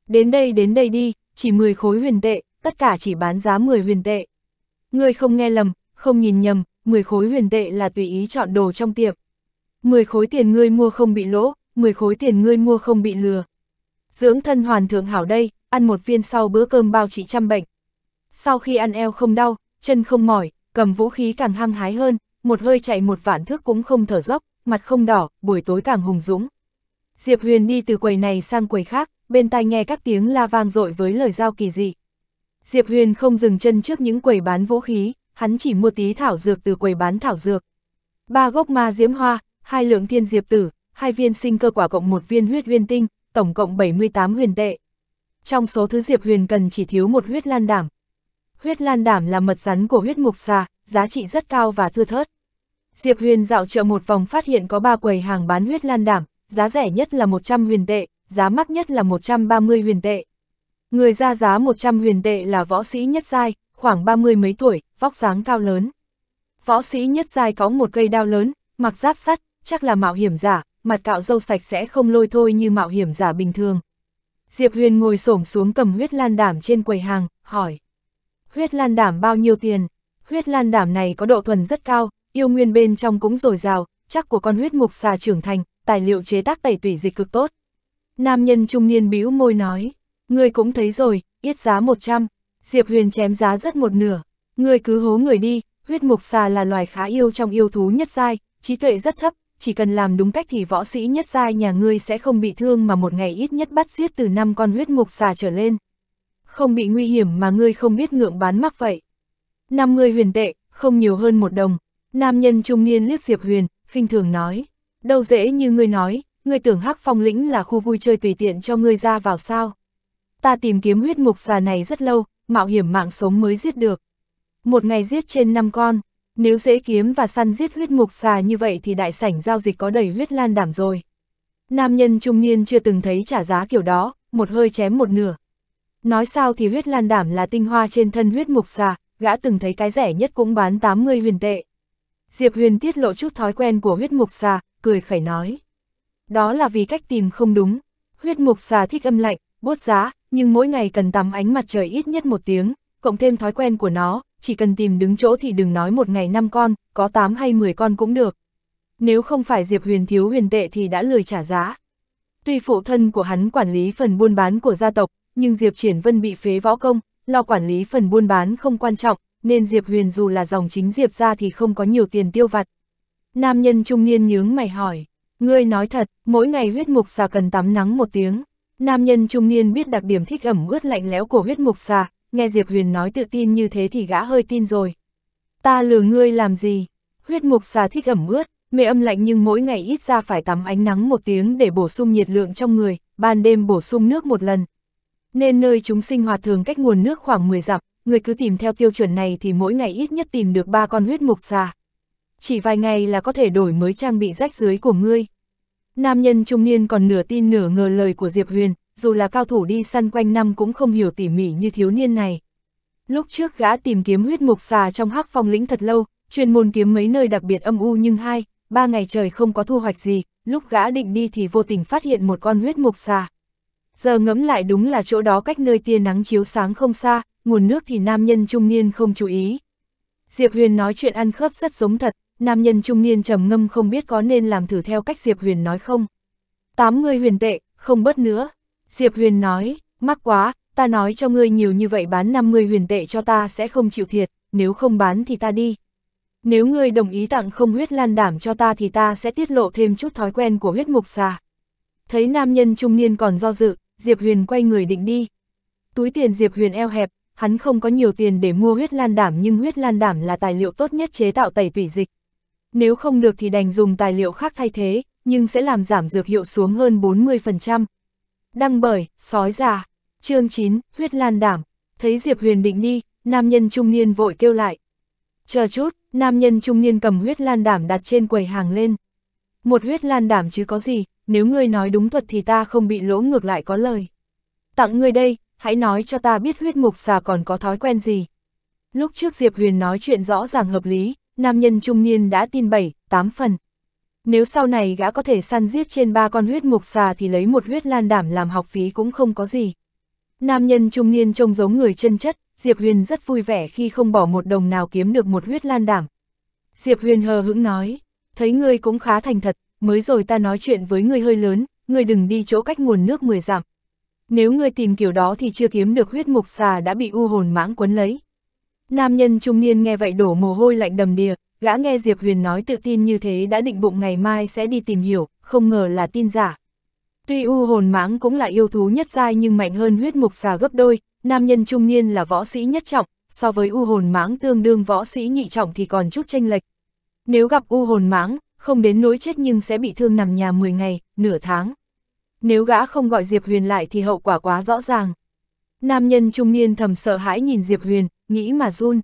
Đến đây đến đây đi, chỉ 10 khối huyền tệ, tất cả chỉ bán giá 10 huyền tệ. Người không nghe lầm, không nhìn nhầm, 10 khối huyền tệ là tùy ý chọn đồ trong tiệm. 10 khối tiền ngươi mua không bị lỗ, 10 khối tiền ngươi mua không bị lừa. Dưỡng thân hoàn thượng hảo đây, ăn một viên sau bữa cơm bao trị trăm bệnh. Sau khi ăn eo không đau, chân không mỏi, cầm vũ khí càng hăng hái hơn, một hơi chạy một vạn thước cũng không thở dốc, mặt không đỏ, buổi tối càng hùng dũng. Diệp Huyền đi từ quầy này sang quầy khác, bên tai nghe các tiếng la vang dội với lời giao kỳ dị. Diệp Huyền không dừng chân trước những quầy bán vũ khí, hắn chỉ mua tí thảo dược từ quầy bán thảo dược. Ba gốc ma diễm hoa, hai lượng thiên diệp tử, hai viên sinh cơ quả cộng một viên huyết huyên tinh, tổng cộng 78 huyền tệ. Trong số thứ Diệp Huyền cần chỉ thiếu một huyết lan đảm. Huyết lan đảm là mật rắn của huyết mục xà, giá trị rất cao và thưa thớt. Diệp Huyền dạo chợ một vòng phát hiện có ba quầy hàng bán huyết lan đảm, giá rẻ nhất là 100 huyền tệ, giá mắc nhất là 130 huyền tệ. Người ra giá 100 huyền tệ là võ sĩ nhất giai, khoảng 30 mấy tuổi, vóc dáng cao lớn. Võ sĩ nhất giai có một cây đao lớn, mặc giáp sắt, chắc là mạo hiểm giả, mặt cạo râu sạch sẽ không lôi thôi như mạo hiểm giả bình thường. Diệp Huyền ngồi xổm xuống cầm huyết lan đảm trên quầy hàng, hỏi. Huyết lan đảm bao nhiêu tiền? Huyết lan đảm này có độ thuần rất cao, yêu nguyên bên trong cũng dồi dào, chắc của con huyết ngục xà trưởng thành, tài liệu chế tác tẩy tủy dịch cực tốt. Nam nhân trung niên bĩu môi nói, ngươi cũng thấy rồi, yết giá 100, Diệp Huyền chém giá rất một nửa, ngươi cứ hố người đi, huyết mục xà là loài khá yêu trong yêu thú nhất giai, trí tuệ rất thấp, chỉ cần làm đúng cách thì võ sĩ nhất giai nhà ngươi sẽ không bị thương mà một ngày ít nhất bắt giết từ năm con huyết mục xà trở lên. Không bị nguy hiểm mà ngươi không biết ngượng bán mắc vậy. 50 huyền tệ, không nhiều hơn một đồng, Nam nhân trung niên liếc Diệp Huyền, khinh thường nói, đâu dễ như ngươi nói, ngươi tưởng Hắc Phong lĩnh là khu vui chơi tùy tiện cho ngươi ra vào sao? Ta tìm kiếm huyết mục xà này rất lâu, mạo hiểm mạng sống mới giết được. Một ngày giết trên năm con, nếu dễ kiếm và săn giết huyết mục xà như vậy thì đại sảnh giao dịch có đầy huyết lan đảm rồi. Nam nhân trung niên chưa từng thấy trả giá kiểu đó, một hơi chém một nửa. Nói sao thì huyết lan đảm là tinh hoa trên thân huyết mục xà, gã từng thấy cái rẻ nhất cũng bán 80 huyền tệ. Diệp Huyền tiết lộ chút thói quen của huyết mục xà, cười khẩy nói. Đó là vì cách tìm không đúng. Huyết mục xà thích âm lạnh, bốt giá, nhưng mỗi ngày cần tắm ánh mặt trời ít nhất một tiếng, cộng thêm thói quen của nó, chỉ cần tìm đứng chỗ thì đừng nói một ngày năm con, có 8 hay 10 con cũng được. Nếu không phải Diệp Huyền thiếu huyền tệ thì đã lười trả giá. Tuy phụ thân của hắn quản lý phần buôn bán của gia tộc, nhưng Diệp Triển Vân bị phế võ công, lo quản lý phần buôn bán không quan trọng, nên Diệp Huyền dù là dòng chính Diệp ra thì không có nhiều tiền tiêu vặt. Nam nhân trung niên nhướng mày hỏi, ngươi nói thật, mỗi ngày huyết mục xà cần tắm nắng một tiếng. Nam nhân trung niên biết đặc điểm thích ẩm ướt lạnh lẽo của huyết mục xà, nghe Diệp Huyền nói tự tin như thế thì gã hơi tin rồi. Ta lừa ngươi làm gì? Huyết mục xà thích ẩm ướt, mê âm lạnh nhưng mỗi ngày ít ra phải tắm ánh nắng một tiếng để bổ sung nhiệt lượng trong người, ban đêm bổ sung nước một lần. Nên nơi chúng sinh hoạt thường cách nguồn nước khoảng 10 dặm, người cứ tìm theo tiêu chuẩn này thì mỗi ngày ít nhất tìm được ba con huyết mục xà. Chỉ vài ngày là có thể đổi mới trang bị rách dưới của ngươi. Nam nhân trung niên còn nửa tin nửa ngờ lời của Diệp Huyền, dù là cao thủ đi săn quanh năm cũng không hiểu tỉ mỉ như thiếu niên này. Lúc trước gã tìm kiếm huyết mục xà trong hắc phong lĩnh thật lâu, chuyên môn kiếm mấy nơi đặc biệt âm u nhưng hai, ba ngày trời không có thu hoạch gì, lúc gã định đi thì vô tình phát hiện một con huyết mục xà. Giờ ngẫm lại đúng là chỗ đó cách nơi tia nắng chiếu sáng không xa, nguồn nước thì nam nhân trung niên không chú ý. Diệp Huyền nói chuyện ăn khớp rất giống thật, nam nhân trung niên trầm ngâm không biết có nên làm thử theo cách Diệp Huyền nói không. Tám người huyền tệ, không bớt nữa. Diệp Huyền nói, mắc quá, ta nói cho ngươi nhiều như vậy bán 50 huyền tệ cho ta sẽ không chịu thiệt, nếu không bán thì ta đi. Nếu ngươi đồng ý tặng không huyết lan đảm cho ta thì ta sẽ tiết lộ thêm chút thói quen của huyết mục xà. Thấy nam nhân trung niên còn do dự, Diệp Huyền quay người định đi. Túi tiền Diệp Huyền eo hẹp, hắn không có nhiều tiền để mua huyết lan đảm nhưng huyết lan đảm là tài liệu tốt nhất chế tạo tẩy tủy dịch. Nếu không được thì đành dùng tài liệu khác thay thế, nhưng sẽ làm giảm dược hiệu xuống hơn 40%. Đăng bởi, sói già, chương 9, huyết lan đảm, thấy Diệp Huyền định đi, nam nhân trung niên vội kêu lại. Chờ chút, nam nhân trung niên cầm huyết lan đảm đặt trên quầy hàng lên. Một huyết lan đảm chứ có gì, nếu ngươi nói đúng thuật thì ta không bị lỗ ngược lại có lời. Tặng ngươi đây, hãy nói cho ta biết huyết mục xà còn có thói quen gì. Lúc trước Diệp Huyền nói chuyện rõ ràng hợp lý, nam nhân trung niên đã tin 7, 8 phần. Nếu sau này gã có thể săn giết trên ba con huyết mục xà thì lấy một huyết lan đảm làm học phí cũng không có gì. Nam nhân trung niên trông giống người chân chất, Diệp Huyền rất vui vẻ khi không bỏ một đồng nào kiếm được một huyết lan đảm. Diệp Huyền hờ hững nói, thấy ngươi cũng khá thành thật, mới rồi ta nói chuyện với ngươi hơi lớn, ngươi đừng đi chỗ cách nguồn nước 10 dặm. Nếu ngươi tìm kiểu đó thì chưa kiếm được huyết mục xà đã bị u hồn mãng quấn lấy. Nam nhân trung niên nghe vậy đổ mồ hôi lạnh đầm đìa, gã nghe Diệp Huyền nói tự tin như thế đã định bụng ngày mai sẽ đi tìm hiểu, không ngờ là tin giả. Tuy u hồn mãng cũng là yêu thú nhất giai nhưng mạnh hơn huyết mục xà gấp đôi, nam nhân trung niên là võ sĩ nhất trọng, so với u hồn mãng tương đương võ sĩ nhị trọng thì còn chút tranh lệch. Nếu gặp u hồn mãng, không đến nỗi chết nhưng sẽ bị thương nằm nhà 10 ngày, nửa tháng nếu gã không gọi Diệp Huyền lại thì hậu quả quá rõ ràng. Nam nhân trung niên thầm sợ hãi nhìn Diệp Huyền, nghĩ mà run.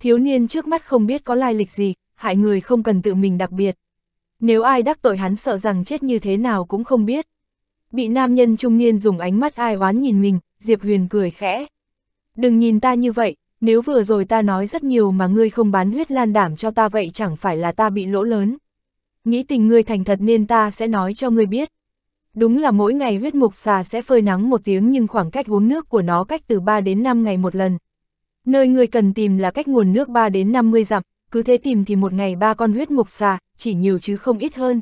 Thiếu niên trước mắt không biết có lai lịch gì, hại người không cần tự mình đặc biệt. Nếu ai đắc tội hắn sợ rằng chết như thế nào cũng không biết. Bị nam nhân trung niên dùng ánh mắt ai oán nhìn mình, Diệp Huyền cười khẽ. Đừng nhìn ta như vậy, nếu vừa rồi ta nói rất nhiều mà ngươi không bán huyết lan đảm cho ta vậy chẳng phải là ta bị lỗ lớn. Nghĩ tình ngươi thành thật nên ta sẽ nói cho ngươi biết. Đúng là mỗi ngày huyết mục xà sẽ phơi nắng một tiếng nhưng khoảng cách uống nước của nó cách từ 3 đến 5 ngày một lần. Nơi người cần tìm là cách nguồn nước 3 đến 50 dặm, cứ thế tìm thì một ngày ba con huyết mục xà, chỉ nhiều chứ không ít hơn.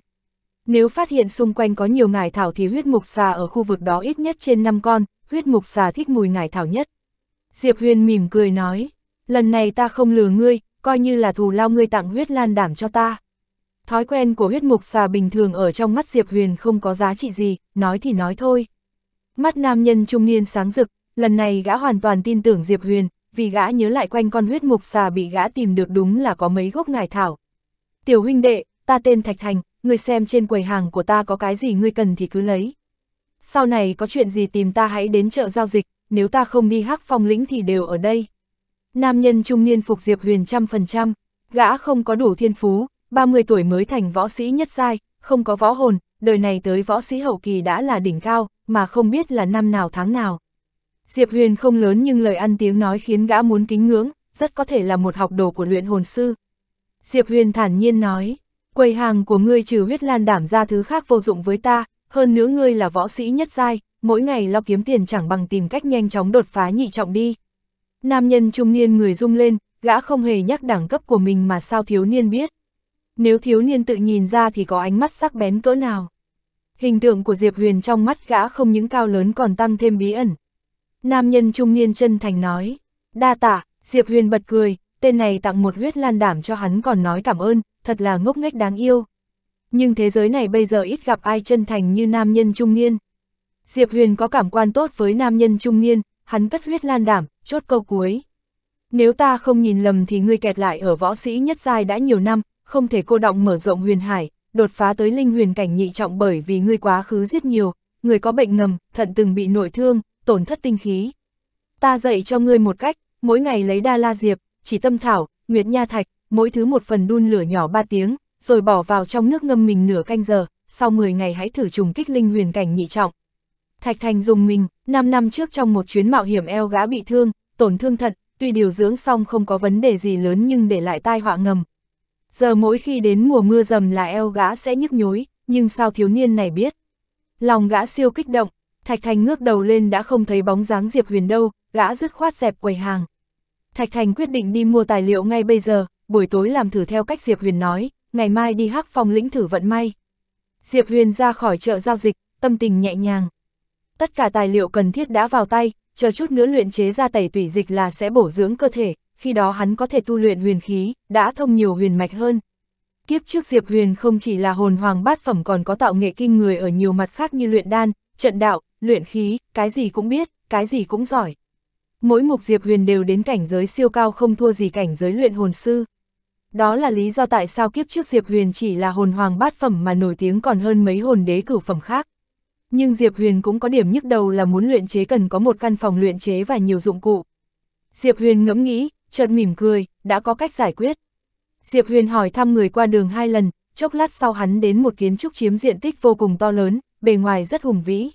Nếu phát hiện xung quanh có nhiều ngải thảo thì huyết mục xà ở khu vực đó ít nhất trên 5 con, huyết mục xà thích mùi ngải thảo nhất. Diệp Huyền mỉm cười nói, lần này ta không lừa ngươi, coi như là thù lao ngươi tặng huyết lan đảm cho ta. Thói quen của huyết mục xà bình thường ở trong mắt Diệp Huyền không có giá trị gì, nói thì nói thôi. Mắt nam nhân trung niên sáng rực, lần này gã hoàn toàn tin tưởng Diệp Huyền, vì gã nhớ lại quanh con huyết mục xà bị gã tìm được đúng là có mấy gốc ngải thảo. Tiểu huynh đệ, ta tên Thạch Thành, ngươi xem trên quầy hàng của ta có cái gì ngươi cần thì cứ lấy. Sau này có chuyện gì tìm ta hãy đến chợ giao dịch, nếu ta không đi hắc phong lĩnh thì đều ở đây. Nam nhân trung niên phục Diệp Huyền trăm phần trăm, gã không có đủ thiên phú, 30 tuổi mới thành võ sĩ nhất giai, không có võ hồn, đời này tới võ sĩ hậu kỳ đã là đỉnh cao, mà không biết là năm nào tháng nào. Diệp Huyền không lớn nhưng lời ăn tiếng nói khiến gã muốn kính ngưỡng, rất có thể là một học đồ của luyện hồn sư. Diệp Huyền thản nhiên nói, quầy hàng của ngươi trừ huyết lan đảm ra thứ khác vô dụng với ta, hơn nữa ngươi là võ sĩ nhất giai, mỗi ngày lo kiếm tiền chẳng bằng tìm cách nhanh chóng đột phá nhị trọng đi. Nam nhân trung niên người rung lên, gã không hề nhắc đẳng cấp của mình mà sao thiếu niên biết. Nếu thiếu niên tự nhìn ra thì có ánh mắt sắc bén cỡ nào. Hình tượng của Diệp Huyền trong mắt gã không những cao lớn còn tăng thêm bí ẩn. Nam nhân trung niên chân thành nói, đa tạ, Diệp Huyền bật cười, tên này tặng một huyết lan đảm cho hắn còn nói cảm ơn, thật là ngốc nghếch đáng yêu. Nhưng thế giới này bây giờ ít gặp ai chân thành như nam nhân trung niên. Diệp Huyền có cảm quan tốt với nam nhân trung niên, hắn cất huyết lan đảm, chốt câu cuối. Nếu ta không nhìn lầm thì ngươi kẹt lại ở võ sĩ nhất giai đã nhiều năm, không thể cô động mở rộng huyền hải, đột phá tới linh huyền cảnh nhị trọng bởi vì ngươi quá khứ giết nhiều, người có bệnh ngầm, thận từng bị nội thương, tổn thất tinh khí. Ta dạy cho ngươi một cách, mỗi ngày lấy đa la diệp, chỉ tâm thảo, nguyệt nha thạch, mỗi thứ một phần đun lửa nhỏ ba tiếng, rồi bỏ vào trong nước ngâm mình nửa canh giờ, sau 10 ngày hãy thử trùng kích linh huyền cảnh nhị trọng. Thạch Thành dùng mình, 5 năm trước trong một chuyến mạo hiểm eo gã bị thương, tổn thương thận, tuy điều dưỡng xong không có vấn đề gì lớn nhưng để lại tai họa ngầm, Giờ mỗi khi đến mùa mưa dầm là eo gã sẽ nhức nhối, nhưng sao thiếu niên này biết. Lòng gã siêu kích động, Thạch Thành ngước đầu lên đã không thấy bóng dáng Diệp Huyền đâu, gã dứt khoát dẹp quầy hàng. Thạch Thành quyết định đi mua tài liệu ngay bây giờ, buổi tối làm thử theo cách Diệp Huyền nói, ngày mai đi hắc phong lĩnh thử vận may. Diệp Huyền ra khỏi chợ giao dịch, tâm tình nhẹ nhàng. Tất cả tài liệu cần thiết đã vào tay, chờ chút nữa luyện chế ra tẩy tủy dịch là sẽ bổ dưỡng cơ thể, khi đó hắn có thể tu luyện huyền khí, đã thông nhiều huyền mạch hơn. Kiếp trước Diệp Huyền không chỉ là hồn hoàng bát phẩm còn có tạo nghệ kinh người ở nhiều mặt khác như luyện đan, trận đạo, luyện khí, cái gì cũng biết, cái gì cũng giỏi. Mỗi mục Diệp Huyền đều đến cảnh giới siêu cao không thua gì cảnh giới luyện hồn sư. Đó là lý do tại sao kiếp trước Diệp Huyền chỉ là hồn hoàng bát phẩm mà nổi tiếng còn hơn mấy hồn đế cửu phẩm khác. Nhưng Diệp Huyền cũng có điểm nhức đầu là muốn luyện chế cần có một căn phòng luyện chế và nhiều dụng cụ. Diệp Huyền ngẫm nghĩ, chợt mỉm cười, đã có cách giải quyết. Diệp Huyền hỏi thăm người qua đường hai lần, chốc lát sau hắn đến một kiến trúc chiếm diện tích vô cùng to lớn, bề ngoài rất hùng vĩ.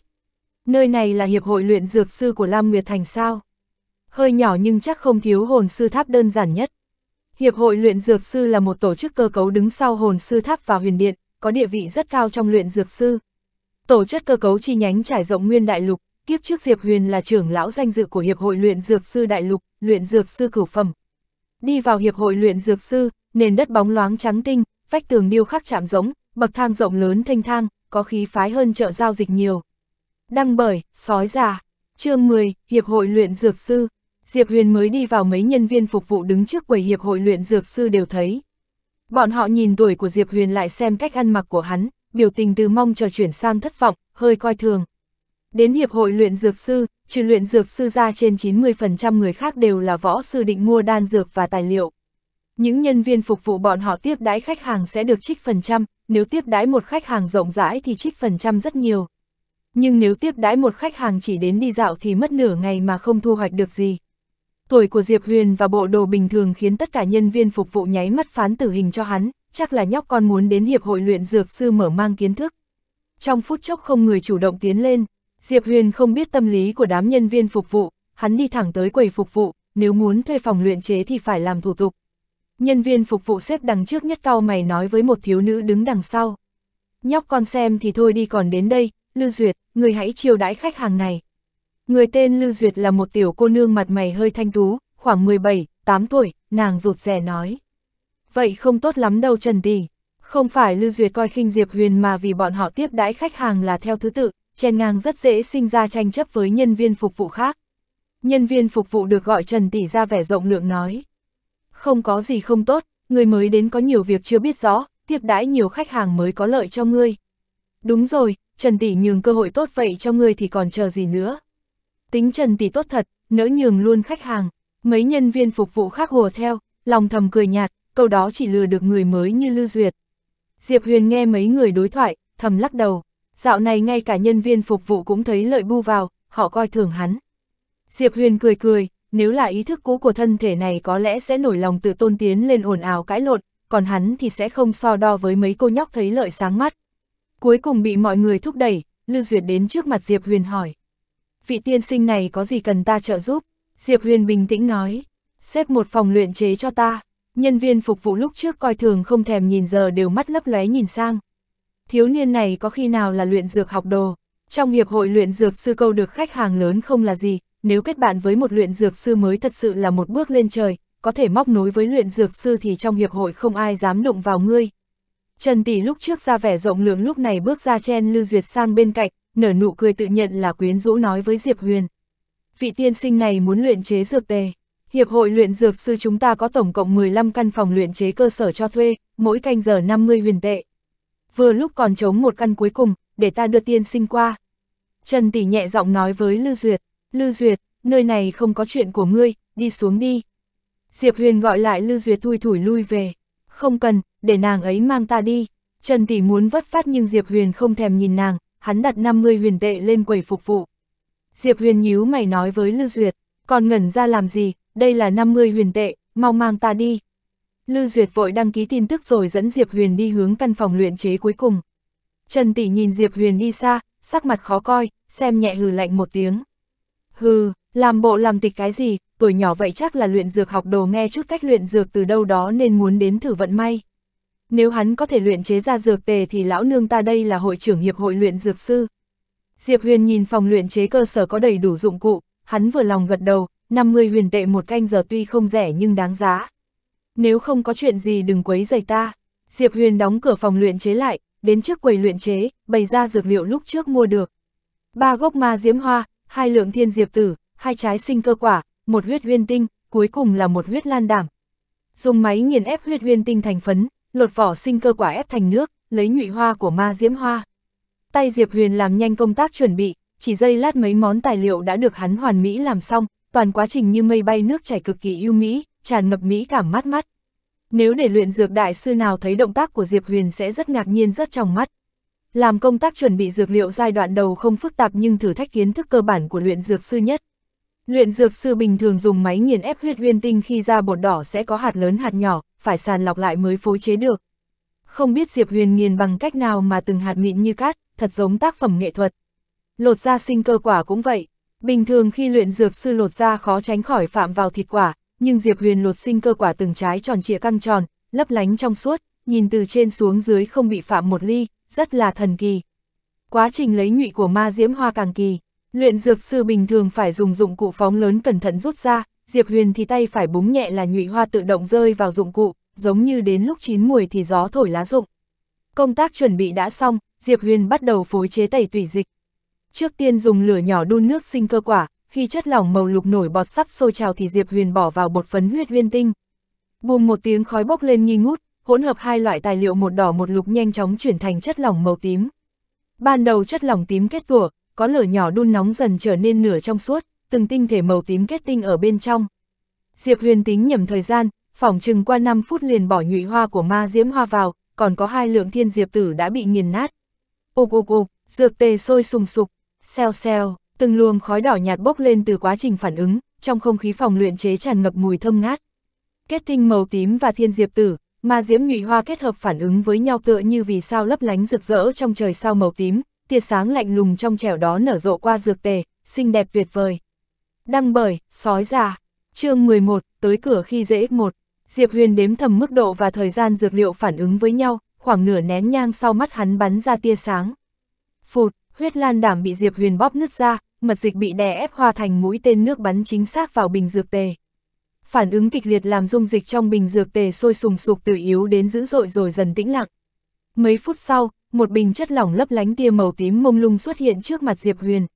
Nơi này là hiệp hội luyện dược sư của Lam Nguyệt Thành sao? Hơi nhỏ nhưng chắc không thiếu hồn sư tháp đơn giản nhất. Hiệp hội luyện dược sư là một tổ chức cơ cấu đứng sau hồn sư tháp và huyền điện, có địa vị rất cao trong luyện dược sư. Tổ chức cơ cấu chi nhánh trải rộng nguyên đại lục, Kiếp trước Diệp Huyền là trưởng lão danh dự của Hiệp hội luyện dược sư Đại Lục, luyện dược sư cửu phẩm. Đi vào Hiệp hội luyện dược sư, nền đất bóng loáng trắng tinh, vách tường điêu khắc chạm giống, bậc thang rộng lớn thanh thang, có khí phái hơn chợ giao dịch nhiều. Đăng bởi, sói già. chương 10, Hiệp hội luyện dược sư. Diệp Huyền mới đi vào mấy nhân viên phục vụ đứng trước quầy Hiệp hội luyện dược sư đều thấy. Bọn họ nhìn tuổi của Diệp Huyền lại xem cách ăn mặc của hắn, biểu tình từ mong chờ chuyển sang thất vọng, hơi coi thường, Đến hiệp hội luyện dược sư, trừ luyện dược sư ra trên 90% người khác đều là võ sư định mua đan dược và tài liệu. Những nhân viên phục vụ bọn họ tiếp đãi khách hàng sẽ được trích phần trăm, nếu tiếp đãi một khách hàng rộng rãi thì trích phần trăm rất nhiều. Nhưng nếu tiếp đãi một khách hàng chỉ đến đi dạo thì mất nửa ngày mà không thu hoạch được gì. Tuổi của Diệp Huyền và bộ đồ bình thường khiến tất cả nhân viên phục vụ nháy mắt phán tử hình cho hắn, chắc là nhóc con muốn đến hiệp hội luyện dược sư mở mang kiến thức. Trong phút chốc không người chủ động tiến lên, Diệp Huyền không biết tâm lý của đám nhân viên phục vụ, hắn đi thẳng tới quầy phục vụ, nếu muốn thuê phòng luyện chế thì phải làm thủ tục. Nhân viên phục vụ xếp đằng trước nhất cao mày nói với một thiếu nữ đứng đằng sau. Nhóc con xem thì thôi đi còn đến đây, Lưu Duyệt, người hãy chiêu đãi khách hàng này. Người tên Lưu Duyệt là một tiểu cô nương mặt mày hơi thanh tú, khoảng 17, 8 tuổi, nàng rụt rè nói. Vậy không tốt lắm đâu Trần Tỷ. Không phải Lưu Duyệt coi khinh Diệp Huyền mà vì bọn họ tiếp đãi khách hàng là theo thứ tự, chen ngang rất dễ sinh ra tranh chấp với nhân viên phục vụ khác. Nhân viên phục vụ được gọi Trần Tỷ ra vẻ rộng lượng nói. Không có gì không tốt, người mới đến có nhiều việc chưa biết rõ, tiếp đãi nhiều khách hàng mới có lợi cho ngươi. Đúng rồi, Trần Tỷ nhường cơ hội tốt vậy cho ngươi thì còn chờ gì nữa. Tính Trần Tỷ tốt thật, nỡ nhường luôn khách hàng. Mấy nhân viên phục vụ khác hùa theo, lòng thầm cười nhạt, câu đó chỉ lừa được người mới như Lưu Duyệt. Diệp Huyền nghe mấy người đối thoại, thầm lắc đầu dạo này ngay cả nhân viên phục vụ cũng thấy lợi bu vào, họ coi thường hắn. Diệp Huyền cười cười, nếu là ý thức cũ của thân thể này có lẽ sẽ nổi lòng tự tôn tiến lên ồn ào cãi lộn, còn hắn thì sẽ không so đo với mấy cô nhóc thấy lợi sáng mắt. Cuối cùng bị mọi người thúc đẩy, Lưu Duyệt đến trước mặt Diệp Huyền hỏi. Vị tiên sinh này có gì cần ta trợ giúp? Diệp Huyền bình tĩnh nói, xếp một phòng luyện chế cho ta. Nhân viên phục vụ lúc trước coi thường không thèm nhìn giờ đều mắt lấp lóe nhìn sang thiếu niên này có khi nào là luyện dược học đồ. Trong hiệp hội luyện dược sư câu được khách hàng lớn không là gì, nếu kết bạn với một luyện dược sư mới thật sự là một bước lên trời, có thể móc nối với luyện dược sư thì trong hiệp hội không ai dám đụng vào ngươi. Trần Tỷ lúc trước ra vẻ rộng lượng lúc này bước ra chen Lưu Duyệt sang bên cạnh, nở nụ cười tự nhận là quyến rũ nói với Diệp Huyền. Vị tiên sinh này muốn luyện chế dược tề. Hiệp hội luyện dược sư chúng ta có tổng cộng 15 căn phòng luyện chế cơ sở cho thuê, mỗi canh giờ 50 huyền tệ vừa lúc còn chống một căn cuối cùng, để ta đưa tiên sinh qua. Trần Tỷ nhẹ giọng nói với Lưu Duyệt, Lưu Duyệt, nơi này không có chuyện của ngươi, đi xuống đi. Diệp Huyền gọi lại Lưu Duyệt thui thủi lui về, không cần, để nàng ấy mang ta đi. Trần Tỷ muốn vất phát nhưng Diệp Huyền không thèm nhìn nàng, hắn đặt 50 huyền tệ lên quầy phục vụ. Diệp Huyền nhíu mày nói với Lưu Duyệt, còn ngẩn ra làm gì, đây là 50 huyền tệ, mau mang ta đi. Lư Duyệt vội đăng ký tin tức rồi dẫn Diệp Huyền đi hướng căn phòng luyện chế cuối cùng. Trần Tỷ nhìn Diệp Huyền đi xa, sắc mặt khó coi, xem nhẹ hừ lạnh một tiếng. Hừ, làm bộ làm tịch cái gì, tuổi nhỏ vậy chắc là luyện dược học đồ nghe chút cách luyện dược từ đâu đó nên muốn đến thử vận may. Nếu hắn có thể luyện chế ra dược tề thì lão nương ta đây là hội trưởng hiệp hội luyện dược sư. Diệp Huyền nhìn phòng luyện chế cơ sở có đầy đủ dụng cụ, hắn vừa lòng gật đầu, 50 huyền tệ một canh giờ tuy không rẻ nhưng đáng giá nếu không có chuyện gì đừng quấy giày ta. Diệp Huyền đóng cửa phòng luyện chế lại, đến trước quầy luyện chế, bày ra dược liệu lúc trước mua được. Ba gốc ma diễm hoa, hai lượng thiên diệp tử, hai trái sinh cơ quả, một huyết huyên tinh, cuối cùng là một huyết lan đảm. Dùng máy nghiền ép huyết huyên tinh thành phấn, lột vỏ sinh cơ quả ép thành nước, lấy nhụy hoa của ma diễm hoa. Tay Diệp Huyền làm nhanh công tác chuẩn bị, chỉ giây lát mấy món tài liệu đã được hắn hoàn mỹ làm xong, toàn quá trình như mây bay nước chảy cực kỳ ưu mỹ tràn ngập mỹ cảm mắt mắt. Nếu để luyện dược đại sư nào thấy động tác của Diệp Huyền sẽ rất ngạc nhiên rất trong mắt. Làm công tác chuẩn bị dược liệu giai đoạn đầu không phức tạp nhưng thử thách kiến thức cơ bản của luyện dược sư nhất. Luyện dược sư bình thường dùng máy nghiền ép huyết huyên tinh khi ra bột đỏ sẽ có hạt lớn hạt nhỏ, phải sàn lọc lại mới phối chế được. Không biết Diệp Huyền nghiền bằng cách nào mà từng hạt mịn như cát, thật giống tác phẩm nghệ thuật. Lột da sinh cơ quả cũng vậy. Bình thường khi luyện dược sư lột da khó tránh khỏi phạm vào thịt quả, nhưng Diệp Huyền lột sinh cơ quả từng trái tròn trịa căng tròn, lấp lánh trong suốt, nhìn từ trên xuống dưới không bị phạm một ly, rất là thần kỳ. Quá trình lấy nhụy của ma diễm hoa càng kỳ, luyện dược sư bình thường phải dùng dụng cụ phóng lớn cẩn thận rút ra, Diệp Huyền thì tay phải búng nhẹ là nhụy hoa tự động rơi vào dụng cụ, giống như đến lúc chín mùi thì gió thổi lá rụng. Công tác chuẩn bị đã xong, Diệp Huyền bắt đầu phối chế tẩy tủy dịch. Trước tiên dùng lửa nhỏ đun nước sinh cơ quả, khi chất lỏng màu lục nổi bọt sắp sôi trào thì Diệp Huyền bỏ vào bột phấn huyết viên tinh. Buông một tiếng khói bốc lên nghi ngút, hỗn hợp hai loại tài liệu một đỏ một lục nhanh chóng chuyển thành chất lỏng màu tím. Ban đầu chất lỏng tím kết tủa, có lửa nhỏ đun nóng dần trở nên nửa trong suốt, từng tinh thể màu tím kết tinh ở bên trong. Diệp Huyền tính nhầm thời gian, phỏng chừng qua 5 phút liền bỏ nhụy hoa của ma diễm hoa vào, còn có hai lượng thiên diệp tử đã bị nghiền nát. Ục ục ục, dược tề sôi sùng sục, xeo xeo từng luồng khói đỏ nhạt bốc lên từ quá trình phản ứng, trong không khí phòng luyện chế tràn ngập mùi thơm ngát. Kết tinh màu tím và thiên diệp tử, ma diễm nhụy hoa kết hợp phản ứng với nhau tựa như vì sao lấp lánh rực rỡ trong trời sao màu tím, tia sáng lạnh lùng trong trẻo đó nở rộ qua dược tề, xinh đẹp tuyệt vời. Đăng bởi, sói già, chương 11, tới cửa khi dễ X1, Diệp Huyền đếm thầm mức độ và thời gian dược liệu phản ứng với nhau, khoảng nửa nén nhang sau mắt hắn bắn ra tia sáng. Phụt, huyết lan đảm bị Diệp Huyền bóp nứt ra, mật dịch bị đè ép hòa thành mũi tên nước bắn chính xác vào bình dược tề. Phản ứng kịch liệt làm dung dịch trong bình dược tề sôi sùng sục từ yếu đến dữ dội rồi dần tĩnh lặng. Mấy phút sau, một bình chất lỏng lấp lánh tia màu tím mông lung xuất hiện trước mặt Diệp Huyền.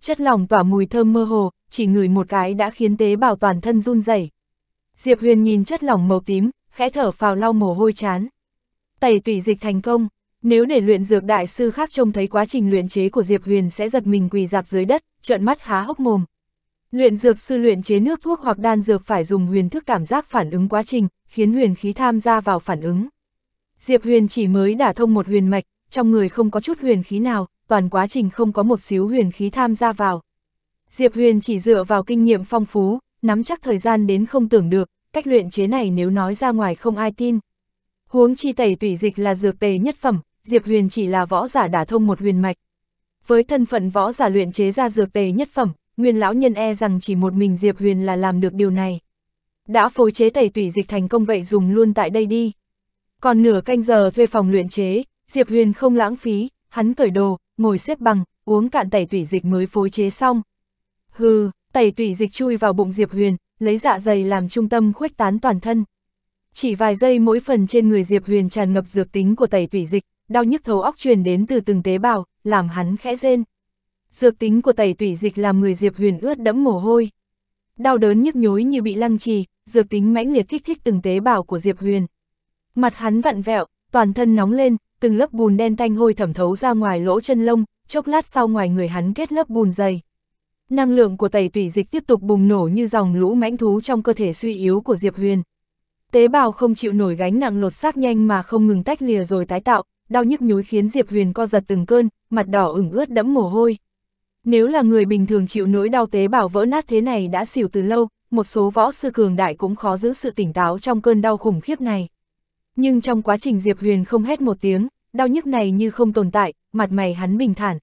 Chất lỏng tỏa mùi thơm mơ hồ, chỉ ngửi một cái đã khiến tế bào toàn thân run rẩy. Diệp Huyền nhìn chất lỏng màu tím, khẽ thở phào lau mồ hôi chán. Tẩy tủy dịch thành công, nếu để luyện dược đại sư khác trông thấy quá trình luyện chế của Diệp Huyền sẽ giật mình quỳ dạp dưới đất, trợn mắt há hốc mồm. Luyện dược sư luyện chế nước thuốc hoặc đan dược phải dùng huyền thức cảm giác phản ứng quá trình, khiến huyền khí tham gia vào phản ứng. Diệp Huyền chỉ mới đả thông một huyền mạch, trong người không có chút huyền khí nào, toàn quá trình không có một xíu huyền khí tham gia vào. Diệp Huyền chỉ dựa vào kinh nghiệm phong phú, nắm chắc thời gian đến không tưởng được, cách luyện chế này nếu nói ra ngoài không ai tin. Huống chi tẩy tủy dịch là dược tề nhất phẩm, Diệp Huyền chỉ là võ giả đả thông một huyền mạch. Với thân phận võ giả luyện chế ra dược tề nhất phẩm, Nguyên lão nhân e rằng chỉ một mình Diệp Huyền là làm được điều này. Đã phối chế tẩy tủy dịch thành công vậy dùng luôn tại đây đi. Còn nửa canh giờ thuê phòng luyện chế, Diệp Huyền không lãng phí, hắn cởi đồ, ngồi xếp bằng, uống cạn tẩy tủy dịch mới phối chế xong. Hừ, tẩy tủy dịch chui vào bụng Diệp Huyền, lấy dạ dày làm trung tâm khuếch tán toàn thân. Chỉ vài giây mỗi phần trên người Diệp Huyền tràn ngập dược tính của tẩy tủy dịch, đau nhức thấu óc truyền đến từ từng tế bào, làm hắn khẽ rên. Dược tính của tẩy tủy dịch làm người Diệp Huyền ướt đẫm mồ hôi. Đau đớn nhức nhối như bị lăng trì, dược tính mãnh liệt kích thích từng tế bào của Diệp Huyền. Mặt hắn vặn vẹo, toàn thân nóng lên, từng lớp bùn đen tanh hôi thẩm thấu ra ngoài lỗ chân lông, chốc lát sau ngoài người hắn kết lớp bùn dày. Năng lượng của tẩy tủy dịch tiếp tục bùng nổ như dòng lũ mãnh thú trong cơ thể suy yếu của Diệp Huyền. Tế bào không chịu nổi gánh nặng lột xác nhanh mà không ngừng tách lìa rồi tái tạo, đau nhức nhối khiến Diệp Huyền co giật từng cơn, mặt đỏ ửng ướt đẫm mồ hôi. Nếu là người bình thường chịu nỗi đau tế bào vỡ nát thế này đã xỉu từ lâu, một số võ sư cường đại cũng khó giữ sự tỉnh táo trong cơn đau khủng khiếp này. Nhưng trong quá trình Diệp Huyền không hét một tiếng, đau nhức này như không tồn tại, mặt mày hắn bình thản.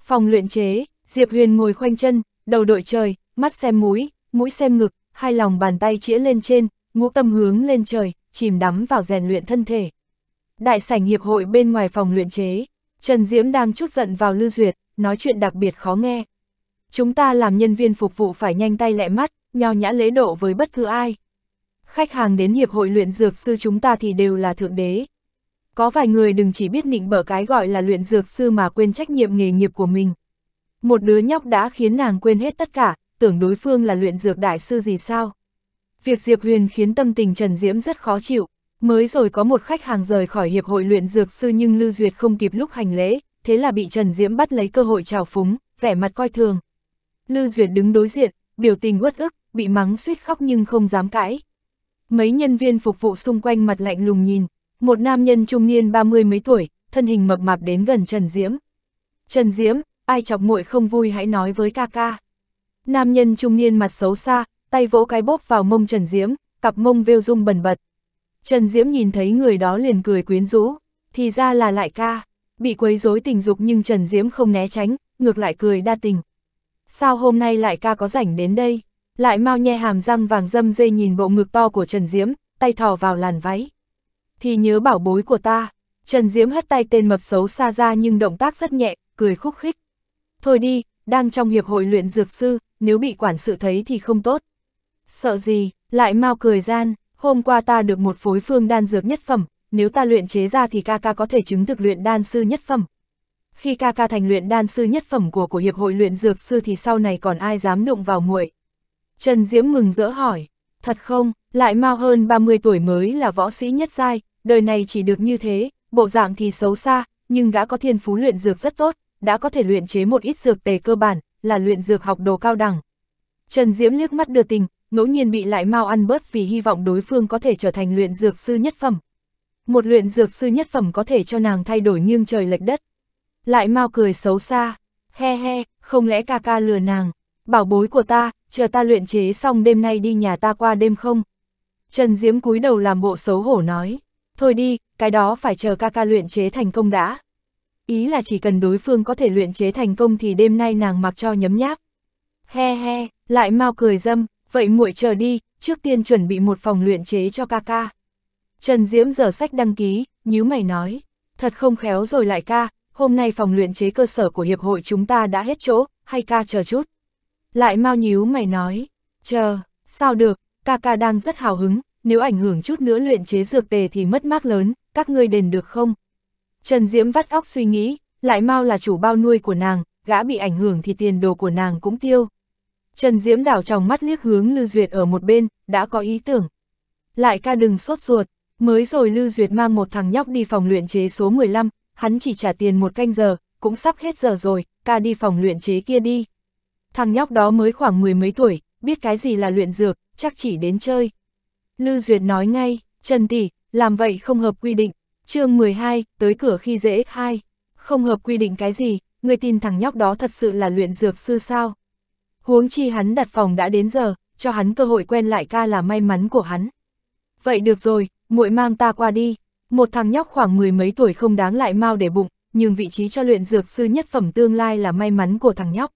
Phòng luyện chế, Diệp Huyền ngồi khoanh chân, đầu đội trời, mắt xem mũi, mũi xem ngực, hai lòng bàn tay chĩa lên trên, ngũ tâm hướng lên trời, chìm đắm vào rèn luyện thân thể. Đại sảnh hiệp hội bên ngoài phòng luyện chế, Trần Diễm đang chút giận vào Lưu Duyệt, nói chuyện đặc biệt khó nghe. Chúng ta làm nhân viên phục vụ phải nhanh tay lẹ mắt, nho nhã lễ độ với bất cứ ai. Khách hàng đến hiệp hội luyện dược sư chúng ta thì đều là thượng đế. Có vài người đừng chỉ biết nịnh bở cái gọi là luyện dược sư mà quên trách nhiệm nghề nghiệp của mình. Một đứa nhóc đã khiến nàng quên hết tất cả, tưởng đối phương là luyện dược đại sư gì sao. Việc Diệp Huyền khiến tâm tình Trần Diễm rất khó chịu, Mới rồi có một khách hàng rời khỏi hiệp hội luyện dược sư nhưng Lưu Duyệt không kịp lúc hành lễ, thế là bị Trần Diễm bắt lấy cơ hội trào phúng, vẻ mặt coi thường. Lưu Duyệt đứng đối diện, biểu tình uất ức, bị mắng suýt khóc nhưng không dám cãi. Mấy nhân viên phục vụ xung quanh mặt lạnh lùng nhìn, một nam nhân trung niên ba mươi mấy tuổi, thân hình mập mạp đến gần Trần Diễm. Trần Diễm, ai chọc muội không vui hãy nói với ca ca. Nam nhân trung niên mặt xấu xa, tay vỗ cái bóp vào mông Trần Diễm, cặp mông vêu rung bần bật, Trần Diễm nhìn thấy người đó liền cười quyến rũ, thì ra là lại ca, bị quấy rối tình dục nhưng Trần Diễm không né tránh, ngược lại cười đa tình. Sao hôm nay lại ca có rảnh đến đây? Lại mau nhe hàm răng vàng dâm dê nhìn bộ ngực to của Trần Diễm, tay thò vào làn váy. Thì nhớ bảo bối của ta, Trần Diễm hất tay tên mập xấu xa ra nhưng động tác rất nhẹ, cười khúc khích. Thôi đi, đang trong hiệp hội luyện dược sư, nếu bị quản sự thấy thì không tốt. Sợ gì, lại mau cười gian, hôm qua ta được một phối phương đan dược nhất phẩm, nếu ta luyện chế ra thì ca ca có thể chứng thực luyện đan sư nhất phẩm. Khi ca ca thành luyện đan sư nhất phẩm của của hiệp hội luyện dược sư thì sau này còn ai dám đụng vào muội. Trần Diễm mừng rỡ hỏi, thật không, lại mau hơn 30 tuổi mới là võ sĩ nhất giai, đời này chỉ được như thế, bộ dạng thì xấu xa, nhưng gã có thiên phú luyện dược rất tốt, đã có thể luyện chế một ít dược tề cơ bản, là luyện dược học đồ cao đẳng. Trần Diễm liếc mắt đưa tình, ngẫu nhiên bị lại mau ăn bớt vì hy vọng đối phương có thể trở thành luyện dược sư nhất phẩm. Một luyện dược sư nhất phẩm có thể cho nàng thay đổi nhưng trời lệch đất. Lại mau cười xấu xa, he he, không lẽ ca ca lừa nàng, bảo bối của ta, chờ ta luyện chế xong đêm nay đi nhà ta qua đêm không? Trần Diễm cúi đầu làm bộ xấu hổ nói, thôi đi, cái đó phải chờ ca ca luyện chế thành công đã. Ý là chỉ cần đối phương có thể luyện chế thành công thì đêm nay nàng mặc cho nhấm nháp. He he, lại mau cười dâm, vậy muội chờ đi, trước tiên chuẩn bị một phòng luyện chế cho ca ca. Trần Diễm giờ sách đăng ký, nhíu mày nói, thật không khéo rồi lại ca, hôm nay phòng luyện chế cơ sở của hiệp hội chúng ta đã hết chỗ, hay ca chờ chút. Lại mau nhíu mày nói, chờ, sao được, ca ca đang rất hào hứng, nếu ảnh hưởng chút nữa luyện chế dược tề thì mất mát lớn, các ngươi đền được không? Trần Diễm vắt óc suy nghĩ, lại mau là chủ bao nuôi của nàng, gã bị ảnh hưởng thì tiền đồ của nàng cũng tiêu. Trần Diễm đảo trong mắt liếc hướng Lưu Duyệt ở một bên, đã có ý tưởng. Lại ca đừng sốt ruột, mới rồi Lưu Duyệt mang một thằng nhóc đi phòng luyện chế số 15, hắn chỉ trả tiền một canh giờ, cũng sắp hết giờ rồi, ca đi phòng luyện chế kia đi. Thằng nhóc đó mới khoảng mười mấy tuổi, biết cái gì là luyện dược, chắc chỉ đến chơi. Lưu Duyệt nói ngay, Trần Tỷ, làm vậy không hợp quy định, chương 12, tới cửa khi dễ, 2. Không hợp quy định cái gì, người tin thằng nhóc đó thật sự là luyện dược sư sao? Huống chi hắn đặt phòng đã đến giờ, cho hắn cơ hội quen lại ca là may mắn của hắn. Vậy được rồi, muội mang ta qua đi. Một thằng nhóc khoảng mười mấy tuổi không đáng lại mau để bụng, nhưng vị trí cho luyện dược sư nhất phẩm tương lai là may mắn của thằng nhóc.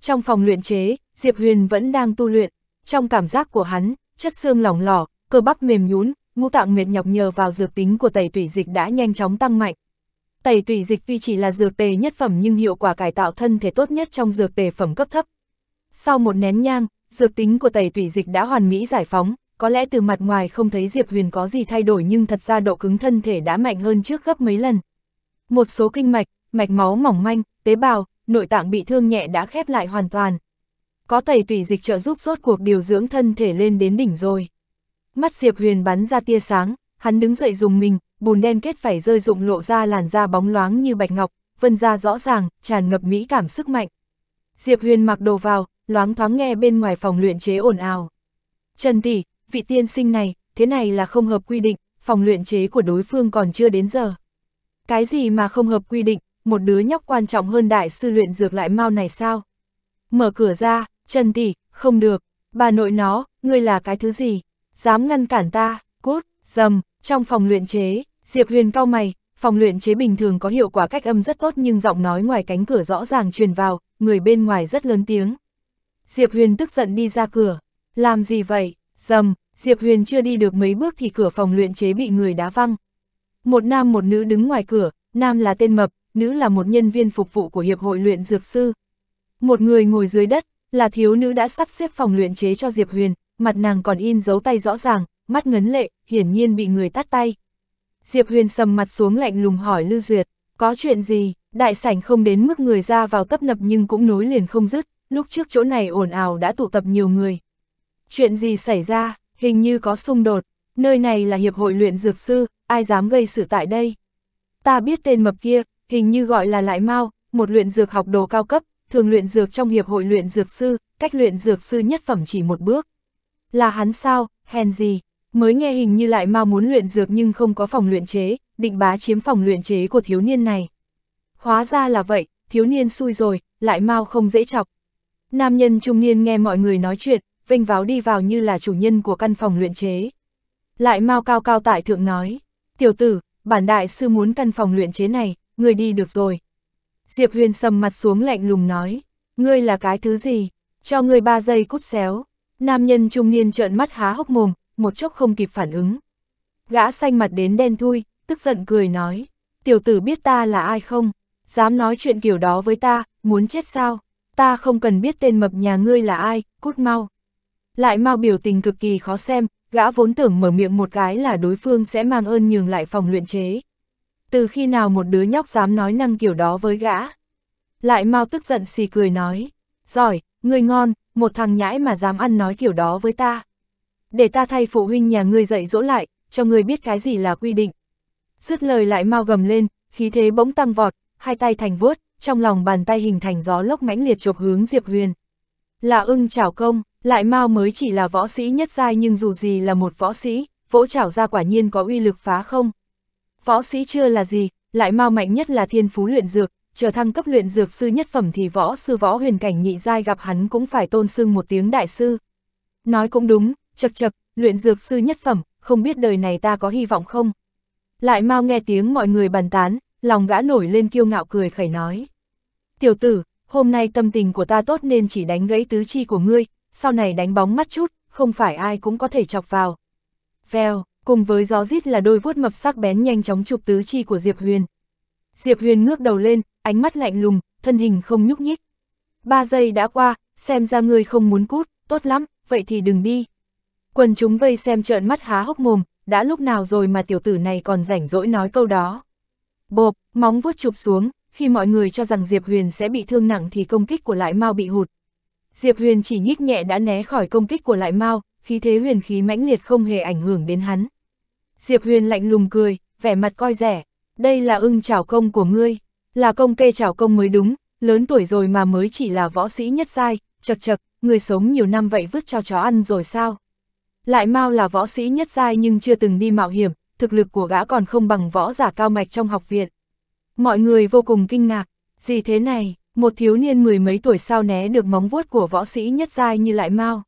Trong phòng luyện chế, Diệp Huyền vẫn đang tu luyện. Trong cảm giác của hắn, chất xương lỏng lỏ, cơ bắp mềm nhún, ngũ tạng mệt nhọc nhờ vào dược tính của tẩy tủy dịch đã nhanh chóng tăng mạnh. Tẩy tủy dịch tuy chỉ là dược tề nhất phẩm nhưng hiệu quả cải tạo thân thể tốt nhất trong dược tề phẩm cấp thấp, sau một nén nhang, dược tính của tẩy tủy dịch đã hoàn mỹ giải phóng, có lẽ từ mặt ngoài không thấy Diệp Huyền có gì thay đổi nhưng thật ra độ cứng thân thể đã mạnh hơn trước gấp mấy lần. Một số kinh mạch, mạch máu mỏng manh, tế bào, nội tạng bị thương nhẹ đã khép lại hoàn toàn. Có tẩy tủy dịch trợ giúp rốt cuộc điều dưỡng thân thể lên đến đỉnh rồi. Mắt Diệp Huyền bắn ra tia sáng, hắn đứng dậy dùng mình, bùn đen kết phải rơi rụng lộ ra làn da bóng loáng như bạch ngọc, vân da rõ ràng, tràn ngập mỹ cảm sức mạnh. Diệp Huyền mặc đồ vào, loáng thoáng nghe bên ngoài phòng luyện chế ồn ào. Trần tỷ, vị tiên sinh này, thế này là không hợp quy định, phòng luyện chế của đối phương còn chưa đến giờ. Cái gì mà không hợp quy định, một đứa nhóc quan trọng hơn đại sư luyện dược lại mau này sao? Mở cửa ra, Trần tỷ, không được, bà nội nó, ngươi là cái thứ gì? Dám ngăn cản ta, cút, dầm, trong phòng luyện chế, Diệp Huyền cau mày, phòng luyện chế bình thường có hiệu quả cách âm rất tốt nhưng giọng nói ngoài cánh cửa rõ ràng truyền vào, người bên ngoài rất lớn tiếng. Diệp Huyền tức giận đi ra cửa. Làm gì vậy? Dầm, Diệp Huyền chưa đi được mấy bước thì cửa phòng luyện chế bị người đá văng. Một nam một nữ đứng ngoài cửa, nam là tên mập, nữ là một nhân viên phục vụ của Hiệp hội luyện dược sư. Một người ngồi dưới đất, là thiếu nữ đã sắp xếp phòng luyện chế cho Diệp Huyền, mặt nàng còn in dấu tay rõ ràng, mắt ngấn lệ, hiển nhiên bị người tắt tay. Diệp Huyền sầm mặt xuống lạnh lùng hỏi Lưu Duyệt, có chuyện gì, đại sảnh không đến mức người ra vào tấp nập nhưng cũng nối liền không dứt, lúc trước chỗ này ồn ào đã tụ tập nhiều người. Chuyện gì xảy ra, hình như có xung đột, nơi này là hiệp hội luyện dược sư, ai dám gây sự tại đây. Ta biết tên mập kia, hình như gọi là Lại Mao, một luyện dược học đồ cao cấp, thường luyện dược trong hiệp hội luyện dược sư, cách luyện dược sư nhất phẩm chỉ một bước. Là hắn sao, hèn gì, mới nghe hình như Lại Mao muốn luyện dược nhưng không có phòng luyện chế, định bá chiếm phòng luyện chế của thiếu niên này. Hóa ra là vậy, thiếu niên xui rồi, Lại Mao không dễ chọc, Nam nhân trung niên nghe mọi người nói chuyện, vênh váo đi vào như là chủ nhân của căn phòng luyện chế. Lại mau cao cao tại thượng nói, tiểu tử, bản đại sư muốn căn phòng luyện chế này, người đi được rồi. Diệp huyền sầm mặt xuống lạnh lùng nói, ngươi là cái thứ gì, cho ngươi ba giây cút xéo. Nam nhân trung niên trợn mắt há hốc mồm, một chốc không kịp phản ứng. Gã xanh mặt đến đen thui, tức giận cười nói, tiểu tử biết ta là ai không, dám nói chuyện kiểu đó với ta, muốn chết sao? ta không cần biết tên mập nhà ngươi là ai, cút mau. Lại mau biểu tình cực kỳ khó xem, gã vốn tưởng mở miệng một cái là đối phương sẽ mang ơn nhường lại phòng luyện chế. Từ khi nào một đứa nhóc dám nói năng kiểu đó với gã? Lại mau tức giận xì cười nói, giỏi, ngươi ngon, một thằng nhãi mà dám ăn nói kiểu đó với ta. Để ta thay phụ huynh nhà ngươi dạy dỗ lại, cho ngươi biết cái gì là quy định. Dứt lời lại mau gầm lên, khí thế bỗng tăng vọt, hai tay thành vuốt, trong lòng bàn tay hình thành gió lốc mãnh liệt chụp hướng Diệp Huyền. Là ưng chảo công, lại mau mới chỉ là võ sĩ nhất giai nhưng dù gì là một võ sĩ, vỗ chảo ra quả nhiên có uy lực phá không. Võ sĩ chưa là gì, lại mau mạnh nhất là thiên phú luyện dược, trở thăng cấp luyện dược sư nhất phẩm thì võ sư võ huyền cảnh nhị giai gặp hắn cũng phải tôn sưng một tiếng đại sư. Nói cũng đúng, chật chật, luyện dược sư nhất phẩm, không biết đời này ta có hy vọng không? Lại mau nghe tiếng mọi người bàn tán, lòng gã nổi lên kiêu ngạo cười khẩy nói. Tiểu tử, hôm nay tâm tình của ta tốt nên chỉ đánh gãy tứ chi của ngươi, sau này đánh bóng mắt chút, không phải ai cũng có thể chọc vào. Vèo, cùng với gió rít là đôi vuốt mập sắc bén nhanh chóng chụp tứ chi của Diệp Huyền. Diệp Huyền ngước đầu lên, ánh mắt lạnh lùng, thân hình không nhúc nhích. Ba giây đã qua, xem ra ngươi không muốn cút, tốt lắm, vậy thì đừng đi. Quần chúng vây xem trợn mắt há hốc mồm, đã lúc nào rồi mà tiểu tử này còn rảnh rỗi nói câu đó. Bộp, móng vuốt chụp xuống, khi mọi người cho rằng Diệp Huyền sẽ bị thương nặng thì công kích của Lại Mao bị hụt. Diệp Huyền chỉ nhích nhẹ đã né khỏi công kích của Lại Mao, khí thế huyền khí mãnh liệt không hề ảnh hưởng đến hắn. Diệp Huyền lạnh lùng cười, vẻ mặt coi rẻ, đây là ưng trảo công của ngươi, là công kê trảo công mới đúng, lớn tuổi rồi mà mới chỉ là võ sĩ nhất sai, chật chật, người sống nhiều năm vậy vứt cho chó ăn rồi sao? Lại Mao là võ sĩ nhất giai nhưng chưa từng đi mạo hiểm, thực lực của gã còn không bằng võ giả cao mạch trong học viện. Mọi người vô cùng kinh ngạc, gì thế này, một thiếu niên mười mấy tuổi sao né được móng vuốt của võ sĩ nhất giai như lại mau.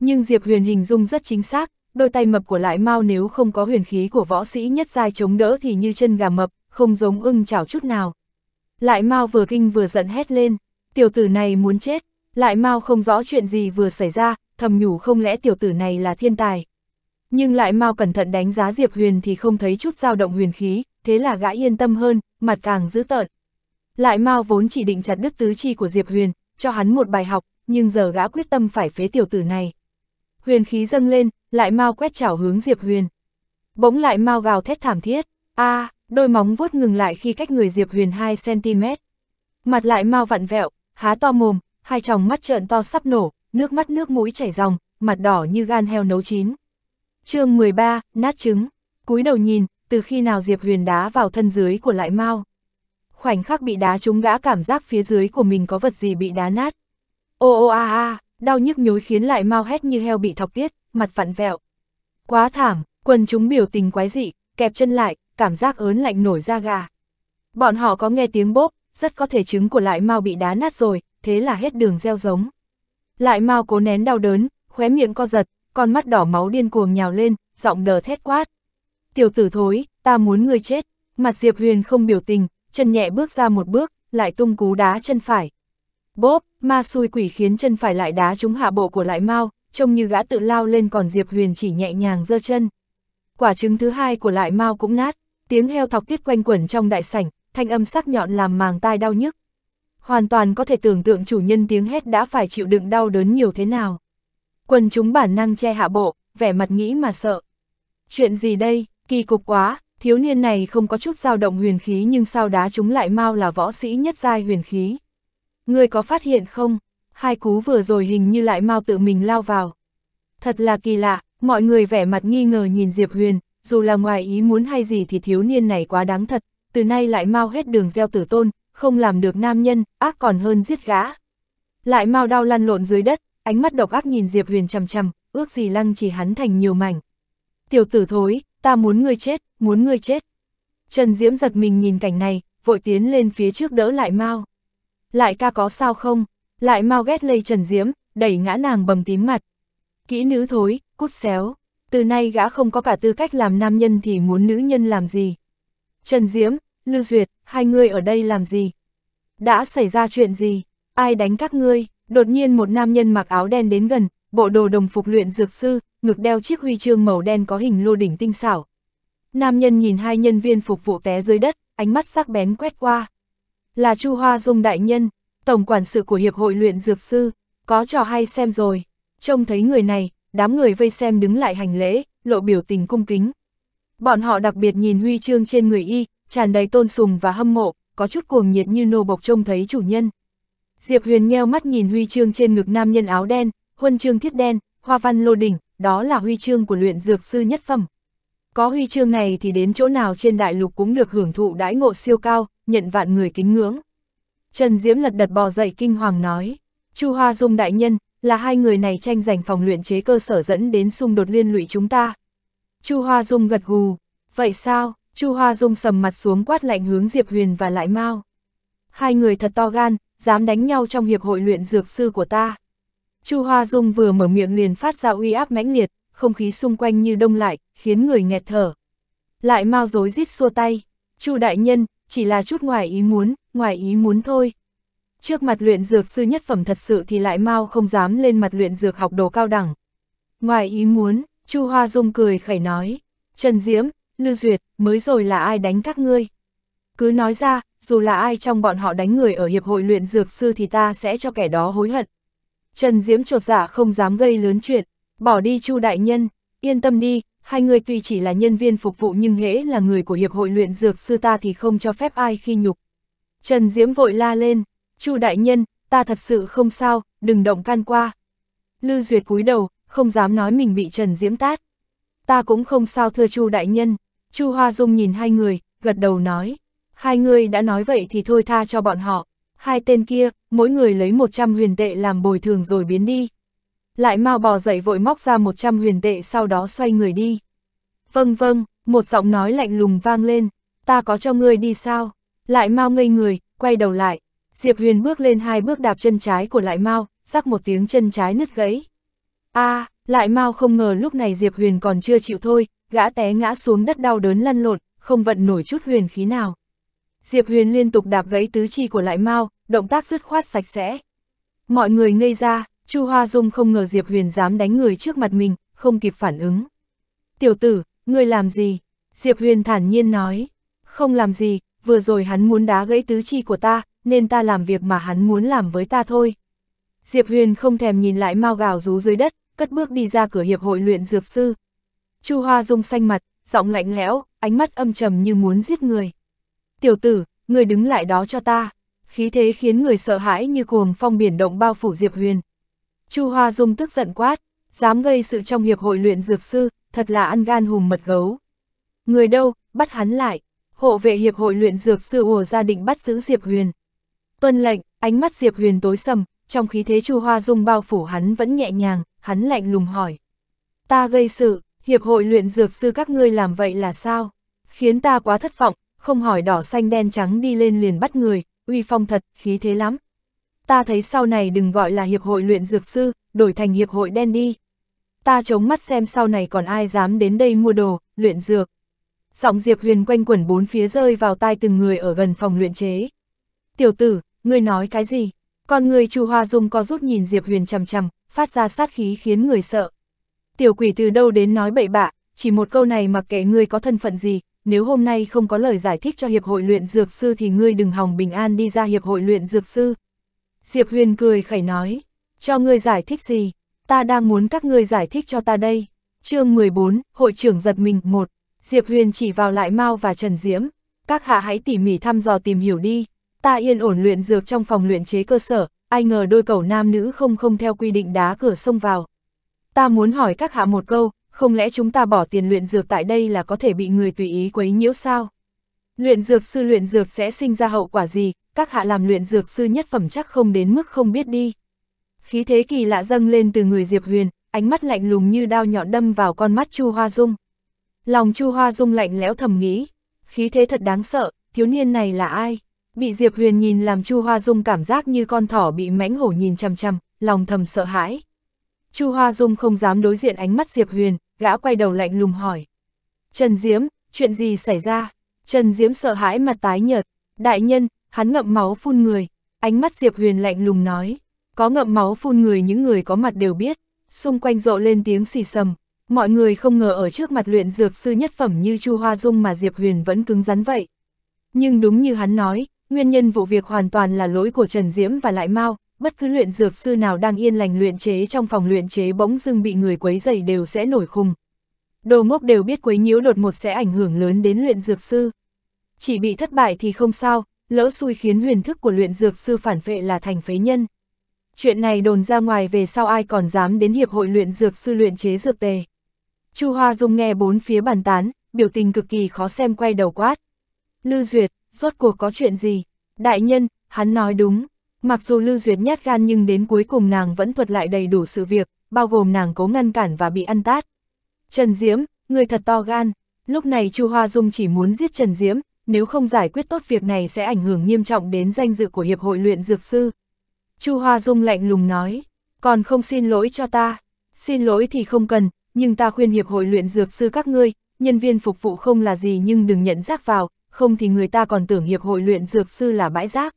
Nhưng Diệp Huyền hình dung rất chính xác, đôi tay mập của lại mau nếu không có huyền khí của võ sĩ nhất giai chống đỡ thì như chân gà mập, không giống ưng chảo chút nào. Lại mau vừa kinh vừa giận hét lên, tiểu tử này muốn chết, lại mau không rõ chuyện gì vừa xảy ra, thầm nhủ không lẽ tiểu tử này là thiên tài, nhưng lại mau cẩn thận đánh giá Diệp Huyền thì không thấy chút dao động huyền khí, thế là gã yên tâm hơn, mặt càng dữ tợn. Lại mau vốn chỉ định chặt đứt tứ chi của Diệp Huyền, cho hắn một bài học, nhưng giờ gã quyết tâm phải phế tiểu tử này. Huyền khí dâng lên, lại mau quét chảo hướng Diệp Huyền. Bỗng lại mau gào thét thảm thiết, a à, đôi móng vuốt ngừng lại khi cách người Diệp Huyền 2cm. Mặt lại mau vặn vẹo, há to mồm, hai tròng mắt trợn to sắp nổ, nước mắt nước mũi chảy ròng, mặt đỏ như gan heo nấu chín chương 13, nát trứng. cúi đầu nhìn, từ khi nào Diệp Huyền đá vào thân dưới của lại mau. Khoảnh khắc bị đá trúng gã cảm giác phía dưới của mình có vật gì bị đá nát. Ô ô a a, đau nhức nhối khiến lại mau hét như heo bị thọc tiết, mặt vặn vẹo. Quá thảm, quần chúng biểu tình quái dị, kẹp chân lại, cảm giác ớn lạnh nổi da gà. Bọn họ có nghe tiếng bốp, rất có thể trứng của lại mau bị đá nát rồi, thế là hết đường gieo giống. Lại mau cố nén đau đớn, khóe miệng co giật, con mắt đỏ máu điên cuồng nhào lên, giọng đờ thét quát. Tiểu tử thối, ta muốn ngươi chết. Mặt Diệp Huyền không biểu tình, chân nhẹ bước ra một bước, lại tung cú đá chân phải. Bốp, ma xui quỷ khiến chân phải lại đá trúng hạ bộ của lại mau, trông như gã tự lao lên còn Diệp Huyền chỉ nhẹ nhàng giơ chân. Quả trứng thứ hai của lại mau cũng nát, tiếng heo thọc tiết quanh quẩn trong đại sảnh, thanh âm sắc nhọn làm màng tai đau nhức. Hoàn toàn có thể tưởng tượng chủ nhân tiếng hét đã phải chịu đựng đau đớn nhiều thế nào. Quần chúng bản năng che hạ bộ, vẻ mặt nghĩ mà sợ. Chuyện gì đây, kỳ cục quá, thiếu niên này không có chút dao động huyền khí nhưng sao đá chúng lại mau là võ sĩ nhất giai huyền khí. Người có phát hiện không? Hai cú vừa rồi hình như lại mau tự mình lao vào. Thật là kỳ lạ, mọi người vẻ mặt nghi ngờ nhìn Diệp Huyền, dù là ngoài ý muốn hay gì thì thiếu niên này quá đáng thật, từ nay lại mau hết đường gieo tử tôn, không làm được nam nhân, ác còn hơn giết gã. Lại mau đau lăn lộn dưới đất, ánh mắt độc ác nhìn Diệp Huyền chằm chằm, ước gì lăng chỉ hắn thành nhiều mảnh. Tiểu tử thối, ta muốn ngươi chết, muốn ngươi chết. Trần Diễm giật mình nhìn cảnh này, vội tiến lên phía trước đỡ lại Mao. Lại ca có sao không? Lại Mao ghét lây Trần Diễm, đẩy ngã nàng bầm tím mặt. Kỹ nữ thối, cút xéo. Từ nay gã không có cả tư cách làm nam nhân thì muốn nữ nhân làm gì. Trần Diễm, Lưu Duyệt, hai người ở đây làm gì? Đã xảy ra chuyện gì? Ai đánh các ngươi? Đột nhiên một nam nhân mặc áo đen đến gần, bộ đồ đồng phục luyện dược sư, ngực đeo chiếc huy chương màu đen có hình lô đỉnh tinh xảo. Nam nhân nhìn hai nhân viên phục vụ té dưới đất, ánh mắt sắc bén quét qua. Là Chu Hoa Dung đại nhân, tổng quản sự của Hiệp hội luyện dược sư, có trò hay xem rồi. Trông thấy người này, đám người vây xem đứng lại hành lễ, lộ biểu tình cung kính. Bọn họ đặc biệt nhìn huy chương trên người y, tràn đầy tôn sùng và hâm mộ, có chút cuồng nhiệt như nô bộc trông thấy chủ nhân. Diệp Huyền nheo mắt nhìn huy chương trên ngực nam nhân áo đen, huân chương thiết đen, hoa văn lô đỉnh, đó là huy chương của luyện dược sư nhất phẩm. Có huy chương này thì đến chỗ nào trên đại lục cũng được hưởng thụ đãi ngộ siêu cao, nhận vạn người kính ngưỡng. Trần Diễm lật đật bò dậy kinh hoàng nói, Chu Hoa Dung đại nhân, là hai người này tranh giành phòng luyện chế cơ sở dẫn đến xung đột liên lụy chúng ta. Chu Hoa Dung gật gù, vậy sao? Chu Hoa Dung sầm mặt xuống quát lạnh hướng Diệp Huyền và lại Mao. Hai người thật to gan, dám đánh nhau trong hiệp hội luyện dược sư của ta. Chu Hoa Dung vừa mở miệng liền phát ra uy áp mãnh liệt, không khí xung quanh như đông lại, khiến người nghẹt thở. Lại mau dối rít xua tay, Chu đại nhân, chỉ là chút ngoài ý muốn, ngoài ý muốn thôi. Trước mặt luyện dược sư nhất phẩm thật sự thì lại mau không dám lên mặt luyện dược học đồ cao đẳng. Ngoài ý muốn, Chu Hoa Dung cười khẩy nói, Trần Diễm, Lư Duyệt, mới rồi là ai đánh các ngươi? Cứ nói ra, dù là ai trong bọn họ đánh người ở Hiệp hội luyện dược sư thì ta sẽ cho kẻ đó hối hận. Trần Diễm trột giả dạ không dám gây lớn chuyện, bỏ đi Chu Đại Nhân, yên tâm đi, hai người tuy chỉ là nhân viên phục vụ nhưng hễ là người của Hiệp hội luyện dược sư ta thì không cho phép ai khi nhục. Trần Diễm vội la lên, Chu Đại Nhân, ta thật sự không sao, đừng động can qua. Lư Duyệt cúi đầu, không dám nói mình bị Trần Diễm tát. Ta cũng không sao thưa Chu Đại Nhân, Chu Hoa Dung nhìn hai người, gật đầu nói hai người đã nói vậy thì thôi tha cho bọn họ. Hai tên kia, mỗi người lấy 100 huyền tệ làm bồi thường rồi biến đi. Lại mau bò dậy vội móc ra 100 huyền tệ sau đó xoay người đi. Vâng vâng, một giọng nói lạnh lùng vang lên, ta có cho ngươi đi sao? Lại mau ngây người, quay đầu lại. Diệp Huyền bước lên hai bước đạp chân trái của Lại Mao, rắc một tiếng chân trái nứt gãy. A, à, Lại Mao không ngờ lúc này Diệp Huyền còn chưa chịu thôi, gã té ngã xuống đất đau đớn lăn lộn, không vận nổi chút huyền khí nào. Diệp Huyền liên tục đạp gãy tứ chi của Lại Mau, động tác dứt khoát sạch sẽ. Mọi người ngây ra, Chu Hoa Dung không ngờ Diệp Huyền dám đánh người trước mặt mình, không kịp phản ứng. Tiểu tử, ngươi làm gì? Diệp Huyền thản nhiên nói. Không làm gì, vừa rồi hắn muốn đá gãy tứ chi của ta, nên ta làm việc mà hắn muốn làm với ta thôi. Diệp Huyền không thèm nhìn lại mau gào rú dưới đất, cất bước đi ra cửa hiệp hội luyện dược sư. Chu Hoa Dung xanh mặt, giọng lạnh lẽo, ánh mắt âm trầm như muốn giết người. Tiểu tử, người đứng lại đó cho ta. Khí thế khiến người sợ hãi như cuồng phong biển động bao phủ Diệp Huyền. Chu Hoa Dung tức giận quát, dám gây sự trong hiệp hội luyện dược sư, thật là ăn gan hùm mật gấu. Người đâu, bắt hắn lại. Hộ vệ hiệp hội luyện dược sư ùa gia định bắt giữ Diệp Huyền. Tuân lệnh, ánh mắt Diệp Huyền tối sầm, trong khí thế Chu Hoa Dung bao phủ hắn vẫn nhẹ nhàng, hắn lạnh lùng hỏi. Ta gây sự, hiệp hội luyện dược sư các ngươi làm vậy là sao? Khiến ta quá thất vọng, không hỏi đỏ xanh đen trắng đi lên liền bắt người, uy phong thật, khí thế lắm. Ta thấy sau này đừng gọi là hiệp hội luyện dược sư, đổi thành hiệp hội đen đi. Ta chống mắt xem sau này còn ai dám đến đây mua đồ, luyện dược. Giọng Diệp Huyền quanh quẩn bốn phía rơi vào tai từng người ở gần phòng luyện chế. Tiểu tử, ngươi nói cái gì? Con người Chu Hoa Dung có rút nhìn Diệp Huyền chằm chằm, phát ra sát khí khiến người sợ. Tiểu quỷ từ đâu đến nói bậy bạ, chỉ một câu này mà kệ ngươi có thân phận gì, nếu hôm nay không có lời giải thích cho Hiệp hội luyện dược sư thì ngươi đừng hòng bình an đi ra Hiệp hội luyện dược sư. Diệp Huyền cười khẩy nói, cho ngươi giải thích gì, ta đang muốn các ngươi giải thích cho ta đây. chương 14, hội trưởng giật mình, 1. Diệp Huyền chỉ vào lại Mao và Trần Diễm, các hạ hãy tỉ mỉ thăm dò tìm hiểu đi, ta yên ổn luyện dược trong phòng luyện chế cơ sở, ai ngờ đôi cầu nam nữ không không theo quy định đá cửa xông vào. Ta muốn hỏi các hạ một câu, không lẽ chúng ta bỏ tiền luyện dược tại đây là có thể bị người tùy ý quấy nhiễu sao? Luyện dược sư luyện dược sẽ sinh ra hậu quả gì, các hạ làm luyện dược sư nhất phẩm chắc không đến mức không biết đi. Khí thế kỳ lạ dâng lên từ người Diệp Huyền, ánh mắt lạnh lùng như đao nhọn đâm vào con mắt Chu Hoa Dung. Lòng Chu Hoa Dung lạnh lẽo thầm nghĩ, khí thế thật đáng sợ, thiếu niên này là ai? Bị Diệp Huyền nhìn làm Chu Hoa Dung cảm giác như con thỏ bị mãnh hổ nhìn chằm chằm, lòng thầm sợ hãi. Chu Hoa Dung không dám đối diện ánh mắt Diệp Huyền, gã quay đầu lạnh lùng hỏi. Trần Diễm, chuyện gì xảy ra? Trần Diễm sợ hãi mặt tái nhợt, đại nhân, hắn ngậm máu phun người, ánh mắt Diệp Huyền lạnh lùng nói. Có ngậm máu phun người những người có mặt đều biết, xung quanh rộ lên tiếng xì sầm. Mọi người không ngờ ở trước mặt luyện dược sư nhất phẩm như Chu Hoa Dung mà Diệp Huyền vẫn cứng rắn vậy. Nhưng đúng như hắn nói, nguyên nhân vụ việc hoàn toàn là lỗi của Trần Diễm và Lại Mao, bất cứ luyện dược sư nào đang yên lành luyện chế trong phòng luyện chế bỗng dưng bị người quấy dày đều sẽ nổi khùng. Đồ ngốc đều biết quấy nhiễu đột một sẽ ảnh hưởng lớn đến luyện dược sư. Chỉ bị thất bại thì không sao, lỡ xui khiến huyền thức của luyện dược sư phản vệ là thành phế nhân. Chuyện này đồn ra ngoài về sau ai còn dám đến hiệp hội luyện dược sư luyện chế dược tề. Chu Hoa Dung nghe bốn phía bàn tán, biểu tình cực kỳ khó xem quay đầu quát. Lư Duyệt, rốt cuộc có chuyện gì? Đại nhân, hắn nói đúng, Mặc dù Lưu Duyệt nhát gan nhưng đến cuối cùng nàng vẫn thuật lại đầy đủ sự việc, bao gồm nàng cố ngăn cản và bị ăn tát. Trần Diễm, người thật to gan, lúc này Chu Hoa Dung chỉ muốn giết Trần Diễm, nếu không giải quyết tốt việc này sẽ ảnh hưởng nghiêm trọng đến danh dự của Hiệp hội luyện dược sư. Chu Hoa Dung lạnh lùng nói, còn không xin lỗi cho ta, xin lỗi thì không cần, nhưng ta khuyên Hiệp hội luyện dược sư các ngươi, nhân viên phục vụ không là gì nhưng đừng nhận rác vào, không thì người ta còn tưởng Hiệp hội luyện dược sư là bãi rác.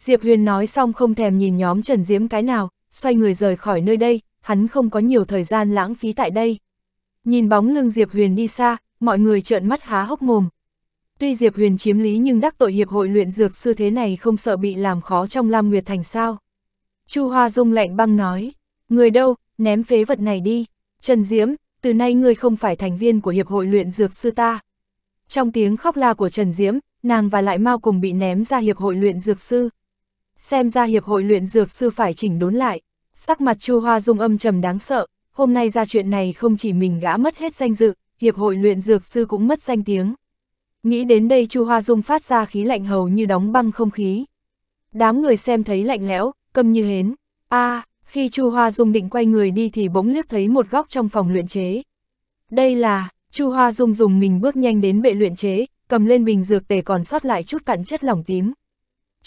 Diệp Huyền nói xong không thèm nhìn nhóm Trần Diễm cái nào, xoay người rời khỏi nơi đây, hắn không có nhiều thời gian lãng phí tại đây. Nhìn bóng lưng Diệp Huyền đi xa, mọi người trợn mắt há hốc mồm. Tuy Diệp Huyền chiếm lý nhưng đắc tội hiệp hội luyện dược sư thế này không sợ bị làm khó trong Lam Nguyệt Thành sao. Chu Hoa Dung lạnh băng nói, người đâu, ném phế vật này đi. Trần Diễm, từ nay ngươi không phải thành viên của hiệp hội luyện dược sư ta. Trong tiếng khóc la của Trần Diễm, nàng và lại mau cùng bị ném ra hiệp hội luyện dược sư xem ra hiệp hội luyện dược sư phải chỉnh đốn lại. Sắc mặt Chu Hoa Dung âm trầm đáng sợ, hôm nay ra chuyện này không chỉ mình gã mất hết danh dự, hiệp hội luyện dược sư cũng mất danh tiếng. Nghĩ đến đây Chu Hoa Dung phát ra khí lạnh hầu như đóng băng không khí. Đám người xem thấy lạnh lẽo, câm như hến. A, à, khi Chu Hoa Dung định quay người đi thì bỗng liếc thấy một góc trong phòng luyện chế. Đây là, Chu Hoa Dung dùng mình bước nhanh đến bệ luyện chế, cầm lên bình dược tề còn sót lại chút cặn chất lỏng tím,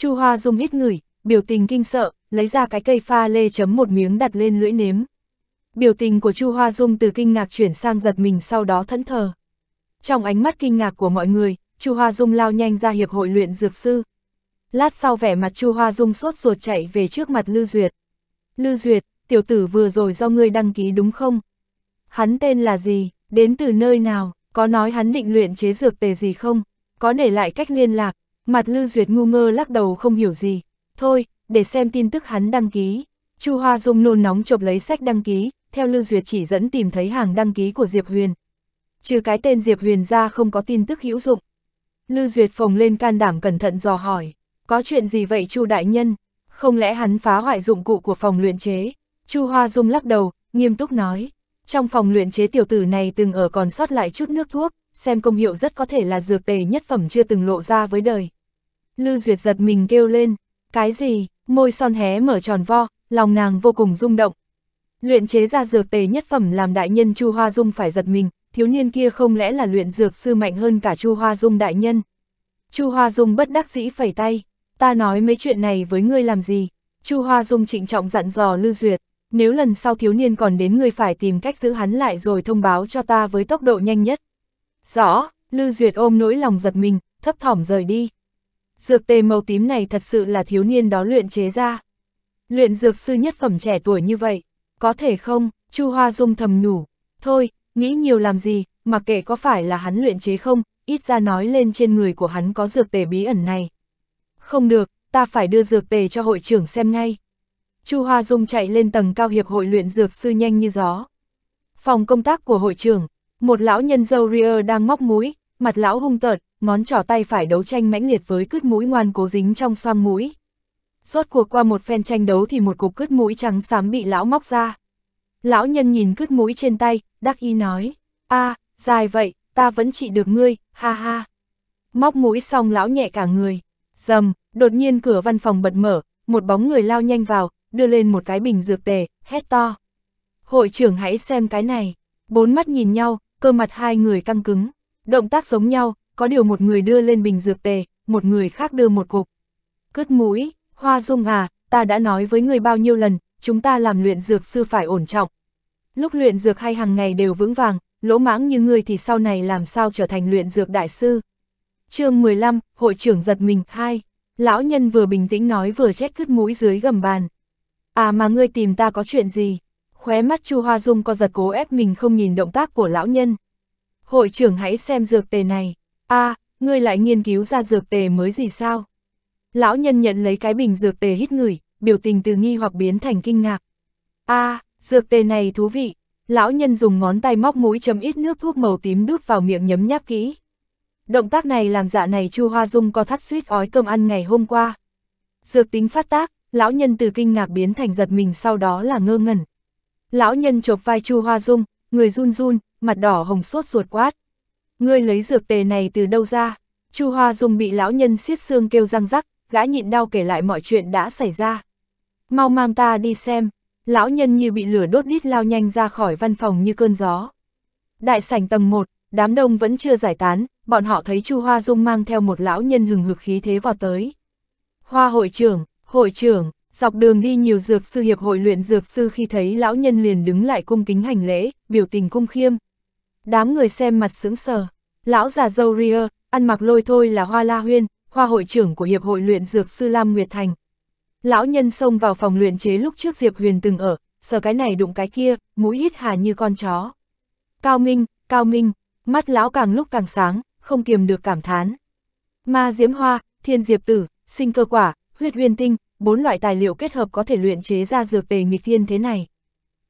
Chu Hoa Dung hít ngửi, biểu tình kinh sợ, lấy ra cái cây pha lê chấm một miếng đặt lên lưỡi nếm. Biểu tình của Chu Hoa Dung từ kinh ngạc chuyển sang giật mình sau đó thẫn thờ. Trong ánh mắt kinh ngạc của mọi người, Chu Hoa Dung lao nhanh ra hiệp hội luyện dược sư. Lát sau vẻ mặt Chu Hoa Dung sốt ruột chạy về trước mặt Lưu Duyệt. Lưu Duyệt, tiểu tử vừa rồi do ngươi đăng ký đúng không? Hắn tên là gì, đến từ nơi nào, có nói hắn định luyện chế dược tề gì không, có để lại cách liên lạc, Mặt Lư Duyệt ngu ngơ lắc đầu không hiểu gì. Thôi, để xem tin tức hắn đăng ký. Chu Hoa Dung nôn nóng chộp lấy sách đăng ký, theo Lư Duyệt chỉ dẫn tìm thấy hàng đăng ký của Diệp Huyền. Trừ cái tên Diệp Huyền ra không có tin tức hữu dụng. Lư Duyệt phồng lên can đảm cẩn thận dò hỏi, có chuyện gì vậy Chu đại nhân? Không lẽ hắn phá hoại dụng cụ của phòng luyện chế? Chu Hoa Dung lắc đầu, nghiêm túc nói, trong phòng luyện chế tiểu tử này từng ở còn sót lại chút nước thuốc, xem công hiệu rất có thể là dược tề nhất phẩm chưa từng lộ ra với đời. Lư Duyệt giật mình kêu lên, cái gì, môi son hé mở tròn vo, lòng nàng vô cùng rung động. Luyện chế ra dược tề nhất phẩm làm đại nhân Chu Hoa Dung phải giật mình, thiếu niên kia không lẽ là luyện dược sư mạnh hơn cả Chu Hoa Dung đại nhân. Chu Hoa Dung bất đắc dĩ phẩy tay, ta nói mấy chuyện này với ngươi làm gì? Chu Hoa Dung trịnh trọng dặn dò Lư Duyệt, nếu lần sau thiếu niên còn đến ngươi phải tìm cách giữ hắn lại rồi thông báo cho ta với tốc độ nhanh nhất. Rõ, Lư Duyệt ôm nỗi lòng giật mình, thấp thỏm rời đi dược tề màu tím này thật sự là thiếu niên đó luyện chế ra. Luyện dược sư nhất phẩm trẻ tuổi như vậy, có thể không, Chu Hoa Dung thầm nhủ, thôi, nghĩ nhiều làm gì, mà kệ có phải là hắn luyện chế không, ít ra nói lên trên người của hắn có dược tề bí ẩn này. Không được, ta phải đưa dược tề cho hội trưởng xem ngay. Chu Hoa Dung chạy lên tầng cao hiệp hội luyện dược sư nhanh như gió. Phòng công tác của hội trưởng, một lão nhân dâu ria đang móc mũi, mặt lão hung tợn, ngón trỏ tay phải đấu tranh mãnh liệt với cướt mũi ngoan cố dính trong xoang mũi. Rốt cuộc qua một phen tranh đấu thì một cục cướt mũi trắng xám bị lão móc ra. Lão nhân nhìn cướt mũi trên tay, đắc y nói, a à, dài vậy, ta vẫn trị được ngươi, ha ha. Móc mũi xong lão nhẹ cả người, dầm, đột nhiên cửa văn phòng bật mở, một bóng người lao nhanh vào, đưa lên một cái bình dược tề, hét to. Hội trưởng hãy xem cái này, bốn mắt nhìn nhau, cơ mặt hai người căng cứng. Động tác giống nhau, có điều một người đưa lên bình dược tề, một người khác đưa một cục. Cứt mũi, hoa dung à, ta đã nói với người bao nhiêu lần, chúng ta làm luyện dược sư phải ổn trọng. Lúc luyện dược hay hàng ngày đều vững vàng, lỗ mãng như ngươi thì sau này làm sao trở thành luyện dược đại sư. chương 15, hội trưởng giật mình, 2. Lão nhân vừa bình tĩnh nói vừa chết cứt mũi dưới gầm bàn. À mà ngươi tìm ta có chuyện gì? Khóe mắt Chu Hoa Dung có giật cố ép mình không nhìn động tác của lão nhân hội trưởng hãy xem dược tề này. a à, ngươi lại nghiên cứu ra dược tề mới gì sao? Lão nhân nhận lấy cái bình dược tề hít ngửi, biểu tình từ nghi hoặc biến thành kinh ngạc. a à, dược tề này thú vị. Lão nhân dùng ngón tay móc mũi chấm ít nước thuốc màu tím đút vào miệng nhấm nháp kỹ. Động tác này làm dạ này Chu Hoa Dung co thắt suýt ói cơm ăn ngày hôm qua. Dược tính phát tác, lão nhân từ kinh ngạc biến thành giật mình sau đó là ngơ ngẩn. Lão nhân chộp vai Chu Hoa Dung, người run run, mặt đỏ hồng sốt ruột quát. Ngươi lấy dược tề này từ đâu ra? Chu Hoa Dung bị lão nhân xiết xương kêu răng rắc, gã nhịn đau kể lại mọi chuyện đã xảy ra. Mau mang ta đi xem, lão nhân như bị lửa đốt đít lao nhanh ra khỏi văn phòng như cơn gió. Đại sảnh tầng 1, đám đông vẫn chưa giải tán, bọn họ thấy Chu Hoa Dung mang theo một lão nhân hừng hực khí thế vào tới. Hoa hội trưởng, hội trưởng, dọc đường đi nhiều dược sư hiệp hội luyện dược sư khi thấy lão nhân liền đứng lại cung kính hành lễ, biểu tình cung khiêm, Đám người xem mặt sướng sờ. Lão già dâu ria, ăn mặc lôi thôi là Hoa La Huyên, hoa hội trưởng của Hiệp hội luyện dược sư Lam Nguyệt Thành. Lão nhân xông vào phòng luyện chế lúc trước Diệp Huyền từng ở, sờ cái này đụng cái kia, mũi hít hà như con chó. Cao Minh, Cao Minh, mắt lão càng lúc càng sáng, không kiềm được cảm thán. Ma diễm hoa, thiên diệp tử, sinh cơ quả, huyết huyền tinh, bốn loại tài liệu kết hợp có thể luyện chế ra dược tề nghịch thiên thế này.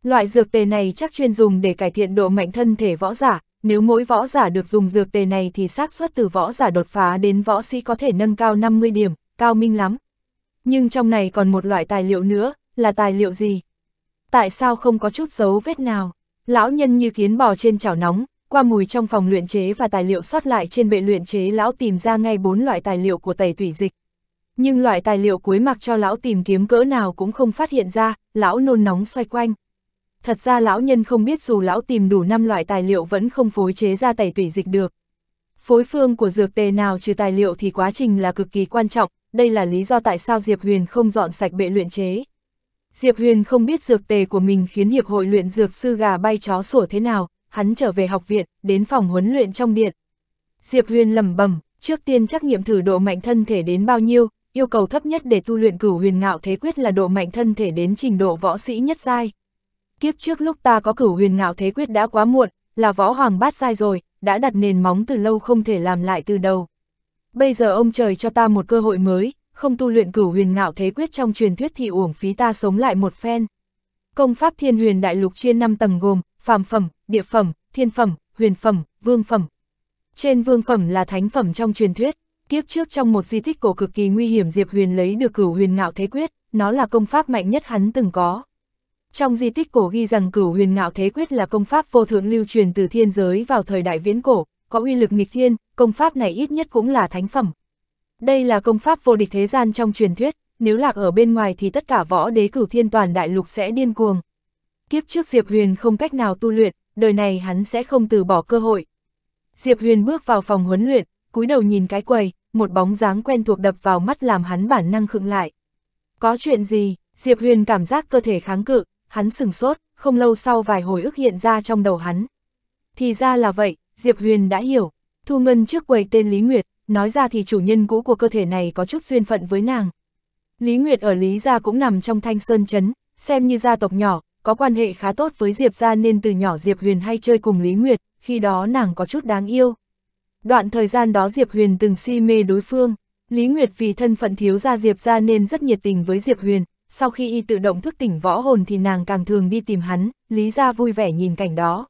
Loại dược tề này chắc chuyên dùng để cải thiện độ mạnh thân thể võ giả, nếu mỗi võ giả được dùng dược tề này thì xác suất từ võ giả đột phá đến võ sĩ có thể nâng cao 50 điểm, cao minh lắm. Nhưng trong này còn một loại tài liệu nữa, là tài liệu gì? Tại sao không có chút dấu vết nào? Lão nhân như kiến bò trên chảo nóng, qua mùi trong phòng luyện chế và tài liệu sót lại trên bệ luyện chế lão tìm ra ngay bốn loại tài liệu của tẩy tủy dịch. Nhưng loại tài liệu cuối mặc cho lão tìm kiếm cỡ nào cũng không phát hiện ra, lão nôn nóng xoay quanh thật ra lão nhân không biết dù lão tìm đủ 5 loại tài liệu vẫn không phối chế ra tẩy tủy dịch được. Phối phương của dược tề nào trừ tài liệu thì quá trình là cực kỳ quan trọng, đây là lý do tại sao Diệp Huyền không dọn sạch bệ luyện chế. Diệp Huyền không biết dược tề của mình khiến Hiệp hội luyện dược sư gà bay chó sủa thế nào, hắn trở về học viện, đến phòng huấn luyện trong điện. Diệp Huyền lẩm bẩm trước tiên trắc nghiệm thử độ mạnh thân thể đến bao nhiêu, yêu cầu thấp nhất để tu luyện cửu huyền ngạo thế quyết là độ mạnh thân thể đến trình độ võ sĩ nhất giai kiếp trước lúc ta có cửu huyền ngạo thế quyết đã quá muộn, là võ hoàng bát sai rồi, đã đặt nền móng từ lâu không thể làm lại từ đầu. Bây giờ ông trời cho ta một cơ hội mới, không tu luyện cửu huyền ngạo thế quyết trong truyền thuyết thì uổng phí ta sống lại một phen. Công pháp thiên huyền đại lục chia 5 tầng gồm, phàm phẩm, địa phẩm, thiên phẩm, huyền phẩm, vương phẩm. Trên vương phẩm là thánh phẩm trong truyền thuyết, kiếp trước trong một di tích cổ cực kỳ nguy hiểm Diệp Huyền lấy được cửu huyền ngạo thế quyết, nó là công pháp mạnh nhất hắn từng có. Trong di tích cổ ghi rằng cửu huyền ngạo thế quyết là công pháp vô thượng lưu truyền từ thiên giới vào thời đại viễn cổ, có uy lực nghịch thiên, công pháp này ít nhất cũng là thánh phẩm. Đây là công pháp vô địch thế gian trong truyền thuyết, nếu lạc ở bên ngoài thì tất cả võ đế cửu thiên toàn đại lục sẽ điên cuồng. Kiếp trước Diệp Huyền không cách nào tu luyện, đời này hắn sẽ không từ bỏ cơ hội. Diệp Huyền bước vào phòng huấn luyện, cúi đầu nhìn cái quầy, một bóng dáng quen thuộc đập vào mắt làm hắn bản năng khựng lại. Có chuyện gì? Diệp Huyền cảm giác cơ thể kháng cự, hắn sừng sốt, không lâu sau vài hồi ức hiện ra trong đầu hắn. Thì ra là vậy, Diệp Huyền đã hiểu, thu ngân trước quầy tên Lý Nguyệt, nói ra thì chủ nhân cũ của cơ thể này có chút duyên phận với nàng. Lý Nguyệt ở Lý Gia cũng nằm trong thanh sơn chấn, xem như gia tộc nhỏ, có quan hệ khá tốt với Diệp Gia nên từ nhỏ Diệp Huyền hay chơi cùng Lý Nguyệt, khi đó nàng có chút đáng yêu. Đoạn thời gian đó Diệp Huyền từng si mê đối phương, Lý Nguyệt vì thân phận thiếu gia Diệp Gia nên rất nhiệt tình với Diệp Huyền, sau khi y tự động thức tỉnh võ hồn thì nàng càng thường đi tìm hắn, Lý Gia vui vẻ nhìn cảnh đó.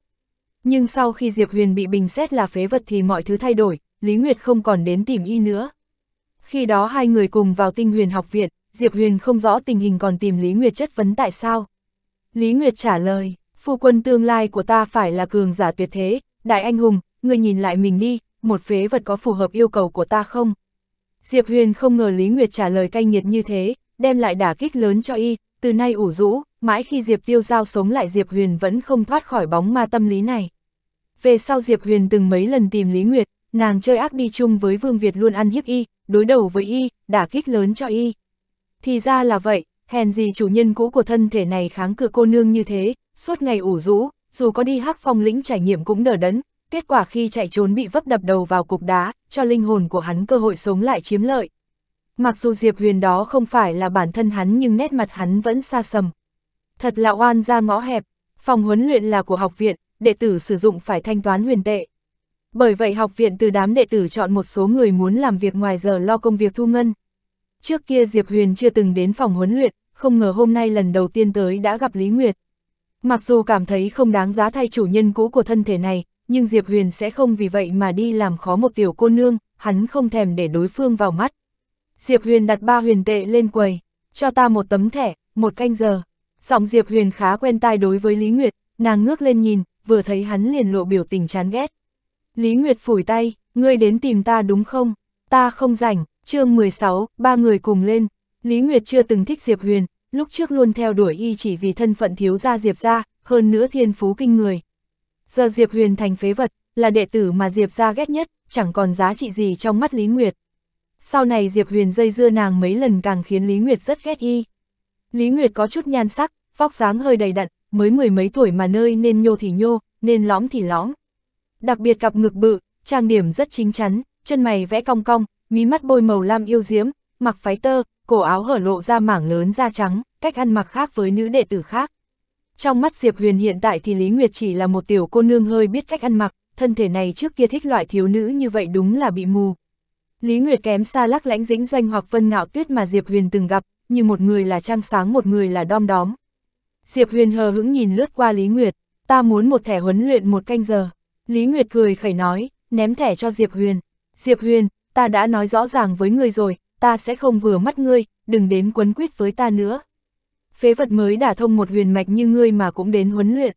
Nhưng sau khi Diệp Huyền bị bình xét là phế vật thì mọi thứ thay đổi, Lý Nguyệt không còn đến tìm y nữa. Khi đó hai người cùng vào tinh huyền học viện, Diệp Huyền không rõ tình hình còn tìm Lý Nguyệt chất vấn tại sao. Lý Nguyệt trả lời, phu quân tương lai của ta phải là cường giả tuyệt thế, đại anh hùng, người nhìn lại mình đi, một phế vật có phù hợp yêu cầu của ta không? Diệp Huyền không ngờ Lý Nguyệt trả lời cay nghiệt như thế, đem lại đả kích lớn cho y, từ nay ủ rũ, mãi khi Diệp Tiêu Giao sống lại Diệp Huyền vẫn không thoát khỏi bóng ma tâm lý này. Về sau Diệp Huyền từng mấy lần tìm Lý Nguyệt, nàng chơi ác đi chung với Vương Việt luôn ăn hiếp y, đối đầu với y, đả kích lớn cho y. Thì ra là vậy, hèn gì chủ nhân cũ của thân thể này kháng cự cô nương như thế, suốt ngày ủ rũ, dù có đi hắc phong lĩnh trải nghiệm cũng đờ đẫn, kết quả khi chạy trốn bị vấp đập đầu vào cục đá, cho linh hồn của hắn cơ hội sống lại chiếm lợi, Mặc dù Diệp Huyền đó không phải là bản thân hắn nhưng nét mặt hắn vẫn xa sầm. Thật là oan ra ngõ hẹp, phòng huấn luyện là của học viện, đệ tử sử dụng phải thanh toán huyền tệ. Bởi vậy học viện từ đám đệ tử chọn một số người muốn làm việc ngoài giờ lo công việc thu ngân. Trước kia Diệp Huyền chưa từng đến phòng huấn luyện, không ngờ hôm nay lần đầu tiên tới đã gặp Lý Nguyệt. Mặc dù cảm thấy không đáng giá thay chủ nhân cũ của thân thể này, nhưng Diệp Huyền sẽ không vì vậy mà đi làm khó một tiểu cô nương, hắn không thèm để đối phương vào mắt. Diệp Huyền đặt ba huyền tệ lên quầy, cho ta một tấm thẻ, một canh giờ. Giọng Diệp Huyền khá quen tai đối với Lý Nguyệt, nàng ngước lên nhìn, vừa thấy hắn liền lộ biểu tình chán ghét. Lý Nguyệt phủi tay, ngươi đến tìm ta đúng không? Ta không rảnh, chương 16, ba người cùng lên. Lý Nguyệt chưa từng thích Diệp Huyền, lúc trước luôn theo đuổi y chỉ vì thân phận thiếu gia Diệp gia, hơn nữa thiên phú kinh người. Giờ Diệp Huyền thành phế vật, là đệ tử mà Diệp gia ghét nhất, chẳng còn giá trị gì trong mắt Lý Nguyệt, sau này Diệp Huyền dây dưa nàng mấy lần càng khiến Lý Nguyệt rất ghét y. Lý Nguyệt có chút nhan sắc, vóc dáng hơi đầy đặn, mới mười mấy tuổi mà nơi nên nhô thì nhô, nên lõm thì lõm. Đặc biệt cặp ngực bự, trang điểm rất chính chắn, chân mày vẽ cong cong, mí mắt bôi màu lam yêu diễm, mặc phái tơ, cổ áo hở lộ ra mảng lớn da trắng, cách ăn mặc khác với nữ đệ tử khác. Trong mắt Diệp Huyền hiện tại thì Lý Nguyệt chỉ là một tiểu cô nương hơi biết cách ăn mặc, thân thể này trước kia thích loại thiếu nữ như vậy đúng là bị mù. Lý Nguyệt kém xa lắc lãnh dĩnh doanh hoặc vân ngạo tuyết mà Diệp Huyền từng gặp, như một người là trăng sáng một người là đom đóm. Diệp Huyền hờ hững nhìn lướt qua Lý Nguyệt, ta muốn một thẻ huấn luyện một canh giờ. Lý Nguyệt cười khẩy nói, ném thẻ cho Diệp Huyền. Diệp Huyền, ta đã nói rõ ràng với ngươi rồi, ta sẽ không vừa mắt ngươi, đừng đến quấn quýt với ta nữa. Phế vật mới đả thông một huyền mạch như ngươi mà cũng đến huấn luyện.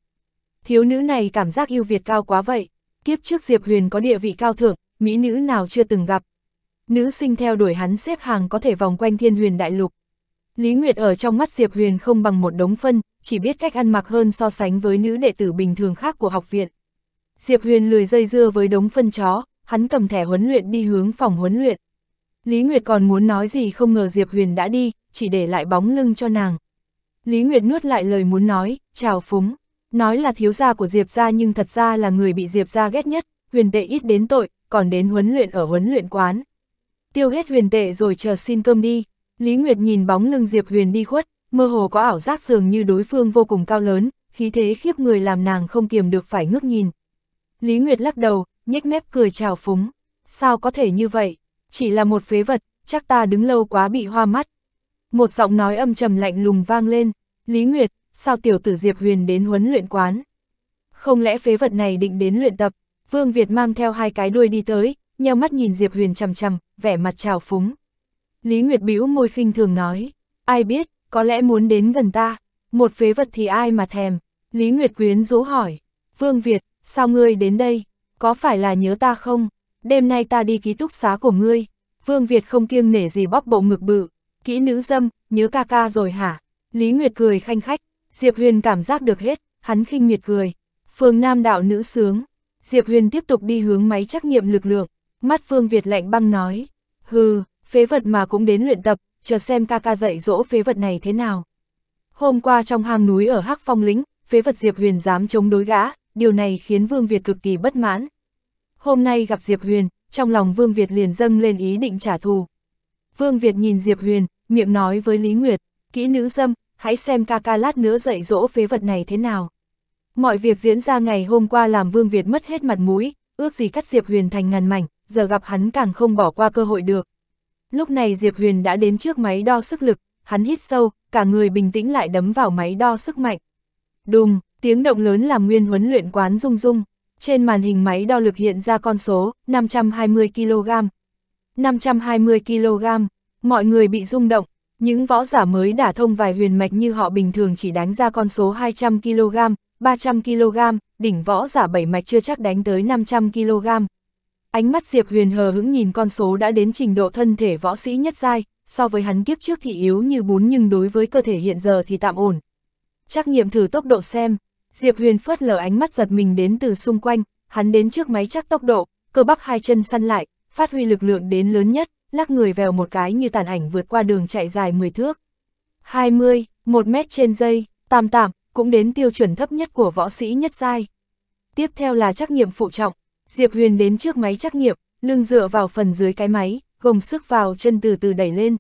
Thiếu nữ này cảm giác yêu Việt cao quá vậy. Kiếp trước Diệp Huyền có địa vị cao thượng, mỹ nữ nào chưa từng gặp, nữ sinh theo đuổi hắn xếp hàng có thể vòng quanh thiên huyền đại lục. Lý Nguyệt ở trong mắt Diệp Huyền không bằng một đống phân, chỉ biết cách ăn mặc hơn so sánh với nữ đệ tử bình thường khác của học viện. Diệp Huyền lười dây dưa với đống phân chó, hắn cầm thẻ huấn luyện đi hướng phòng huấn luyện. Lý Nguyệt còn muốn nói gì không ngờ Diệp Huyền đã đi, chỉ để lại bóng lưng cho nàng. Lý Nguyệt nuốt lại lời muốn nói, chào phúng. Nói là thiếu gia của Diệp gia nhưng thật ra là người bị Diệp gia ghét nhất, Huyền tệ ít đến tội, còn đến huấn luyện ở huấn luyện quán tiêu hết huyền tệ rồi chờ xin cơm đi. Lý Nguyệt nhìn bóng lưng Diệp Huyền đi khuất, mơ hồ có ảo giác dường như đối phương vô cùng cao lớn, khí thế khiếp người làm nàng không kiềm được phải ngước nhìn. Lý Nguyệt lắc đầu, nhếch mép cười chào phúng. Sao có thể như vậy? Chỉ là một phế vật, chắc ta đứng lâu quá bị hoa mắt. Một giọng nói âm trầm lạnh lùng vang lên. Lý Nguyệt, sao tiểu tử Diệp Huyền đến huấn luyện quán? Không lẽ phế vật này định đến luyện tập? Vương Việt mang theo hai cái đuôi đi tới, nheo mắt nhìn Diệp Huyền chằm chằm, vẻ mặt trào phúng. Lý Nguyệt bĩu môi khinh thường nói, ai biết, có lẽ muốn đến gần ta, một phế vật thì ai mà thèm. Lý Nguyệt quyến rũ hỏi, Vương Việt, sao ngươi đến đây, có phải là nhớ ta không, đêm nay ta đi ký túc xá của ngươi. Vương Việt không kiêng nể gì bóp bộ ngực bự, kỹ nữ dâm, nhớ ca ca rồi hả? Lý Nguyệt cười khanh khách, Diệp Huyền cảm giác được hết, hắn khinh miệt cười. Phương Nam đạo nữ sướng, Diệp Huyền tiếp tục đi hướng máy trắc nghiệm lực lượng. Mắt Vương Việt lạnh băng nói, hừ, phế vật mà cũng đến luyện tập, chờ xem ca ca dạy dỗ phế vật này thế nào. Hôm qua trong hang núi ở Hắc Phong Lĩnh, phế vật Diệp Huyền dám chống đối gã, điều này khiến Vương Việt cực kỳ bất mãn. Hôm nay gặp Diệp Huyền, trong lòng Vương Việt liền dâng lên ý định trả thù. Vương Việt nhìn Diệp Huyền, miệng nói với Lý Nguyệt, kỹ nữ dâm, hãy xem ca ca lát nữa dạy dỗ phế vật này thế nào. Mọi việc diễn ra ngày hôm qua làm Vương Việt mất hết mặt mũi, ước gì cắt Diệp Huyền thành ngàn mảnh, giờ gặp hắn càng không bỏ qua cơ hội được. Lúc này Diệp Huyền đã đến trước máy đo sức lực, hắn hít sâu, cả người bình tĩnh lại đấm vào máy đo sức mạnh. Đùng, tiếng động lớn làm nguyên huấn luyện quán rung rung. Trên màn hình máy đo lực hiện ra con số 520 kg. 520 kg, mọi người bị rung động, những võ giả mới đả thông vài huyền mạch như họ bình thường chỉ đánh ra con số 200 kg, 300 kg, đỉnh võ giả bảy mạch chưa chắc đánh tới 500 kg, Ánh mắt Diệp Huyền hờ hững nhìn con số đã đến trình độ thân thể võ sĩ nhất giai, so với hắn kiếp trước thì yếu như bún nhưng đối với cơ thể hiện giờ thì tạm ổn. Trắc nghiệm thử tốc độ xem, Diệp Huyền phớt lờ ánh mắt giật mình đến từ xung quanh, hắn đến trước máy chắc tốc độ, cơ bắp hai chân săn lại, phát huy lực lượng đến lớn nhất, lắc người vèo một cái như tàn ảnh vượt qua đường chạy dài 10 thước. 20, 1 mét trên giây, tạm tạm, cũng đến tiêu chuẩn thấp nhất của võ sĩ nhất giai. Tiếp theo là trắc nghiệm phụ trọng, Diệp Huyền đến trước máy trắc nghiệm, lưng dựa vào phần dưới cái máy, gồng sức vào chân từ từ đẩy lên.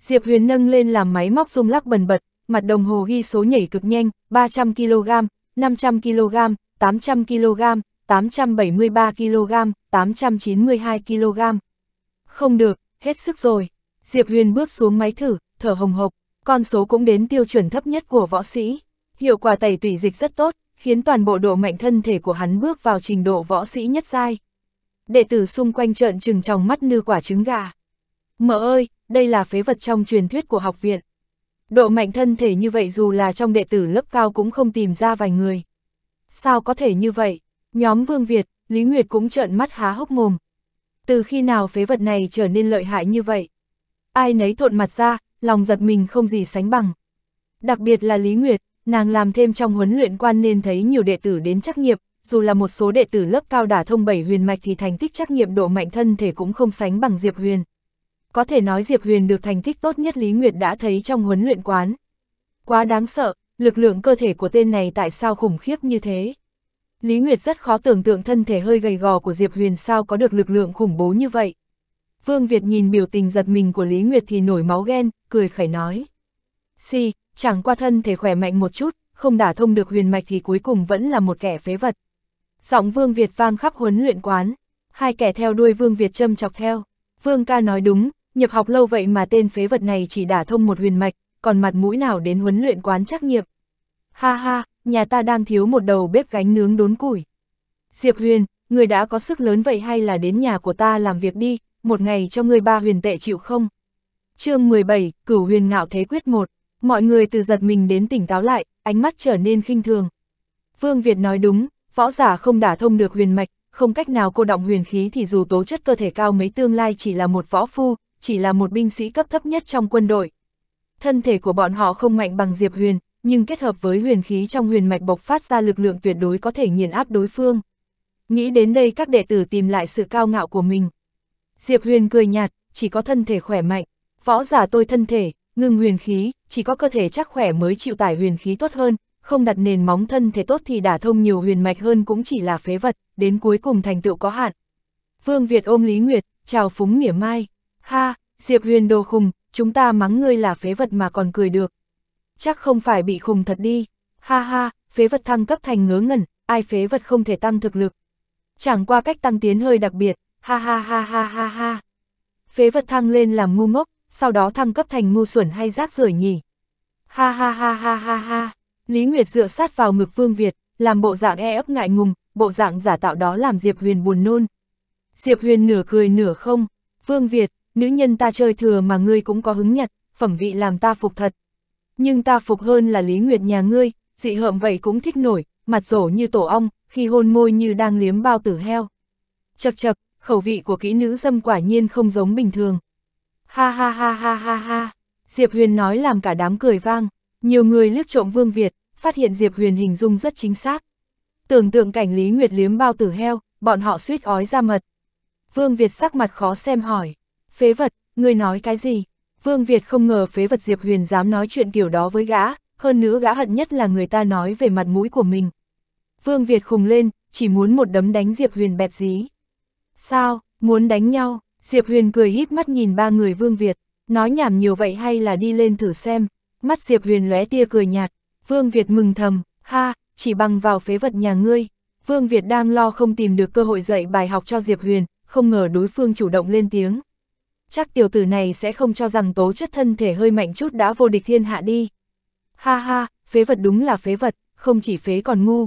Diệp Huyền nâng lên làm máy móc rung lắc bần bật, mặt đồng hồ ghi số nhảy cực nhanh, 300 kg, 500 kg, 800 kg, 873 kg, 892 kg. Không được, hết sức rồi. Diệp Huyền bước xuống máy thử, thở hồng hộc, con số cũng đến tiêu chuẩn thấp nhất của võ sĩ. Hiệu quả tẩy tủy dịch rất tốt, khiến toàn bộ độ mạnh thân thể của hắn bước vào trình độ võ sĩ nhất giai. Đệ tử xung quanh trợn trừng trong mắt như quả trứng gà. Mợ ơi, đây là phế vật trong truyền thuyết của học viện. Độ mạnh thân thể như vậy dù là trong đệ tử lớp cao cũng không tìm ra vài người. Sao có thể như vậy? Nhóm Vương Việt, Lý Nguyệt cũng trợn mắt há hốc mồm. Từ khi nào phế vật này trở nên lợi hại như vậy? Ai nấy thộn mặt ra, lòng giật mình không gì sánh bằng. Đặc biệt là Lý Nguyệt, Nàng làm thêm trong huấn luyện quan nên thấy nhiều đệ tử đến trắc nghiệm, dù là một số đệ tử lớp cao đả thông bảy huyền mạch thì thành tích trắc nghiệm độ mạnh thân thể cũng không sánh bằng Diệp Huyền. Có thể nói Diệp Huyền được thành tích tốt nhất Lý Nguyệt đã thấy trong huấn luyện quán. Quá đáng sợ, lực lượng cơ thể của tên này tại sao khủng khiếp như thế? Lý Nguyệt rất khó tưởng tượng thân thể hơi gầy gò của Diệp Huyền sao có được lực lượng khủng bố như vậy. Vương Việt nhìn biểu tình giật mình của Lý Nguyệt thì nổi máu ghen, cười khẩy nói. Xì, si, chẳng qua thân thể khỏe mạnh một chút, không đả thông được huyền mạch thì cuối cùng vẫn là một kẻ phế vật. Giọng Vương Việt vang khắp huấn luyện quán, hai kẻ theo đuôi Vương Việt châm chọc theo. Vương ca nói đúng, nhập học lâu vậy mà tên phế vật này chỉ đả thông một huyền mạch, còn mặt mũi nào đến huấn luyện quán trắc nghiệm. Ha ha, nhà ta đang thiếu một đầu bếp gánh nướng đốn củi. Diệp Huyền, người đã có sức lớn vậy hay là đến nhà của ta làm việc đi, một ngày cho người ba huyền tệ chịu không? chương 17, Cửu Huyền Ngạo Thế Quyết 1 Mọi người từ giật mình đến tỉnh táo lại, ánh mắt trở nên khinh thường. Vương Việt nói đúng, võ giả không đả thông được huyền mạch, không cách nào cô động huyền khí thì dù tố chất cơ thể cao mấy tương lai chỉ là một võ phu, chỉ là một binh sĩ cấp thấp nhất trong quân đội. Thân thể của bọn họ không mạnh bằng Diệp Huyền, nhưng kết hợp với huyền khí trong huyền mạch bộc phát ra lực lượng tuyệt đối có thể nghiền áp đối phương. Nghĩ đến đây các đệ tử tìm lại sự cao ngạo của mình. Diệp Huyền cười nhạt, chỉ có thân thể khỏe mạnh, võ giả tôi thân thể, Ngưng huyền khí, chỉ có cơ thể chắc khỏe mới chịu tải huyền khí tốt hơn, không đặt nền móng thân thể tốt thì đả thông nhiều huyền mạch hơn cũng chỉ là phế vật, đến cuối cùng thành tựu có hạn. Vương Việt ôm Lý Nguyệt, chào phúng mỉa mai. Ha, Diệp huyền đồ khùng, chúng ta mắng ngươi là phế vật mà còn cười được. Chắc không phải bị khùng thật đi. Ha ha, phế vật thăng cấp thành ngớ ngẩn, ai phế vật không thể tăng thực lực. Chẳng qua cách tăng tiến hơi đặc biệt, ha ha ha ha ha ha. Phế vật thăng lên làm ngu ngốc, sau đó thăng cấp thành ngu xuẩn hay rác rưởi nhỉ. Ha ha ha ha ha ha, Lý Nguyệt dựa sát vào ngực Vương Việt, làm bộ dạng e ấp ngại ngùng, bộ dạng giả tạo đó làm Diệp Huyền buồn nôn. Diệp Huyền nửa cười nửa không, Vương Việt, nữ nhân ta chơi thừa mà ngươi cũng có hứng nhặt, phẩm vị làm ta phục thật. Nhưng ta phục hơn là Lý Nguyệt nhà ngươi, dị hợm vậy cũng thích nổi, mặt rổ như tổ ong, khi hôn môi như đang liếm bao tử heo. Chật chật, khẩu vị của kỹ nữ dâm quả nhiên không giống bình thường. Ha ha ha ha ha ha, Diệp Huyền nói làm cả đám cười vang, nhiều người liếc trộm Vương Việt, phát hiện Diệp Huyền hình dung rất chính xác. Tưởng tượng cảnh Lý Nguyệt liếm bao tử heo, bọn họ suýt ói ra mật. Vương Việt sắc mặt khó xem hỏi, phế vật, người nói cái gì? Vương Việt không ngờ phế vật Diệp Huyền dám nói chuyện kiểu đó với gã, hơn nữa gã hận nhất là người ta nói về mặt mũi của mình. Vương Việt khùng lên, chỉ muốn một đấm đánh Diệp Huyền bẹp dí. Sao, muốn đánh nhau, Diệp Huyền cười híp mắt nhìn ba người Vương Việt, nói nhảm nhiều vậy hay là đi lên thử xem. Mắt Diệp Huyền lóe tia cười nhạt, Vương Việt mừng thầm, ha, chỉ bằng vào phế vật nhà ngươi. Vương Việt đang lo không tìm được cơ hội dạy bài học cho Diệp Huyền, không ngờ đối phương chủ động lên tiếng. Chắc tiểu tử này sẽ không cho rằng tố chất thân thể hơi mạnh chút đã vô địch thiên hạ đi. Ha ha, phế vật đúng là phế vật, không chỉ phế còn ngu.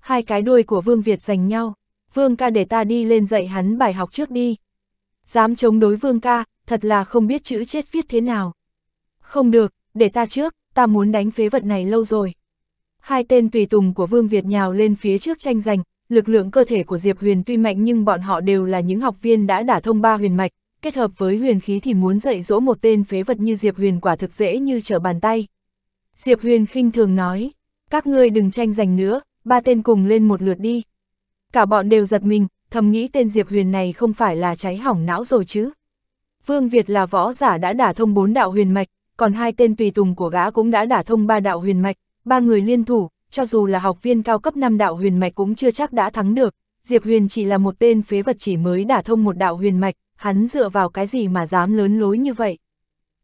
Hai cái đuôi của Vương Việt giành nhau, Vương ca để ta đi lên dạy hắn bài học trước đi dám chống đối vương ca, thật là không biết chữ chết viết thế nào. Không được, để ta trước, ta muốn đánh phế vật này lâu rồi. Hai tên tùy tùng của Vương Việt nhào lên phía trước tranh giành, lực lượng cơ thể của Diệp Huyền tuy mạnh nhưng bọn họ đều là những học viên đã đả thông ba huyền mạch, kết hợp với huyền khí thì muốn dạy dỗ một tên phế vật như Diệp Huyền quả thực dễ như trở bàn tay. Diệp Huyền khinh thường nói, các ngươi đừng tranh giành nữa, ba tên cùng lên một lượt đi. Cả bọn đều giật mình, thầm nghĩ tên Diệp Huyền này không phải là cháy hỏng não rồi chứ. Vương Việt là võ giả đã đả thông bốn đạo huyền mạch, còn hai tên tùy tùng của gã cũng đã đả thông ba đạo huyền mạch, ba người liên thủ, cho dù là học viên cao cấp năm đạo huyền mạch cũng chưa chắc đã thắng được, Diệp Huyền chỉ là một tên phế vật chỉ mới đả thông một đạo huyền mạch, hắn dựa vào cái gì mà dám lớn lối như vậy?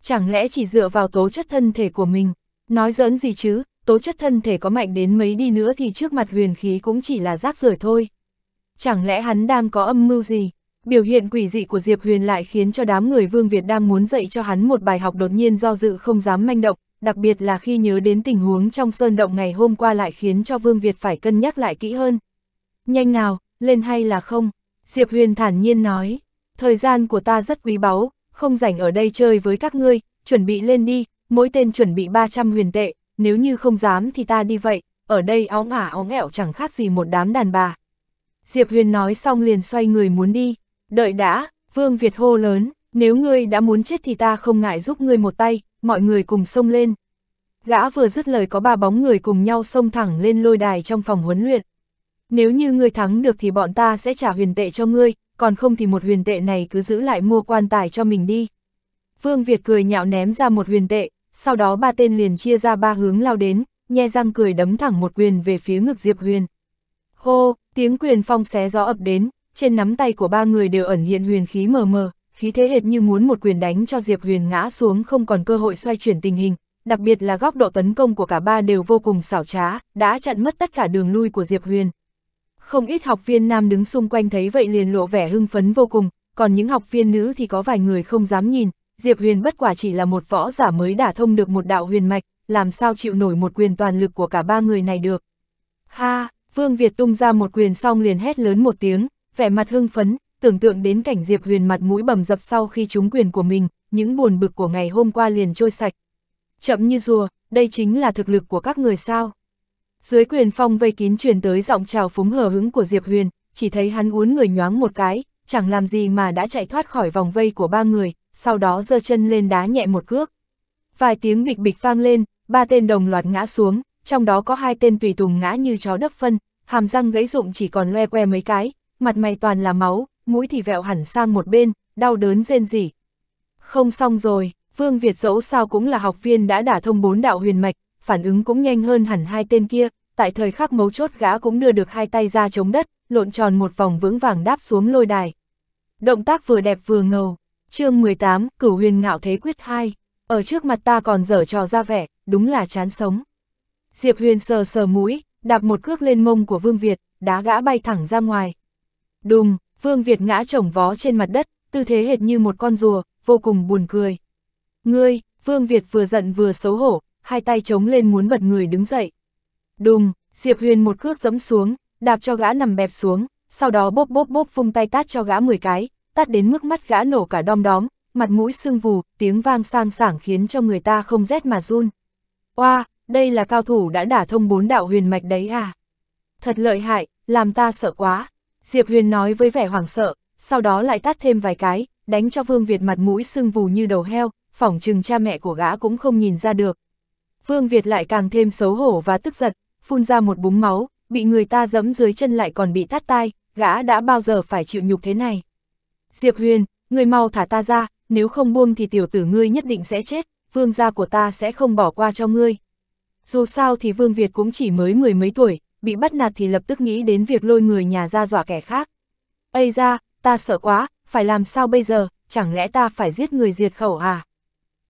Chẳng lẽ chỉ dựa vào tố chất thân thể của mình? Nói giỡn gì chứ, tố chất thân thể có mạnh đến mấy đi nữa thì trước mặt huyền khí cũng chỉ là rác rưởi thôi chẳng lẽ hắn đang có âm mưu gì? Biểu hiện quỷ dị của Diệp Huyền lại khiến cho đám người Vương Việt đang muốn dạy cho hắn một bài học đột nhiên do dự không dám manh động, đặc biệt là khi nhớ đến tình huống trong sơn động ngày hôm qua lại khiến cho Vương Việt phải cân nhắc lại kỹ hơn. Nhanh nào, lên hay là không? Diệp Huyền thản nhiên nói, thời gian của ta rất quý báu, không rảnh ở đây chơi với các ngươi, chuẩn bị lên đi, mỗi tên chuẩn bị 300 huyền tệ, nếu như không dám thì ta đi vậy, ở đây óng ả óng ẹo chẳng khác gì một đám đàn bà. Diệp Huyền nói xong liền xoay người muốn đi. Đợi đã, Vương Việt hô lớn, nếu ngươi đã muốn chết thì ta không ngại giúp ngươi một tay, mọi người cùng xông lên. Gã vừa dứt lời có ba bóng người cùng nhau xông thẳng lên lôi đài trong phòng huấn luyện. Nếu như ngươi thắng được thì bọn ta sẽ trả huyền tệ cho ngươi, còn không thì một huyền tệ này cứ giữ lại mua quan tài cho mình đi. Vương Việt cười nhạo ném ra một huyền tệ, sau đó ba tên liền chia ra ba hướng lao đến, nhe răng cười đấm thẳng một quyền về phía ngực Diệp Huyền. Hô, Tiếng quyền phong xé gió ập đến, trên nắm tay của ba người đều ẩn hiện huyền khí mờ mờ, khí thế hệt như muốn một quyền đánh cho Diệp Huyền ngã xuống không còn cơ hội xoay chuyển tình hình, đặc biệt là góc độ tấn công của cả ba đều vô cùng xảo trá, đã chặn mất tất cả đường lui của Diệp Huyền. Không ít học viên nam đứng xung quanh thấy vậy liền lộ vẻ hưng phấn vô cùng, còn những học viên nữ thì có vài người không dám nhìn, Diệp Huyền bất quả chỉ là một võ giả mới đả thông được một đạo huyền mạch, làm sao chịu nổi một quyền toàn lực của cả ba người này được. Ha, Vương Việt tung ra một quyền xong liền hét lớn một tiếng, vẻ mặt hưng phấn, tưởng tượng đến cảnh Diệp Huyền mặt mũi bầm dập sau khi trúng quyền của mình, những buồn bực của ngày hôm qua liền trôi sạch. Chậm như rùa, đây chính là thực lực của các người sao. Dưới quyền phong vây kín truyền tới giọng trào phúng hờ hứng của Diệp Huyền, chỉ thấy hắn uốn người nhoáng một cái, chẳng làm gì mà đã chạy thoát khỏi vòng vây của ba người, sau đó giơ chân lên đá nhẹ một cước. Vài tiếng bịch bịch vang lên, ba tên đồng loạt ngã xuống, trong đó có hai tên tùy tùng ngã như chó đấp phân, hàm răng gãy rụng chỉ còn loe que mấy cái, mặt mày toàn là máu, mũi thì vẹo hẳn sang một bên, đau đớn rên rỉ. Không xong rồi, Vương Việt dẫu sao cũng là học viên đã đả thông bốn đạo huyền mạch, phản ứng cũng nhanh hơn hẳn hai tên kia, tại thời khắc mấu chốt gã cũng đưa được hai tay ra chống đất, lộn tròn một vòng vững vàng đáp xuống lôi đài. Động tác vừa đẹp vừa ngầu, chương 18, cửu huyền ngạo thế quyết 2, ở trước mặt ta còn dở trò ra vẻ, đúng là chán sống. Diệp Huyền sờ sờ mũi, đạp một cước lên mông của Vương Việt, đá gã bay thẳng ra ngoài. Đùng, Vương Việt ngã chồng vó trên mặt đất, tư thế hệt như một con rùa, vô cùng buồn cười. Ngươi, Vương Việt vừa giận vừa xấu hổ, hai tay chống lên muốn bật người đứng dậy. Đùng, Diệp Huyền một cước giẫm xuống, đạp cho gã nằm bẹp xuống, sau đó bốp bốp bốp vung tay tát cho gã 10 cái, tát đến mức mắt gã nổ cả đom đóm, mặt mũi sưng vù, tiếng vang sang sảng khiến cho người ta không rét mà run. Oa, đây là cao thủ đã đả thông bốn đạo huyền mạch đấy à. Thật lợi hại, làm ta sợ quá. Diệp Huyền nói với vẻ hoảng sợ, sau đó lại tát thêm vài cái, đánh cho Vương Việt mặt mũi sưng vù như đầu heo, phỏng chừng cha mẹ của gã cũng không nhìn ra được. Vương Việt lại càng thêm xấu hổ và tức giận, phun ra một búng máu, bị người ta giẫm dưới chân lại còn bị tát tai, gã đã bao giờ phải chịu nhục thế này. Diệp Huyền, người mau thả ta ra, nếu không buông thì tiểu tử ngươi nhất định sẽ chết, vương gia của ta sẽ không bỏ qua cho ngươi dù sao thì Vương Việt cũng chỉ mới mười mấy tuổi, bị bắt nạt thì lập tức nghĩ đến việc lôi người nhà ra dọa kẻ khác. Ây ra, ta sợ quá, phải làm sao bây giờ, chẳng lẽ ta phải giết người diệt khẩu à?